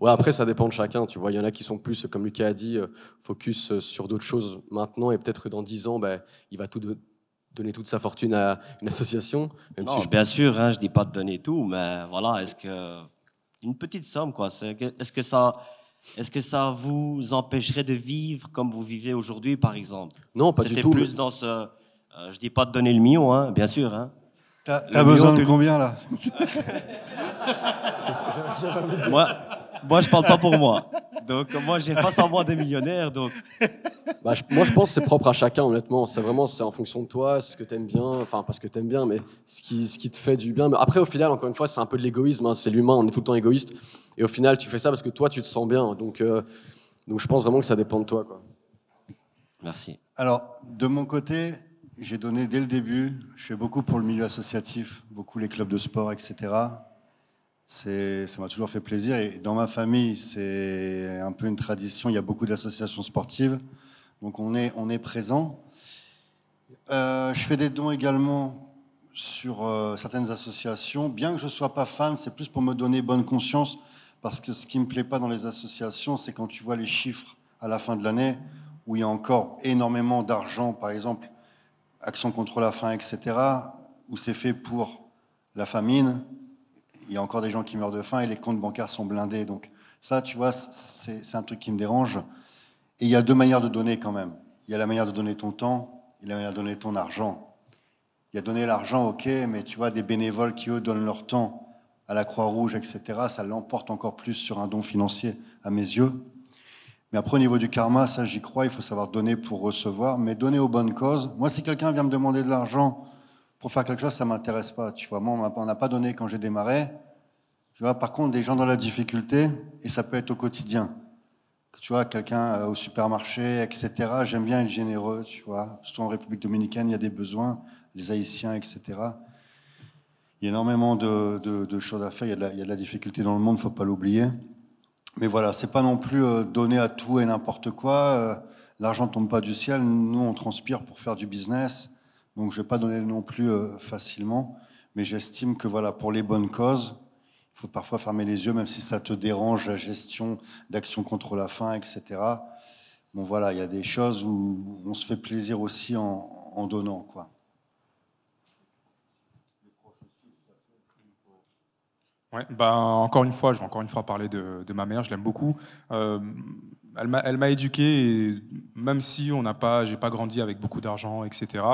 Ouais, après, ça dépend de chacun. Tu vois, il y en a qui sont plus, comme Lucas a dit, euh, focus euh, sur d'autres choses maintenant et peut-être dans 10 ans, ben, il va tout donner toute sa fortune à une association. bien sûr, hein, je dis pas de donner tout, mais voilà, est-ce que une petite somme, quoi. Est-ce que ça, est-ce que ça vous empêcherait de vivre comme vous vivez aujourd'hui, par exemple Non, pas du tout. C'était plus dans ce. Euh, je dis pas de donner le million, hein, bien sûr. Hein. as besoin de combien là Moi, moi, je parle pas pour moi. Donc, moi, j'ai pas moi des millionnaires. Donc. Bah, moi, je pense que c'est propre à chacun, honnêtement. C'est vraiment c'est en fonction de toi, ce que tu aimes bien, enfin, parce que tu aimes bien, mais ce qui, ce qui te fait du bien. Mais après, au final, encore une fois, c'est un peu de l'égoïsme. Hein. C'est l'humain, on est tout le temps égoïste. Et au final, tu fais ça parce que toi, tu te sens bien. Donc, euh, donc je pense vraiment que ça dépend de toi. Merci. Alors, de mon côté, j'ai donné dès le début. Je fais beaucoup pour le milieu associatif, beaucoup les clubs de sport, etc ça m'a toujours fait plaisir. Et dans ma famille, c'est un peu une tradition. Il y a beaucoup d'associations sportives, donc on est, on est présent. Euh, je fais des dons également sur euh, certaines associations. Bien que je ne sois pas fan, c'est plus pour me donner bonne conscience, parce que ce qui ne me plaît pas dans les associations, c'est quand tu vois les chiffres à la fin de l'année, où il y a encore énormément d'argent, par exemple, Action contre la faim, etc., où c'est fait pour la famine, il y a encore des gens qui meurent de faim et les comptes bancaires sont blindés. Donc ça, tu vois, c'est un truc qui me dérange. Et il y a deux manières de donner quand même. Il y a la manière de donner ton temps et la manière de donner ton argent. Il y a donner l'argent, ok, mais tu vois, des bénévoles qui, eux, donnent leur temps à la Croix-Rouge, etc., ça l'emporte encore plus sur un don financier, à mes yeux. Mais après, au niveau du karma, ça, j'y crois, il faut savoir donner pour recevoir, mais donner aux bonnes causes. Moi, si quelqu'un vient me demander de l'argent pour faire quelque chose, ça ne m'intéresse pas. Tu vois, moi, on n'a pas donné quand j'ai démarré. Tu vois, par contre, des gens dans la difficulté, et ça peut être au quotidien. Tu vois, quelqu'un euh, au supermarché, etc. J'aime bien être généreux, tu vois. Surtout en République dominicaine, il y a des besoins, les Haïtiens, etc. Il y a énormément de, choses à faire. Il y, a de la, difficulté dans le monde, il ne faut pas l'oublier. Mais voilà, ce n'est pas non plus euh, donner à tout et n'importe quoi. Euh, l'argent ne tombe pas du ciel. Nous, on transpire pour faire du business. Donc je ne vais pas donner le plus euh, facilement, mais j'estime que voilà, pour les bonnes causes, il faut parfois fermer les yeux, même si ça te dérange la gestion d'action contre la faim, etc. Bon voilà, il y a des choses où on se fait plaisir aussi en, donnant. quoi. Ouais, bah, encore une fois, je vais encore une fois parler de, ma mère, je l'aime beaucoup. Euh, elle m'a éduqué, et même si on n'a pas, j'ai pas grandi avec beaucoup d'argent, etc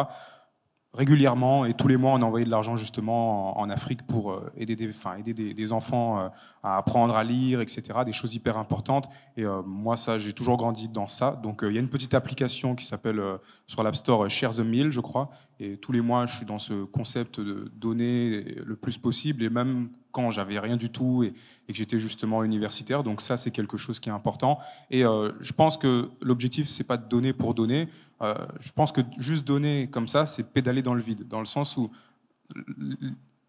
régulièrement et tous les mois, on envoie de l'argent justement en, Afrique pour euh, aider, des, aider des, enfants euh, à apprendre à lire, etc. Des choses hyper importantes. Et euh, moi, ça, j'ai toujours grandi dans ça. Donc, il y a une petite application qui s'appelle sur l'App Store Share the Meal, je crois. Et tous les mois, je suis dans ce concept de donner le plus possible et même quand j'avais rien du tout et, que j'étais justement universitaire. Donc ça, c'est quelque chose qui est important. Et euh, je pense que l'objectif, c'est pas de donner pour donner. Euh, je pense que juste donner comme ça, c'est pédaler dans le vide, dans le sens où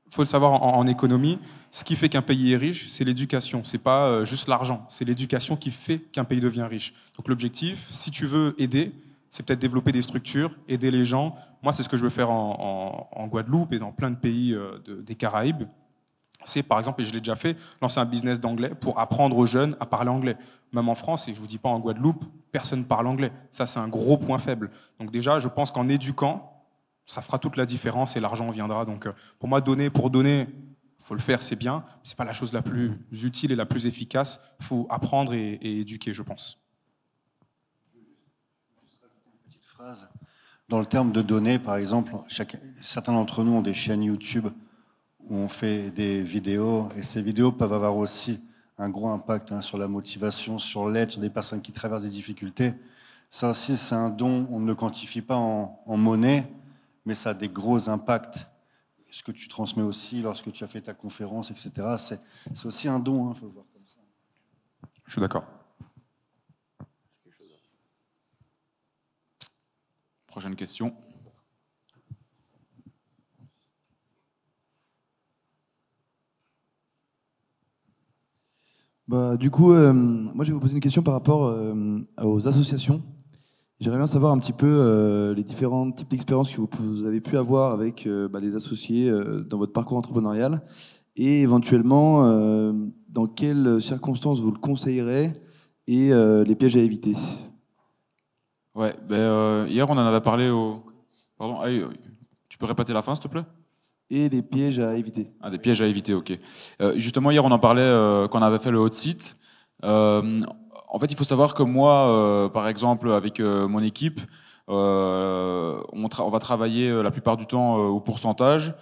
faut le savoir en, économie, ce qui fait qu'un pays est riche, c'est l'éducation. C'est pas euh, juste l'argent, c'est l'éducation qui fait qu'un pays devient riche. Donc l'objectif, si tu veux aider, c'est peut-être développer des structures, aider les gens. Moi, c'est ce que je veux faire en, Guadeloupe et dans plein de pays des Caraïbes, c'est par exemple, et je l'ai déjà fait, lancer un business d'anglais pour apprendre aux jeunes à parler anglais. Même en France, et je vous dis pas en Guadeloupe, personne ne parle anglais. Ça, c'est un gros point faible. Donc déjà, je pense qu'en éduquant, ça fera toute la différence et l'argent viendra. Donc euh, pour moi, donner pour donner, faut le faire, c'est bien. Ce n'est pas la chose la plus utile et la plus efficace. faut apprendre et, éduquer, je pense. Dans le terme de donner, par exemple, certains d'entre nous ont des chaînes YouTube où on fait des vidéos, et ces vidéos peuvent avoir aussi un gros impact hein, sur la motivation, sur l'aide, sur des personnes qui traversent des difficultés. Ça aussi, c'est un don, on ne le quantifie pas en, monnaie, mais ça a des gros impacts. Ce que tu transmets aussi lorsque tu as fait ta conférence, etc., c'est aussi un don, hein, faut voir comme ça. Je suis d'accord. Prochaine question. Bah, du coup, euh, moi, je vais vous poser une question par rapport euh, aux associations. J'aimerais bien savoir un petit peu euh, les différents types d'expériences que vous, avez pu avoir avec les bah, associés dans votre parcours entrepreneurial et éventuellement dans quelles circonstances vous le conseillerez et les pièges à éviter. Ouais, ben, hier on en avait parlé au. Pardon, tu peux répéter la fin s'il te plaît et des pièges à éviter. Ah, des pièges à éviter, ok. Euh, justement, hier, on en parlait euh, quand on avait fait le hot site. Euh, en fait, il faut savoir que moi, par exemple, avec mon équipe, on, va travailler la plupart du temps au pourcentage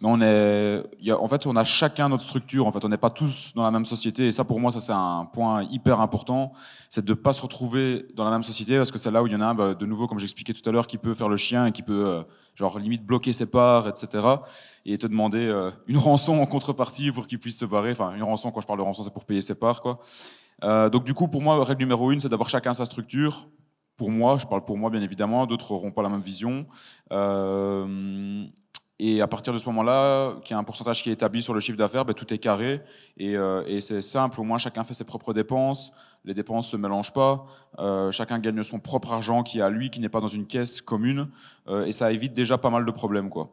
on est, a, en fait, on a chacun notre structure. En fait, on n'est pas tous dans la même société. Et ça, pour moi, ça c'est un point hyper important, c'est de ne pas se retrouver dans la même société, parce que c'est là où il y en a un, bah, de nouveau, comme j'expliquais tout à l'heure, qui peut faire le chien et qui peut, euh, genre, limite bloquer ses parts, etc. Et te demander euh, une rançon en contrepartie pour qu'il puisse se barrer. Enfin, une rançon. Quand je parle de rançon, c'est pour payer ses parts, quoi. Euh, donc, du coup, pour moi, règle numéro une, c'est d'avoir chacun sa structure. Pour moi, je parle pour moi, bien évidemment. D'autres n'auront pas la même vision. Euh, et à partir de ce moment-là, qu'il y a un pourcentage qui est établi sur le chiffre d'affaires, ben, tout est carré. Euh, et, c'est simple, au moins chacun fait ses propres dépenses, les dépenses ne se mélangent pas, euh, chacun gagne son propre argent qui est à lui, qui n'est pas dans une caisse commune. Euh, et ça évite déjà pas mal de problèmes. Quoi.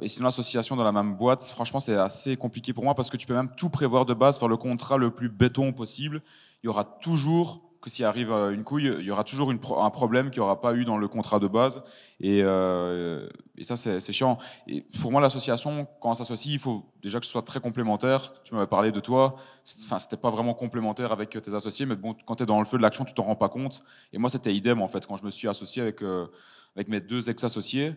et sinon, l'association dans la même boîte, franchement, c'est assez compliqué pour moi parce que tu peux même tout prévoir de base, faire le contrat le plus béton possible. Il y aura toujours que s'il arrive euh, une couille, il y aura toujours une un problème qu'il n'y aura pas eu dans le contrat de base. Et, euh, ça, c'est chiant. Et pour moi, l'association, quand on s'associe, il faut déjà que ce soit très complémentaire. Tu m'avais parlé de toi. Enfin, c'était pas vraiment complémentaire avec tes associés, mais bon, quand tu es dans le feu de l'action, tu t'en rends pas compte. Et moi, c'était idem, en fait, quand je me suis associé avec, euh, avec mes deux ex-associés.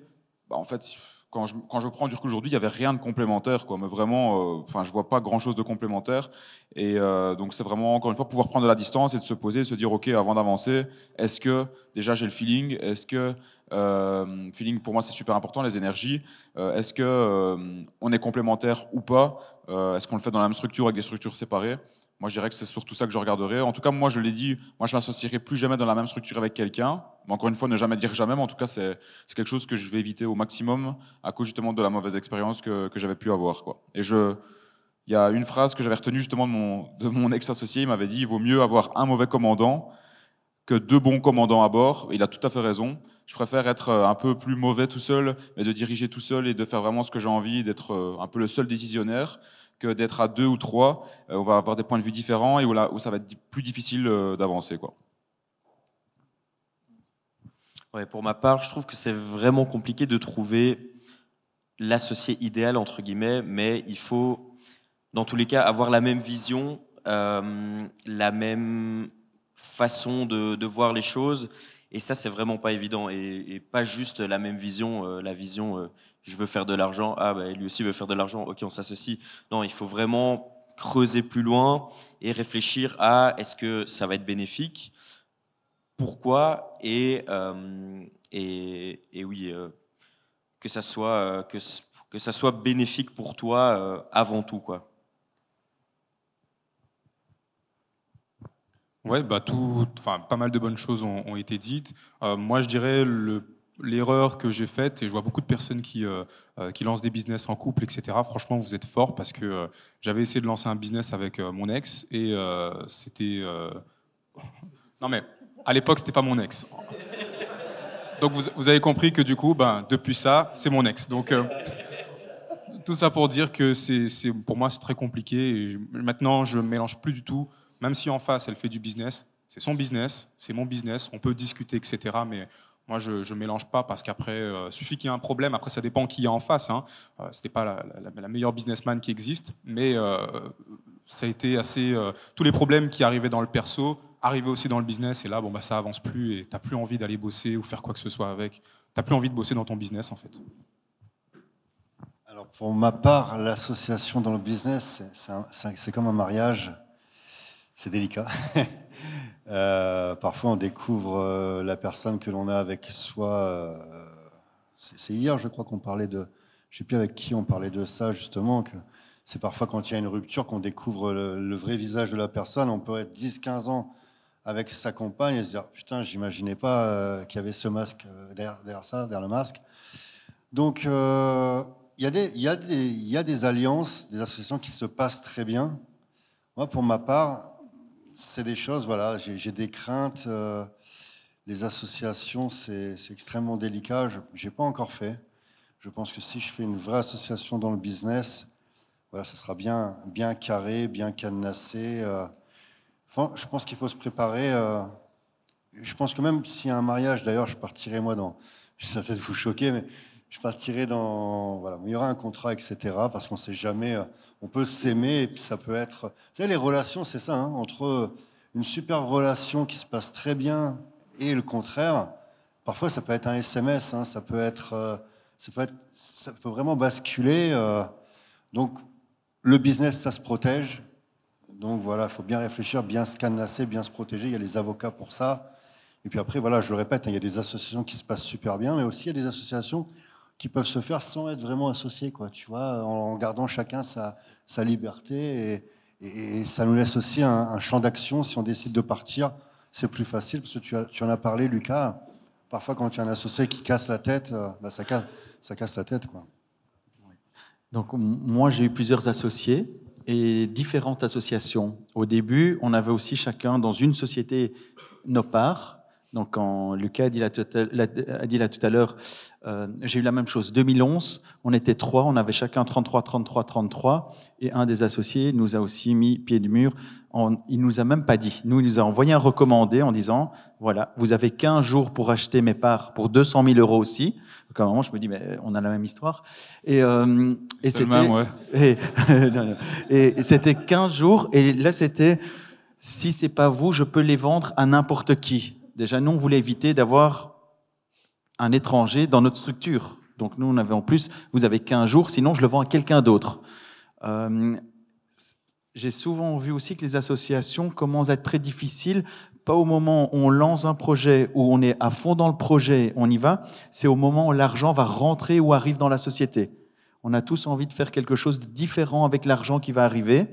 Bah, en fait, quand je, quand je, prends du recul aujourd'hui, il n'y avait rien de complémentaire, quoi. Mais vraiment, euh, je vois pas grand-chose de complémentaire. Et euh, donc, c'est vraiment encore une fois pouvoir prendre de la distance et de se poser, se dire, ok, avant d'avancer, est-ce que déjà j'ai le feeling Est-ce que euh, feeling pour moi c'est super important, les énergies. est-ce que on est complémentaire ou pas Est-ce qu'on le fait dans la même structure avec des structures séparées moi, je dirais que c'est surtout ça que je regarderai. En tout cas, moi, je l'ai dit, moi, je m'associerai plus jamais dans la même structure avec quelqu'un. Mais encore une fois, ne jamais dire jamais, mais en tout cas, c'est quelque chose que je vais éviter au maximum à cause justement de la mauvaise expérience que, j'avais pu avoir. Et je, il y a une phrase que j'avais retenue justement de mon, de mon ex-associé. Il m'avait dit il vaut mieux avoir un mauvais commandant que deux bons commandants à bord. il a tout à fait raison. Je préfère être euh, un peu plus mauvais tout seul, mais de diriger tout seul et de faire vraiment ce que j'ai envie, d'être euh, un peu le seul décisionnaire, que d'être à deux ou trois. Euh, on va avoir des points de vue différents et où, là, où ça va être plus difficile euh, d'avancer. quoi. Ouais, pour ma part, je trouve que c'est vraiment compliqué de trouver l'associé idéal, entre guillemets, mais il faut, dans tous les cas, avoir la même vision, euh, la même façon de, voir les choses. Et ça, c'est vraiment pas évident. Et, pas juste la même vision, la vision je veux faire de l'argent, ah bah, lui aussi veut faire de l'argent, ok on s'associe. Non, il faut vraiment creuser plus loin et réfléchir à est-ce que ça va être bénéfique, pourquoi et, euh, et, oui, euh, que, ça soit, euh, que, que ça soit bénéfique pour toi avant tout. quoi. Ouais, bah tout, enfin pas mal de bonnes choses ont, été dites. moi, je dirais le l'erreur que j'ai faite, et je vois beaucoup de personnes qui, euh, euh, qui lancent des business en couple, etc. Franchement, vous êtes fort parce que euh, j'avais essayé de lancer un business avec mon ex et c'était. Non, mais à l'époque, c'était pas mon ex. Donc, vous, vous, avez compris que du coup, ben, depuis ça, c'est mon ex. Donc. Tout ça pour dire que c'est, pour moi, c'est très compliqué. maintenant, je ne mélange plus du tout. Même si en face, elle fait du business, c'est son business, c'est mon business, on peut discuter, etc. Mais moi, je ne mélange pas parce qu'après, euh, suffit qu'il y ait un problème. Après, ça dépend qui est a en face. Hein. Euh, ce n'était pas la, meilleure businessman qui existe, mais euh, ça a été assez. tous les problèmes qui arrivaient dans le perso arrivaient aussi dans le business. Et là, bon, bah, ça avance plus et tu n'as plus envie d'aller bosser ou faire quoi que ce soit avec. Tu n'as plus envie de bosser dans ton business, en fait. Alors, pour ma part, l'association dans le business, c'est comme un mariage c'est délicat. Euh, parfois, on découvre euh, la personne que l'on a avec soi. Euh, c'est hier, je crois, qu'on parlait de. Je ne sais plus avec qui on parlait de ça, justement. C'est parfois quand il y a une rupture qu'on découvre le, vrai visage de la personne. On peut être 10-15 ans avec sa compagne et se dire Putain, j'imaginais pas qu'il y avait ce masque derrière, ça, derrière le masque. Donc. il y, a des alliances, des associations qui se passent très bien. Moi, pour ma part, c'est des choses, voilà, j'ai des craintes. Euh, les associations, c'est extrêmement délicat. Je n'ai pas encore fait. Je pense que si je fais une vraie association dans le business, voilà, ça sera bien, bien carré, bien cadenassé. Euh. je pense qu'il faut se préparer. Euh. je pense que même si un mariage, d'ailleurs, je partirai moi dans. Ça vais vous choquer, mais je partirai dans. Voilà, il y aura un contrat, etc. Parce qu'on ne sait jamais on peut s'aimer ça peut être. Vous savez, les relations, c'est ça, hein, entre une super relation qui se passe très bien et le contraire. Parfois, ça peut être un SMS, hein, euh, ça peut être, ça peut vraiment basculer. Euh. donc, le business, ça se protège. Donc voilà, il faut bien réfléchir, bien se canasser, bien se protéger. Il y a les avocats pour ça. Et puis après, voilà, je le répète, hein, il y a des associations qui se passent super bien, mais aussi il y a des associations qui peuvent se faire sans être vraiment associés, quoi, tu vois, en, gardant chacun sa, sa liberté. Et, ça nous laisse aussi un, champ d'action. Si on décide de partir, c'est plus facile, parce que tu, as, en as parlé, Lucas. Parfois, quand tu as un associé qui casse la tête, euh, bah, ça, casse, ça casse la tête, quoi. Donc, moi, j'ai eu plusieurs associés et différentes associations. Au début, on avait aussi chacun dans une société nos parts donc, quand Lucas a dit là tout à l'heure, euh, j'ai eu la même chose. 2011, on était trois, on avait chacun 33, 33, 33, et un des associés nous a aussi mis pied du mur. Il il nous a même pas dit. Nous, il nous a envoyé un recommandé en disant, voilà, vous avez 15 jours pour acheter mes parts pour 200 000 euros aussi. Donc, à un moment, je me dis, mais on a la même histoire. Et, euh, c'était, et c'était 15 jours, et là, c'était, si c'est pas vous, je peux les vendre à n'importe qui déjà, nous, on voulait éviter d'avoir un étranger dans notre structure. Donc nous, on avait en plus, vous avez qu'un jours, sinon je le vends à quelqu'un d'autre. Euh, j'ai souvent vu aussi que les associations commencent à être très difficiles, pas au moment où on lance un projet, où on est à fond dans le projet, on y va, c'est au moment où l'argent va rentrer ou arrive dans la société. On a tous envie de faire quelque chose de différent avec l'argent qui va arriver.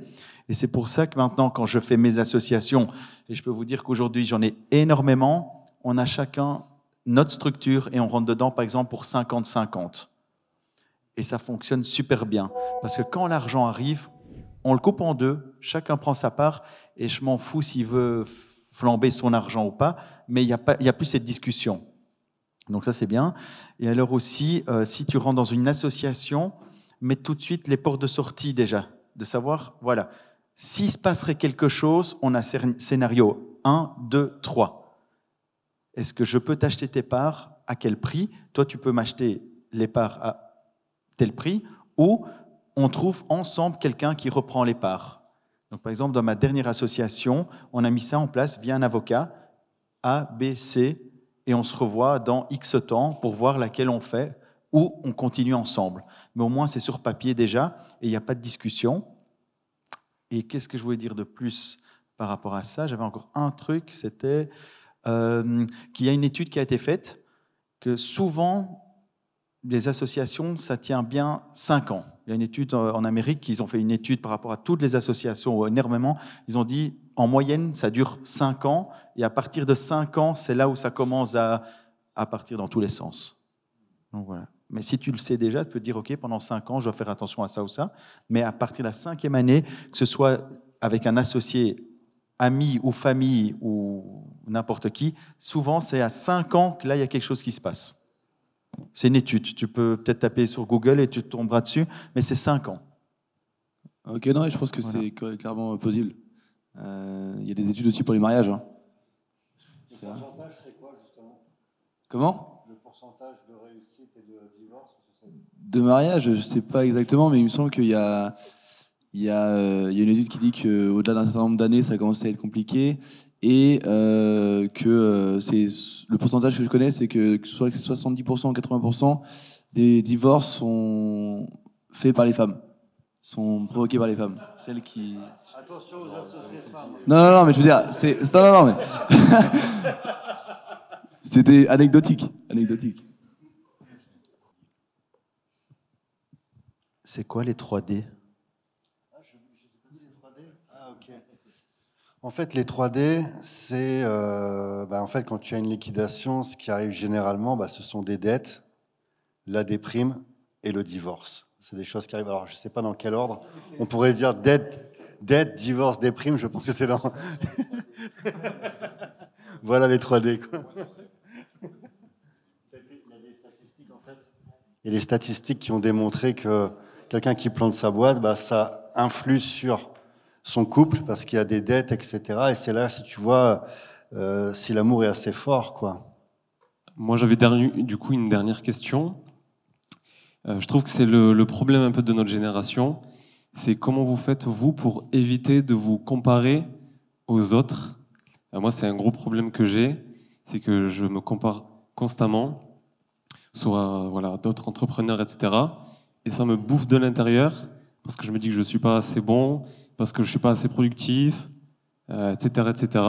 Et c'est pour ça que maintenant, quand je fais mes associations, et je peux vous dire qu'aujourd'hui, j'en ai énormément, on a chacun notre structure et on rentre dedans, par exemple, pour 50-50. Et ça fonctionne super bien. Parce que quand l'argent arrive, on le coupe en deux, chacun prend sa part, et je m'en fous s'il veut flamber son argent ou pas, mais il n'y a, a, plus cette discussion. Donc ça, c'est bien. Et alors aussi, euh, si tu rentres dans une association, mets tout de suite les portes de sortie déjà, de savoir, voilà, s'il se passerait quelque chose, on a scénario 1, 2, 3. Est-ce que je peux t'acheter tes parts À quel prix Toi, tu peux m'acheter les parts à tel prix. Ou on trouve ensemble quelqu'un qui reprend les parts. Donc, par exemple, dans ma dernière association, on a mis ça en place via un avocat, A, B, C, et on se revoit dans X temps pour voir laquelle on fait ou on continue ensemble. Mais au moins, c'est sur papier déjà et il n'y a pas de discussion. Et qu'est-ce que je voulais dire de plus par rapport à ça J'avais encore un truc, c'était euh, qu'il y a une étude qui a été faite, que souvent, les associations, ça tient bien 5 ans. Il y a une étude en Amérique, ils ont fait une étude par rapport à toutes les associations, énormément. Ils ont dit, en moyenne, ça dure 5 ans, et à partir de 5 ans, c'est là où ça commence à, à partir dans tous les sens. Donc voilà. Mais si tu le sais déjà, tu peux te dire, OK, pendant cinq ans, je dois faire attention à ça ou ça. Mais à partir de la cinquième année, que ce soit avec un associé, ami ou famille ou n'importe qui, souvent c'est à cinq ans que là, il y a quelque chose qui se passe. C'est une étude. Tu peux peut-être taper sur Google et tu tomberas dessus, mais c'est cinq ans. Ok, non, je pense que c'est clairement euh, possible. Euh, il y a des études aussi pour les mariages. Hein. c'est quoi, justement Comment pourcentage de réussite et de divorce De mariage, je ne sais pas exactement, mais il me semble qu'il y a, il y, a, euh, il y a une étude qui dit qu'au-delà d'un certain nombre d'années, ça commence à être compliqué. Et euh, que euh, c'est le pourcentage que je connais, c'est que, soit 70% ou 80% des divorces sont faits par les femmes sont provoqués par les femmes. Celles qui. Attention aux associés femmes. Non, non, non, mais je veux dire, c'est. Non, non, non, mais. C'était anecdotique, anecdotique. C'est quoi les 3D ah, ah, En fait, les 3D, c'est euh, bah, en fait quand tu as une liquidation, ce qui arrive généralement, bah, ce sont des dettes, la déprime et le divorce. C'est des choses qui arrivent. Alors, je ne sais pas dans quel ordre. On pourrait dire dette, dette, divorce, déprime. Je pense que c'est dans. voilà les 3D. les statistiques qui ont démontré que quelqu'un qui plante sa boîte, bah, ça influe sur son couple parce qu'il y a des dettes, etc. Et c'est là, si tu vois, euh, si l'amour est assez fort, quoi. Moi, j'avais du coup une dernière question. Euh, je trouve que c'est le, problème un peu de notre génération. C'est comment vous faites, vous, pour éviter de vous comparer aux autres euh, Moi, c'est un gros problème que j'ai. C'est que je me compare constamment soit voilà, d'autres entrepreneurs, etc. Et ça me bouffe de l'intérieur parce que je me dis que je ne suis pas assez bon, parce que je ne suis pas assez productif, etc., euh, etc.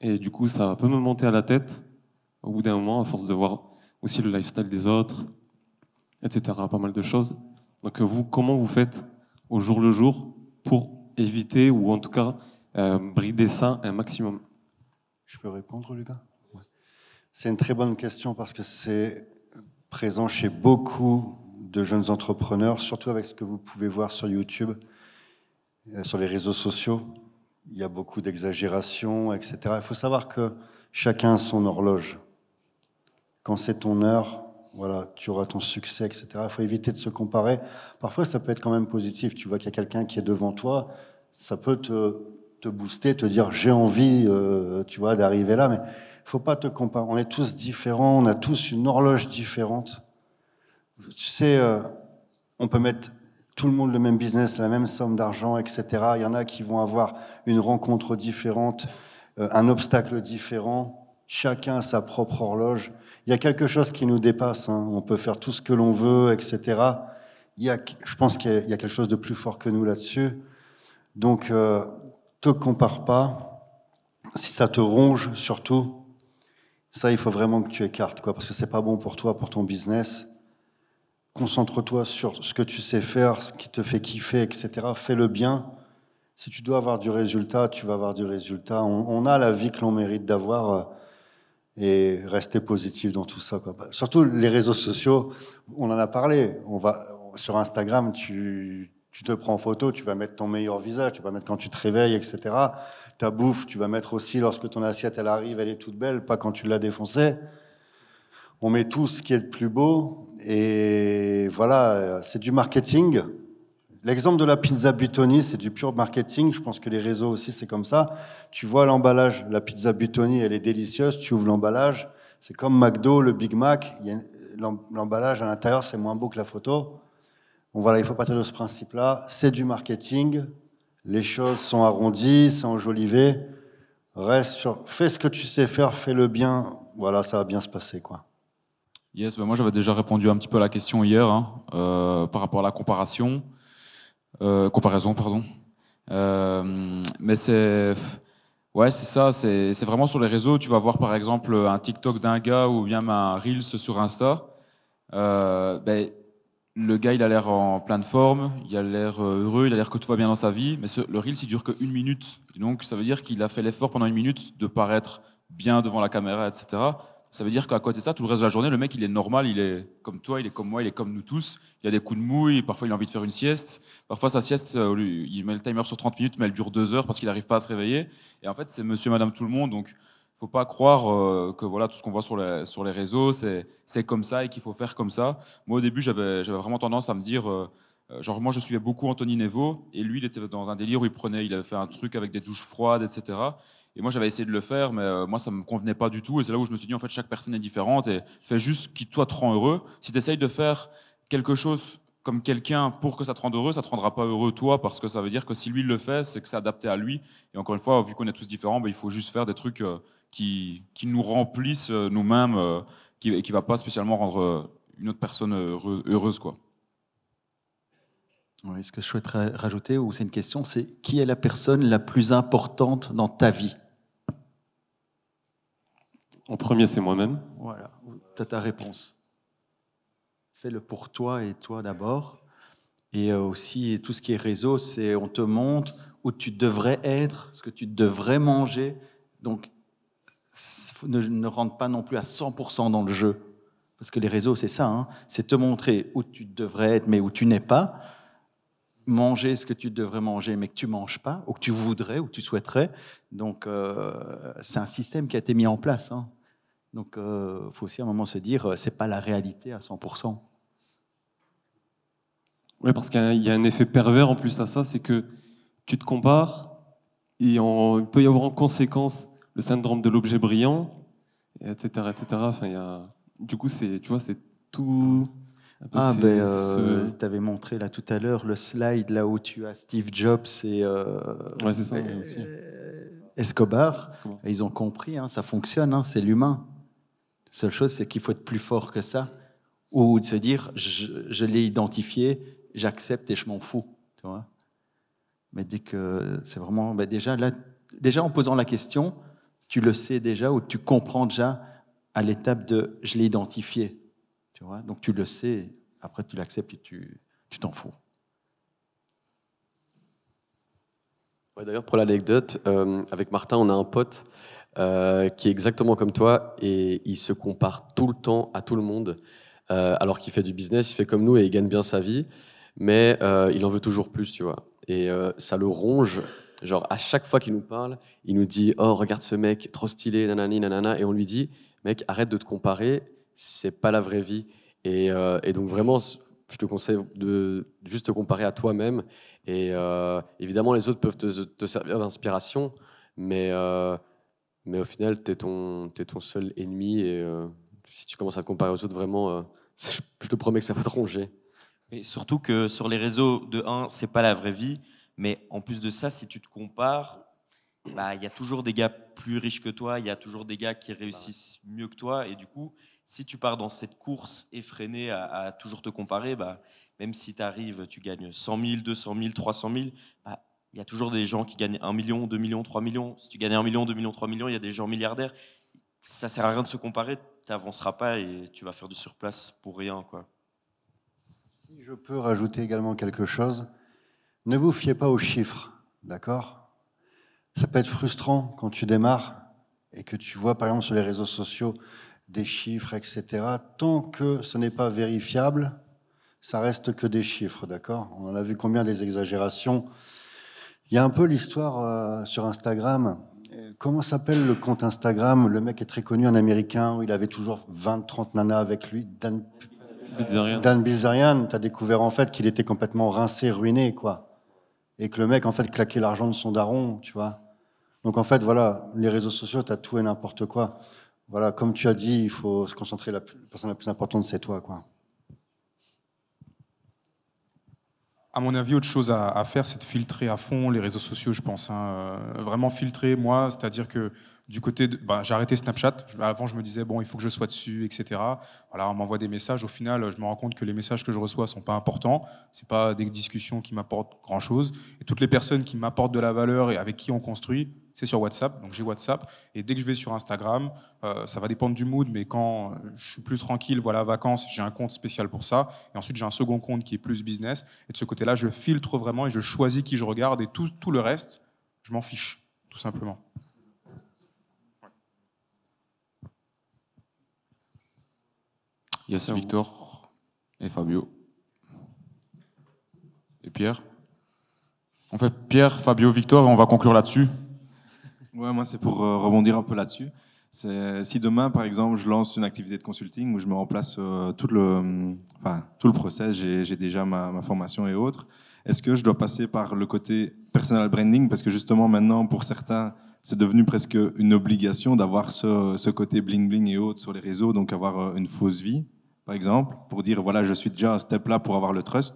Et du coup, ça peut me monter à la tête au bout d'un moment, à force de voir aussi le lifestyle des autres, etc., pas mal de choses. Donc euh, vous, comment vous faites au jour le jour pour éviter ou en tout cas euh, brider ça un maximum Je peux répondre, Lucas C'est une très bonne question parce que c'est présent chez beaucoup de jeunes entrepreneurs, surtout avec ce que vous pouvez voir sur YouTube, euh, sur les réseaux sociaux. Il y a beaucoup d'exagérations, etc. Il faut savoir que chacun a son horloge. Quand c'est ton heure, voilà, tu auras ton succès, etc. Il faut éviter de se comparer. Parfois, ça peut être quand même positif. Tu vois qu'il y a quelqu'un qui est devant toi, ça peut te, te booster, te dire j'ai envie, euh, tu vois, d'arriver là. Mais faut pas te comparer. On est tous différents, on a tous une horloge différente. Tu sais, euh, on peut mettre tout le monde le même business, la même somme d'argent, etc. Il y en a qui vont avoir une rencontre différente, euh, un obstacle différent. Chacun a sa propre horloge. Il y a quelque chose qui nous dépasse. Hein. On peut faire tout ce que l'on veut, etc. Il y a, je pense qu'il y a quelque chose de plus fort que nous là-dessus. Donc, ne euh, te compare pas. Si ça te ronge, surtout, ça, il faut vraiment que tu écartes, quoi, parce que c'est pas bon pour toi, pour ton business. Concentre-toi sur ce que tu sais faire, ce qui te fait kiffer, etc. Fais le bien. Si tu dois avoir du résultat, tu vas avoir du résultat. On, a la vie que l'on mérite d'avoir. Euh, et rester positif dans tout ça. Quoi. Bah, surtout les réseaux sociaux, on en a parlé. On va sur Instagram, tu, tu te prends en photo, tu vas mettre ton meilleur visage, tu vas mettre quand tu te réveilles, etc ta bouffe, tu vas mettre aussi lorsque ton assiette, elle arrive, elle est toute belle, pas quand tu l'as défoncée. On met tout ce qui est le plus beau. Et voilà, c'est du marketing. L'exemple de la pizza butoni, c'est du pur marketing. Je pense que les réseaux aussi, c'est comme ça. Tu vois l'emballage. La pizza butoni, elle est délicieuse. Tu ouvres l'emballage. C'est comme McDo, le Big Mac. L'emballage à l'intérieur, c'est moins beau que la photo. Bon, voilà, il faut partir de ce principe-là. C'est du marketing les choses sont arrondies, sont enjolivé. Reste sur, fais ce que tu sais faire, fais le bien. Voilà, ça va bien se passer, quoi. Yes, ben moi j'avais déjà répondu un petit peu à la question hier hein, euh, par rapport à la comparaison, euh, comparaison, pardon. Euh, mais c'est ouais, c'est ça, c'est vraiment sur les réseaux. Tu vas voir par exemple un TikTok d'un gars ou bien un Reels sur Insta. Ben, le gars, il a l'air en pleine forme, il a l'air euh, heureux, il a l'air que tout va bien dans sa vie, mais le reel, il dure qu'une minute. donc, ça veut dire qu'il a fait l'effort pendant une minute de paraître bien devant la caméra, etc. Ça veut dire qu'à côté de ça, tout le reste de la journée, le mec, il est normal, il est comme toi, il est comme moi, il est comme nous tous. Il y a des coups de mouille, parfois il a envie de faire une sieste. Parfois, sa sieste, euh, il met le timer sur 30 minutes, mais elle dure deux heures parce qu'il n'arrive pas à se réveiller. Et en fait, c'est monsieur, madame, tout le monde. Donc, faut pas croire euh, que voilà tout ce qu'on voit sur les, sur les réseaux, c'est comme ça et qu'il faut faire comme ça. Moi, au début, j'avais vraiment tendance à me dire, euh, euh, genre moi, je suivais beaucoup Anthony Nevo et lui, il était dans un délire où il prenait, il avait fait un truc avec des douches froides, etc. Et moi, j'avais essayé de le faire, mais moi, ça me convenait pas du tout. Et c'est là où je me suis dit, en fait, chaque personne est différente et fais juste qui toi te rend heureux. Si tu essayes de faire quelque chose comme quelqu'un pour que ça te rende heureux, ça te rendra pas heureux toi parce que ça veut dire que si lui il le fait, c'est que c'est adapté à lui. Et encore une fois, vu qu'on est tous différents, ben, il faut juste faire des trucs qui, nous remplissent euh, nous-mêmes euh, et qui ne va pas spécialement rendre euh, une autre personne heureuse. Quoi. Oui, ce que je souhaiterais rajouter, ou c'est une question, c'est qui est la personne la plus importante dans ta vie En premier, c'est moi-même. Voilà, tu as ta réponse. Fais-le pour toi et toi d'abord. Et aussi, tout ce qui est réseau, c'est on te montre où tu devrais être, ce que tu devrais manger. Donc, ne, ne rentre pas non plus à 100% dans le jeu. Parce que les réseaux, c'est ça, hein. c'est te montrer où tu devrais être mais où tu n'es pas, manger ce que tu devrais manger mais que tu manges pas, ou que tu voudrais, ou que tu souhaiterais. Donc euh, c'est un système qui a été mis en place. Hein. Donc il euh, faut aussi à un moment se dire, euh, c'est pas la réalité à 100%. Oui, parce qu'il y a un effet pervers en plus à ça, c'est que tu te compares et il peut y avoir en conséquence le syndrome de l'objet brillant, etc., etc. Enfin, y a... Du coup, c'est, tu vois, c'est tout. Ah, ben, euh, tu avais montré là tout à l'heure le slide là où tu as Steve Jobs et, euh, euh, Escobar. ils ont compris, hein, ça fonctionne, hein, c'est l'humain. La seule chose, c'est qu'il faut être plus fort que ça. Ou de se dire, je, l'ai identifié, j'accepte et je m'en fous. Tu vois Mais dès que c'est vraiment. Ben, déjà, là, déjà en posant la question, tu le sais déjà ou tu comprends déjà à l'étape de je l'ai identifié. Tu vois Donc tu le sais, après tu l'acceptes et tu t'en fous. Ouais, D'ailleurs, pour l'anecdote, euh, avec Martin, on a un pote euh, qui est exactement comme toi et il se compare tout le temps à tout le monde. Euh, alors qu'il fait du business, il fait comme nous et il gagne bien sa vie, mais il en veut toujours plus, tu vois. Et ça le ronge Genre, à chaque fois qu'il nous parle, il nous dit Oh, regarde ce mec, trop stylé, nanani, nanana. Et on lui dit Mec, arrête de te comparer, c'est pas la vraie vie. Euh, et, donc, vraiment, je te conseille de juste te comparer à toi-même. Et euh, évidemment, les autres peuvent te, servir d'inspiration, mais, euh, au final, tu es, ton, seul ennemi. Et si tu commences à te comparer aux autres, vraiment, je te promets que ça va te ronger. Et surtout que sur les réseaux, de 1, c'est pas la vraie vie. Mais en plus de ça, si tu te compares, bah, il y a toujours des gars plus riches que toi, il y a toujours des gars qui réussissent mieux que toi. Et du coup, si tu pars dans cette course effrénée à, toujours te comparer, bah, même si tu arrives, tu gagnes 100 000, 200 000, 300 000, bah, il y a toujours des gens qui gagnent 1 million, 2 millions, 3 millions. Si tu gagnes 1 million, 2 millions, 3 millions, il y a des gens milliardaires. Ça sert à rien de se comparer, tu n'avanceras pas et tu vas faire du surplace pour rien. Quoi. Si je peux rajouter également quelque chose, ne vous fiez pas aux chiffres, d'accord Ça peut être frustrant quand tu démarres et que tu vois par exemple sur les réseaux sociaux des chiffres, etc. Tant que ce n'est pas vérifiable, ça reste que des chiffres, d'accord On en a vu combien des exagérations. Il y a un peu l'histoire euh, sur Instagram. Comment s'appelle le compte Instagram Le mec est très connu, en Américain, où il avait toujours 20, 30 nanas avec lui. Dan Bilzerian. Dan Bilzerian, tu as découvert en fait qu'il était complètement rincé, ruiné, quoi et que le mec, en fait, claquait l'argent de son daron, tu vois. Donc, en fait, voilà, les réseaux sociaux, tu as tout et n'importe quoi. Voilà, comme tu as dit, il faut se concentrer, la, personne la plus importante, c'est toi, quoi. à mon avis, autre chose à, faire, c'est de filtrer à fond les réseaux sociaux, je pense. Hein. Euh, vraiment filtrer, moi, c'est-à-dire que du côté de, ben, j'ai arrêté Snapchat. Avant, je me disais bon, il faut que je sois dessus, etc. Voilà, on m'envoie des messages. Au final, je me rends compte que les messages que je reçois sont pas importants. ce C'est pas des discussions qui m'apportent grand chose. Et toutes les personnes qui m'apportent de la valeur et avec qui on construit, c'est sur WhatsApp. Donc j'ai WhatsApp. Et dès que je vais sur Instagram, euh, ça va dépendre du mood, mais quand je suis plus tranquille, voilà, vacances, j'ai un compte spécial pour ça. Et ensuite, j'ai un second compte qui est plus business. Et de ce côté-là, je filtre vraiment et je choisis qui je regarde. Et tout le reste, je m'en fiche, tout simplement. Yes, Victor et Fabio. Et Pierre. En fait Pierre, Fabio, Victor on va conclure là-dessus. Ouais, moi c'est pour euh, rebondir un peu là-dessus. Si demain, par exemple, je lance une activité de consulting où je me remplace euh, tout, le, mm, enfin, tout le process, j'ai déjà ma, formation et autres, est-ce que je dois passer par le côté personal branding Parce que justement, maintenant, pour certains, c'est devenu presque une obligation d'avoir ce, ce, côté bling bling et autres sur les réseaux, donc avoir euh, une fausse vie par exemple, pour dire voilà, je suis déjà à ce step là pour avoir le trust,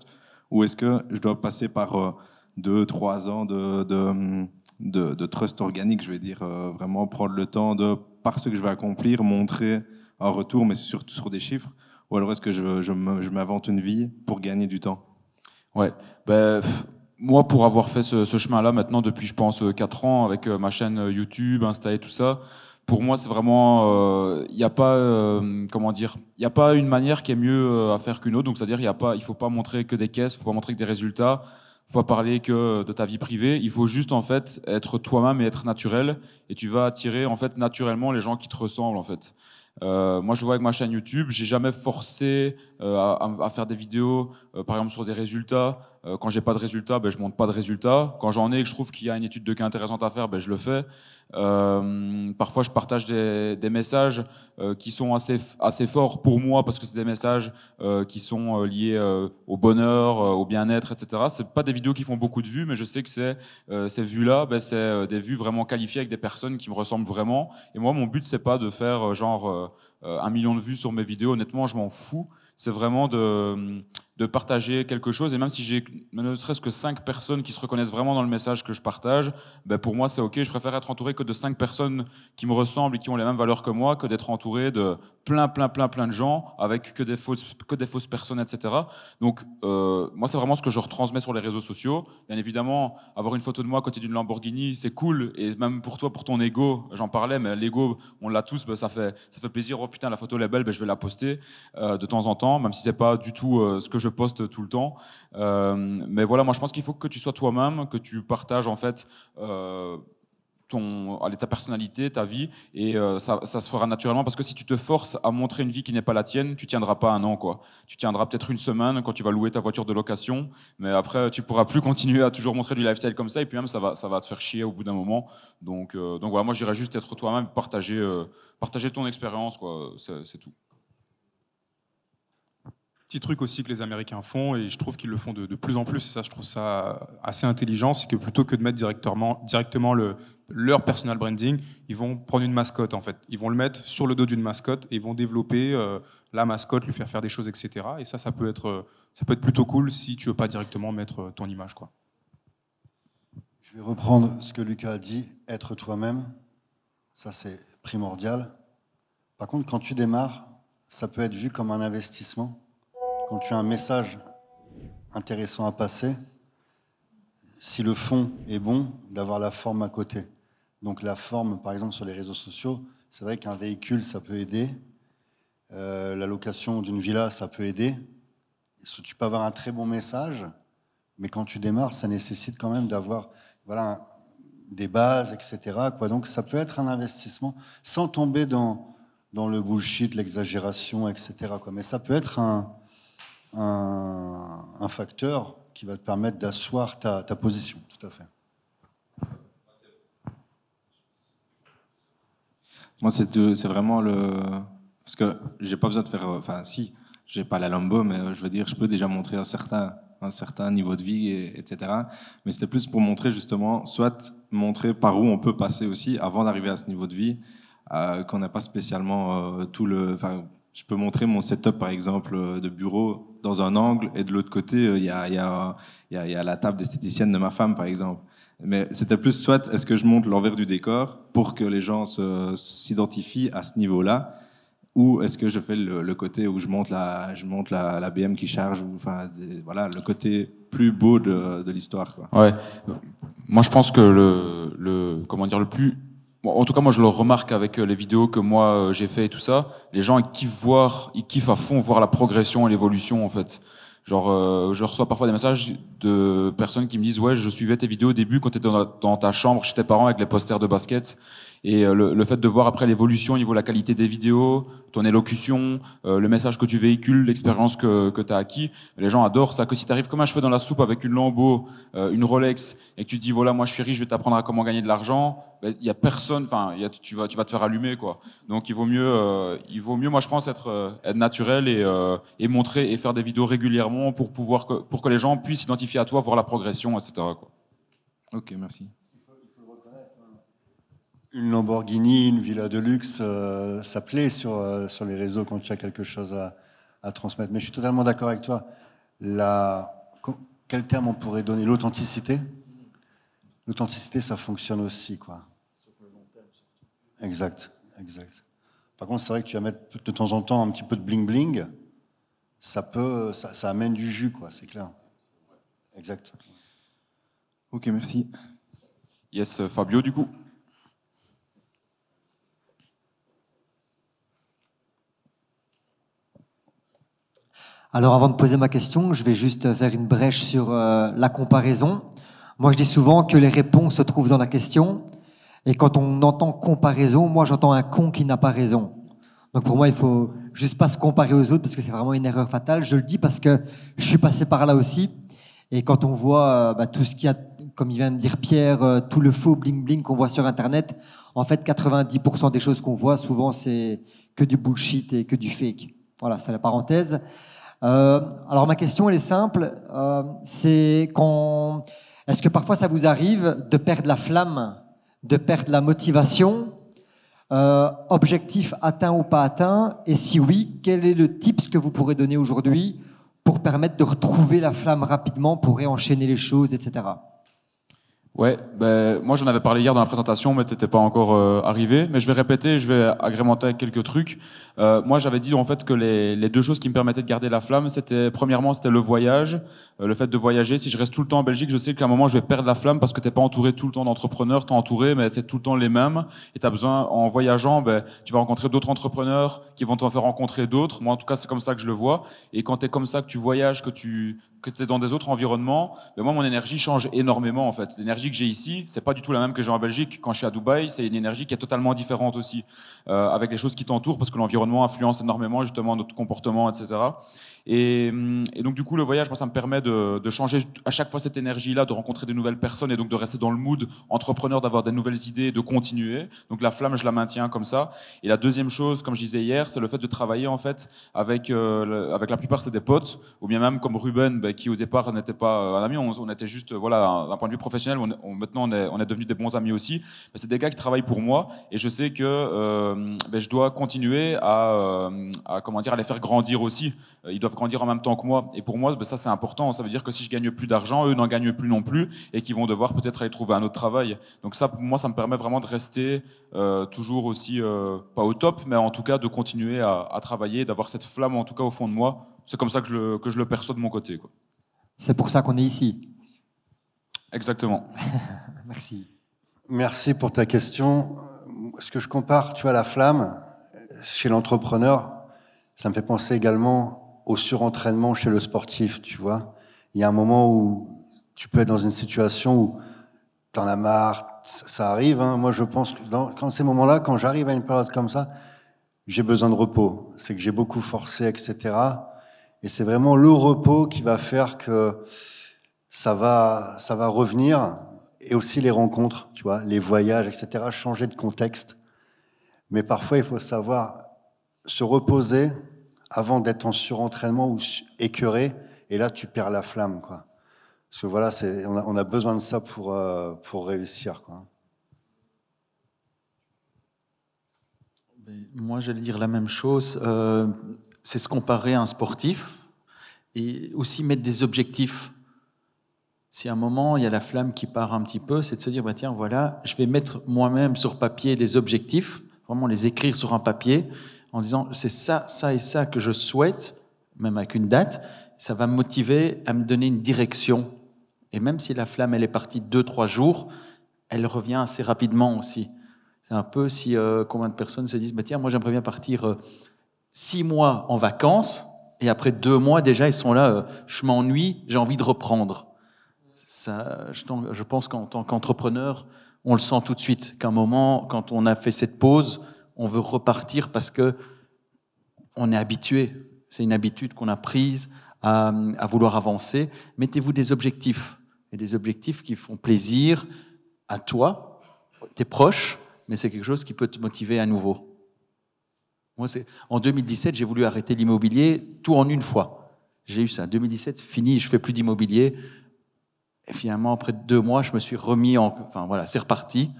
ou est-ce que je dois passer par euh, deux, trois ans de, de, de, trust organique, je vais dire, euh, vraiment prendre le temps de, par ce que je vais accomplir, montrer un retour, mais surtout sur des chiffres, ou alors est-ce que je, je m'invente une vie pour gagner du temps Ouais, ben moi, pour avoir fait ce, chemin-là maintenant depuis, je pense, euh, quatre ans avec ma chaîne YouTube, installer tout ça, pour moi, c'est vraiment, il euh, n'y a pas, euh, comment dire, il a pas une manière qui est mieux euh, à faire qu'une autre. Donc, c'est-à-dire, il a pas, il faut pas montrer que des caisses, il faut pas montrer que des résultats, il faut pas parler que de ta vie privée. Il faut juste en fait être toi-même et être naturel, et tu vas attirer en fait naturellement les gens qui te ressemblent en fait. moi, je vois avec ma chaîne YouTube, j'ai jamais forcé à, faire des vidéos, par exemple sur des résultats. Euh, quand j'ai pas de résultat, ben, je monte pas de résultat. Quand j'en ai et que je trouve qu'il y a une étude de cas intéressante à faire, ben, je le fais. Euh, parfois, je partage des, messages euh, qui sont assez, assez forts pour moi parce que c'est des messages qui sont liés au bonheur, au bien-être, etc. C'est pas des vidéos qui font beaucoup de vues, mais je sais que c'est, ces vues-là, ben, c'est des vues vraiment qualifiées avec des personnes qui me ressemblent vraiment. Et moi, mon but, c'est pas de faire genre un million de vues sur mes vidéos. Honnêtement, je m'en fous c'est vraiment de, hum, de partager quelque chose. Et même si j'ai ne serait-ce que 5 personnes qui se reconnaissent vraiment dans le message que je partage, ben pour moi c'est OK. Je préfère être entouré que de 5 personnes qui me ressemblent et qui ont les mêmes valeurs que moi, que d'être entouré de plein, plein, plein, plein de gens avec que des fausses, que des fausses personnes, etc. Donc euh, moi c'est vraiment ce que je retransmets sur les réseaux sociaux. Bien évidemment, avoir une photo de moi côté d'une Lamborghini, c'est cool. Et même pour toi, pour ton ego, j'en parlais, mais l'ego, on l'a tous, ben, ça, fait, ça fait plaisir. Oh putain, la photo elle est belle, ben, je vais la poster euh, de temps en temps, même si c'est pas du tout euh, ce que je poste tout le temps. Euh, mais voilà, moi je pense qu'il faut que tu sois toi-même, que tu partages en fait euh, ton, à ta personnalité, ta vie, et euh, ça, se fera naturellement parce que si tu te forces à montrer une vie qui n'est pas la tienne, tu tiendras pas un an, quoi. Tu tiendras peut-être une semaine quand tu vas louer ta voiture de location, mais après tu pourras plus continuer à toujours montrer du lifestyle comme ça, et puis même ça va, ça va te faire chier au bout d'un moment. Donc, donc voilà, moi j'irais juste être toi-même, partager, partager ton expérience, quoi. C'est tout petit truc aussi que les Américains font, et je trouve qu'ils le font de, de, plus en plus, et ça, je trouve ça assez intelligent, c'est que plutôt que de mettre directement, directement le, leur personal branding, ils vont prendre une mascotte, en fait. Ils vont le mettre sur le dos d'une mascotte, et ils vont développer euh, la mascotte, lui faire faire des choses, etc. Et ça, ça peut être, euh, ça peut être plutôt cool si tu veux pas directement mettre euh, ton image, quoi. Je vais reprendre ce que Lucas a dit, être toi-même, ça c'est primordial. Par contre, quand tu démarres, ça peut être vu comme un investissement quand tu as un message intéressant à passer, si le fond est bon, d'avoir la forme à côté. Donc la forme, par exemple, sur les réseaux sociaux, c'est vrai qu'un véhicule, ça peut aider. Euh, la location d'une villa, ça peut aider. Tu peux avoir un très bon message, mais quand tu démarres, ça nécessite quand même d'avoir voilà, des bases, etc. Quoi. Donc ça peut être un investissement sans tomber dans, dans le bullshit, l'exagération, etc. Mais ça peut être un, un, facteur qui va te permettre d'asseoir ta, position, tout à fait. Moi, c'est vraiment le. Parce que j'ai pas besoin de faire. Enfin, si, j'ai pas la Lambo, mais euh, je veux dire, je peux déjà montrer un certain, un certain niveau de vie, etc. Mais c'était plus pour montrer justement, soit montrer par où on peut passer aussi avant d'arriver à ce niveau de vie, euh, qu'on n'a pas spécialement euh, tout le. Enfin, je peux montrer mon setup, par exemple, de bureau dans un angle et de l'autre côté, il y, a, la table d'esthéticienne de ma femme, par exemple. Mais c'était plus soit est-ce que je monte l'envers du décor pour que les gens s'identifient à ce niveau-là, ou est-ce que je fais le, côté où je monte la, je monte la, BM qui charge, enfin voilà le côté plus beau de, l'histoire. Ouais. Moi, je pense que le comment dire le plus en tout cas, moi, je le remarque avec euh, les vidéos que moi euh, j'ai fait et tout ça. Les gens, ils kiffent voir, ils kiffent à fond voir la progression et l'évolution, en fait. Genre, euh, je reçois parfois des messages de personnes qui me disent Ouais, je suivais tes vidéos au début quand tu étais dans, ta chambre chez tes parents avec les posters de basket. Et euh, le, fait de voir après l'évolution au niveau de la qualité des vidéos, ton élocution, euh, le message que tu véhicules, l'expérience que, que tu as acquis, les gens adorent ça. Que si tu arrives comme un cheveu dans la soupe avec une Lambo, euh, une Rolex, et que tu dis voilà, moi je suis riche, je vais t'apprendre à comment gagner de l'argent, ben, il n'y y a personne, enfin, tu vas, tu vas te faire allumer quoi. Donc il vaut mieux, il vaut mieux, moi je pense être, être naturel et, et, montrer et faire des vidéos régulièrement pour pouvoir que, pour que les gens puissent s'identifier à toi, voir la progression, etc. Ok, merci une Lamborghini, une villa de luxe, euh, ça plaît sur, euh, sur les réseaux quand tu as quelque chose à, transmettre. Mais je suis totalement d'accord avec toi. La, quel terme on pourrait donner L'authenticité L'authenticité, ça fonctionne aussi, quoi. Exact, exact. Par contre, c'est vrai que tu vas mettre de temps en temps un petit peu de bling-bling, ça peut, ça amène du jus, quoi, c'est clair. Exact. Ok, merci. Yes, Fabio, du coup. Alors avant de poser ma question, je vais juste faire une brèche sur euh, la comparaison. Moi, je dis souvent que les réponses se trouvent dans la question. Et quand on entend comparaison, moi, j'entends un con qui n'a pas raison. Donc pour moi, il faut juste pas se comparer aux autres parce que c'est vraiment une erreur fatale. Je le dis parce que je suis passé par là aussi. Et quand on voit euh, bah, tout ce qu'il y a, comme il vient de dire Pierre, euh, tout le faux bling-bling qu'on voit sur Internet, en fait, 90% des choses qu'on voit, souvent, c'est que du bullshit et que du fake. Voilà, c'est la parenthèse. Euh, alors ma question, elle est simple. Euh, c'est Est-ce que parfois ça vous arrive de perdre la flamme, de perdre la motivation euh, Objectif atteint ou pas atteint Et si oui, quel est le tips que vous pourrez donner aujourd'hui pour permettre de retrouver la flamme rapidement, pour réenchaîner les choses, etc. Ouais, ben, moi j'en avais parlé hier dans la présentation, mais t'étais pas encore euh, arrivé. Mais je vais répéter, je vais agrémenter quelques trucs. Euh, moi j'avais dit en fait que les, deux choses qui me permettaient de garder la flamme, c'était premièrement c'était le voyage, euh, le fait de voyager. Si je reste tout le temps en Belgique, je sais qu'à un moment je vais perdre la flamme parce que t'es pas entouré tout le temps d'entrepreneurs, t'es entouré mais c'est tout le temps les mêmes. Et t'as besoin en voyageant, ben, tu vas rencontrer d'autres entrepreneurs qui vont t'en faire rencontrer d'autres. Moi en tout cas c'est comme ça que je le vois. Et quand t'es comme ça que tu voyages, que tu que tu es dans des autres environnements, mais moi, mon énergie change énormément, en fait. L'énergie que j'ai ici, c'est pas du tout la même que j'ai en Belgique. Quand je suis à Dubaï, c'est une énergie qui est totalement différente aussi, euh, avec les choses qui t'entourent, parce que l'environnement influence énormément, justement, notre comportement, etc. Hum, et, donc, du coup, le voyage, moi, ça me permet de, changer à chaque fois cette énergie-là, de rencontrer des nouvelles personnes et donc de rester dans le mood entrepreneur, d'avoir des nouvelles idées, de continuer. Donc, la flamme, je la maintiens comme ça. Et la deuxième chose, comme je disais hier, c'est le fait de travailler en fait avec, euh, avec la plupart, c'est des potes, ou bien même comme Ruben, ben, qui au départ n'était pas euh, un ami, on, était juste, voilà, d'un point de vue professionnel, maintenant on est, on est devenus des bons amis aussi. c'est des gars qui travaillent pour moi et je sais que euh, ben, je dois continuer à, à, comment dire, à les faire grandir aussi. Ils doivent grandir en même temps que moi. Et pour moi, ben, ça c'est important. Ça veut dire que si je gagne plus d'argent, eux n'en gagnent plus non plus et qu'ils vont devoir peut-être aller trouver un autre travail. Donc ça, pour moi, ça me permet vraiment de rester euh, toujours aussi, euh, pas au top, mais en tout cas de continuer à, travailler, d'avoir cette flamme en tout cas au fond de moi. C'est comme ça que je, que je le perçois de mon côté. C'est pour ça qu'on est ici. Exactement. Merci. Merci pour ta question. Ce que je compare, tu vois, la flamme, chez l'entrepreneur, ça me fait penser également au surentraînement chez le sportif, tu vois. Il y a un moment où tu peux être dans une situation où tu en as marre, ça arrive. Hein. Moi, je pense que dans, quand ces moments-là, quand j'arrive à une période comme ça, j'ai besoin de repos. C'est que j'ai beaucoup forcé, etc. Et c'est vraiment le repos qui va faire que ça va, ça va revenir. Et aussi les rencontres, tu vois, les voyages, etc. Changer de contexte. Mais parfois, il faut savoir se reposer avant d'être en surentraînement ou écœuré, et là tu perds la flamme. Quoi. Parce que voilà, on a, on a, besoin de ça pour, euh, pour réussir. Quoi. Ben, moi, j'allais dire la même chose. Euh, c'est se comparer à un sportif et aussi mettre des objectifs. Si à un moment, il y a la flamme qui part un petit peu, c'est de se dire, bah, tiens, voilà, je vais mettre moi-même sur papier des objectifs, vraiment les écrire sur un papier, en disant c'est ça, ça et ça que je souhaite, même avec une date, ça va me motiver à me donner une direction. Et même si la flamme, elle est partie deux, trois jours, elle revient assez rapidement aussi. C'est un peu si euh, combien de personnes se disent, bah, tiens, moi j'aimerais bien partir euh, six mois en vacances, et après deux mois déjà, ils sont là, euh, je m'ennuie, j'ai envie de reprendre. Ça, je, pense qu'en tant qu'entrepreneur, on le sent tout de suite, qu'un moment, quand on a fait cette pause, on veut repartir parce que on est habitué. C'est une habitude qu'on a prise à, vouloir avancer. Mettez-vous des objectifs et des objectifs qui font plaisir à toi, tes proches, mais c'est quelque chose qui peut te motiver à nouveau. Moi, en 2017, j'ai voulu arrêter l'immobilier tout en une fois. J'ai eu ça. 2017, fini, je fais plus d'immobilier. Et finalement, après deux mois, je me suis remis en. Enfin, voilà, c'est reparti.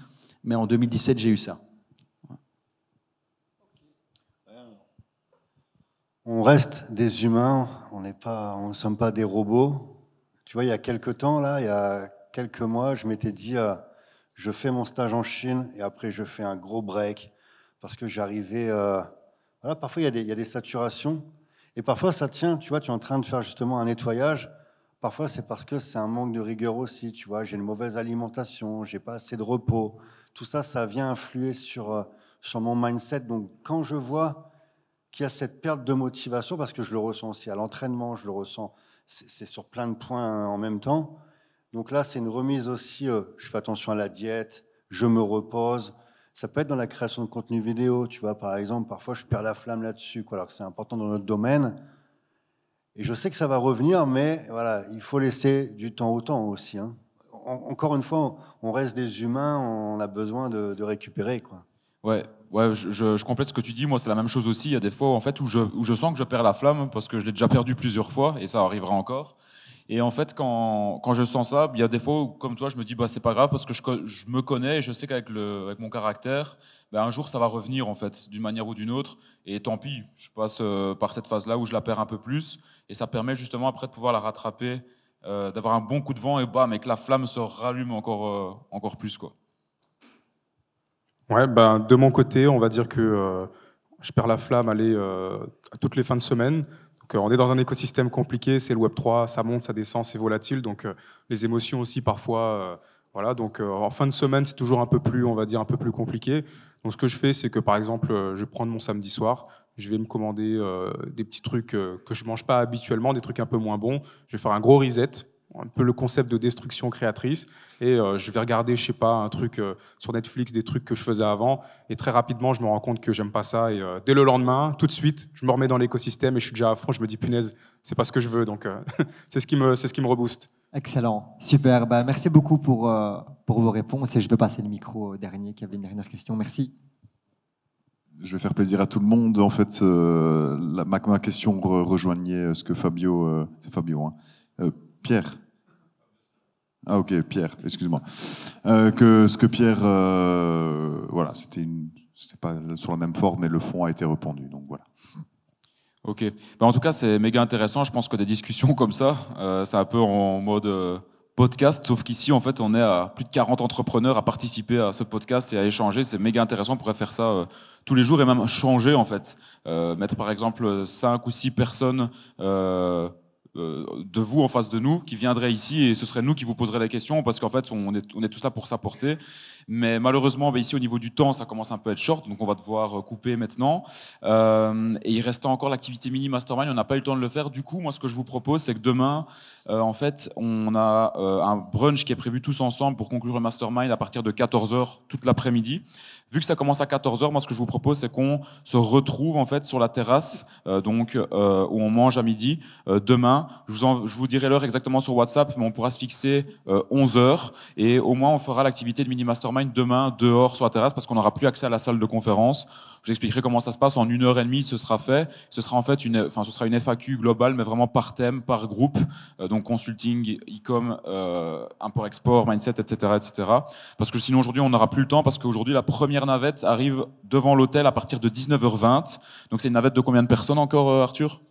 Mais en 2017, j'ai eu ça. on reste des humains, on n'est pas, on ne sommes pas des robots. Tu vois, il y a quelques temps, là, il y a quelques mois, je m'étais dit, euh, je fais mon stage en Chine et après je fais un gros break parce que j'arrivais. Euh, voilà, parfois il y, a des, des saturations et parfois ça tient. Tu vois, tu es en train de faire justement un nettoyage. Parfois c'est parce que c'est un manque de rigueur aussi. Tu vois, j'ai une mauvaise alimentation, j'ai pas assez de repos. Tout ça, ça vient influer sur, euh, sur mon mindset. Donc quand je vois qui a cette perte de motivation, parce que je le ressens aussi à l'entraînement, je le ressens, c'est sur plein de points hein, en même temps. Donc là, c'est une remise aussi, euh, je fais attention à la diète, je me repose. Ça peut être dans la création de contenu vidéo, tu vois, par exemple, parfois je perds la flamme là-dessus, alors que c'est important dans notre domaine. Et je sais que ça va revenir, mais voilà, il faut laisser du temps au temps aussi. Hein. encore une fois, on, reste des humains, on a besoin de, de récupérer, quoi. Ouais, je, je, complète ce que tu dis. Moi, c'est la même chose aussi. Il y a des fois en fait, où, je, je sens que je perds la flamme parce que je l'ai déjà perdu plusieurs fois et ça arrivera encore. Et en fait, quand, quand je sens ça, il y a des fois où, comme toi, je me dis, bah, c'est pas grave parce que je, je me connais et je sais qu'avec mon caractère, bah, un jour, ça va revenir, en fait, d'une manière ou d'une autre. Et tant pis, je passe euh, par cette phase-là où je la perds un peu plus. Et ça permet justement après de pouvoir la rattraper, euh, d'avoir un bon coup de vent et bam, et que la flamme se rallume encore, euh, encore plus, quoi. Ouais, ben, de mon côté, on va dire que euh, je perds la flamme aller, à euh, toutes les fins de semaine. Donc, euh, on est dans un écosystème compliqué, c'est le Web3, ça monte, ça descend, c'est volatile. Donc les émotions aussi parfois. voilà, donc en fin de semaine, c'est toujours un peu plus, on va dire, un peu plus compliqué. Donc ce que je fais, c'est que par exemple, je vais prendre mon samedi soir, je vais me commander des petits trucs que je mange pas habituellement, des trucs un peu moins bons. Je vais faire un gros reset, un peu le concept de destruction créatrice. Et euh, je vais regarder, je sais pas, un truc euh, sur Netflix, des trucs que je faisais avant. Et très rapidement, je me rends compte que j'aime pas ça. Et euh, dès le lendemain, tout de suite, je me remets dans l'écosystème et je suis déjà à Je me dis, punaise, c'est pas ce que je veux. Donc, c'est ce qui me, c'est me rebooste. Excellent, super. Bah, merci beaucoup pour, pour vos réponses. Et je vais passer le micro au dernier qui avait une dernière question. Merci. Je vais faire plaisir à tout le monde. En fait, ma, question rejoignait ce que Fabio, c'est Fabio, hein, Pierre ah ok, Pierre, excuse-moi. Euh, que ce que Pierre, euh, voilà, c'était une, c'était pas sur la même forme, mais le fond a été répondu, donc voilà. Ok. Bah, en tout cas, c'est méga intéressant. Je pense que des discussions comme ça, euh, c'est un peu en mode podcast, sauf qu'ici, en fait, on est à plus de 40 entrepreneurs à participer à ce podcast et à échanger. C'est méga intéressant. On pourrait faire ça tous les jours et même changer, en fait. mettre, par exemple, 5 ou 6 personnes euh, de vous en face de nous qui viendrait ici et ce serait nous qui vous poserait la question parce qu'en fait, on est, on est tous là pour s'apporter. Mais malheureusement, bah, ici, au niveau du temps, ça commence un peu à être short, donc on va devoir euh, couper maintenant. Euh, et il reste encore l'activité mini mastermind, on n'a pas eu le temps de le faire. Du coup, moi, ce que je vous propose, c'est que demain, euh, en fait, on a un brunch qui est prévu tous ensemble pour conclure le mastermind à partir de 14h toute l'après-midi. Vu que ça commence à 14h, moi, ce que je vous propose, c'est qu'on se retrouve en fait sur la terrasse, donc où on mange à midi. demain, je vous, je vous dirai l'heure exactement sur WhatsApp, mais on pourra se fixer 11h et au moins on fera l'activité de mini mastermind demain dehors sur la terrasse parce qu'on n'aura plus accès à la salle de conférence. Je vous expliquerai comment ça se passe. En une heure et demie, ce sera fait. Ce sera en fait une, enfin, ce sera une FAQ globale, mais vraiment par thème, par groupe. Euh, donc consulting, e-com, euh, import-export, mindset, etc., etc. Parce que sinon aujourd'hui, on n'aura plus le temps parce qu'aujourd'hui, la première navette arrive devant l'hôtel à partir de 19h20. Donc c'est une navette de combien de personnes encore, euh, Arthur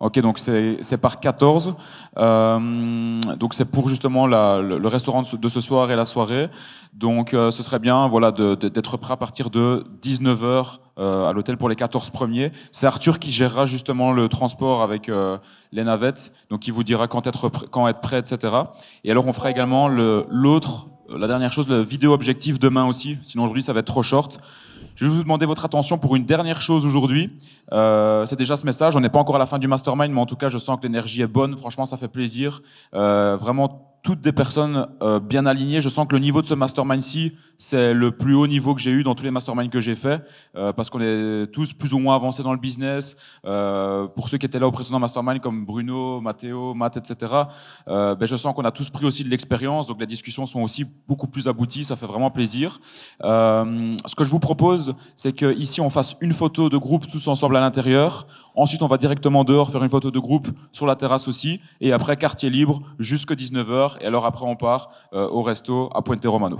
Ok, donc c'est par 14. Euh, donc c'est pour justement le, restaurant de ce soir et la soirée. Donc euh, ce serait bien voilà, d'être prêt à partir de 19h euh, à l'hôtel pour les 14 premiers. C'est Arthur qui gérera justement le transport avec les navettes, donc il vous dira quand être, quand être prêt, etc. Et alors on fera également l'autre, la dernière chose, le vidéo objectif demain aussi, sinon aujourd'hui ça va être trop short. Je vais vous demander votre attention pour une dernière chose aujourd'hui. Euh, c'est déjà ce message. On n'est pas encore à la fin du mastermind, mais en tout cas, je sens que l'énergie est bonne. Franchement, ça fait plaisir. Euh, vraiment, toutes des personnes euh, bien alignées. Je sens que le niveau de ce mastermind-ci, c'est le plus haut niveau que j'ai eu dans tous les masterminds que j'ai fait, parce qu'on est tous plus ou moins avancés dans le business. pour ceux qui étaient là au précédent mastermind, comme Bruno, Matteo, Matt, etc., ben, je sens qu'on a tous pris aussi de l'expérience, donc les discussions sont aussi beaucoup plus abouties. Ça fait vraiment plaisir. ce que je vous propose, c'est qu'ici, on fasse une photo de groupe tous ensemble à l'intérieur. Ensuite, on va directement dehors faire une photo de groupe sur la terrasse aussi. Et après, quartier libre jusque 19h. Et alors après, on part euh, au resto à Puente Romano.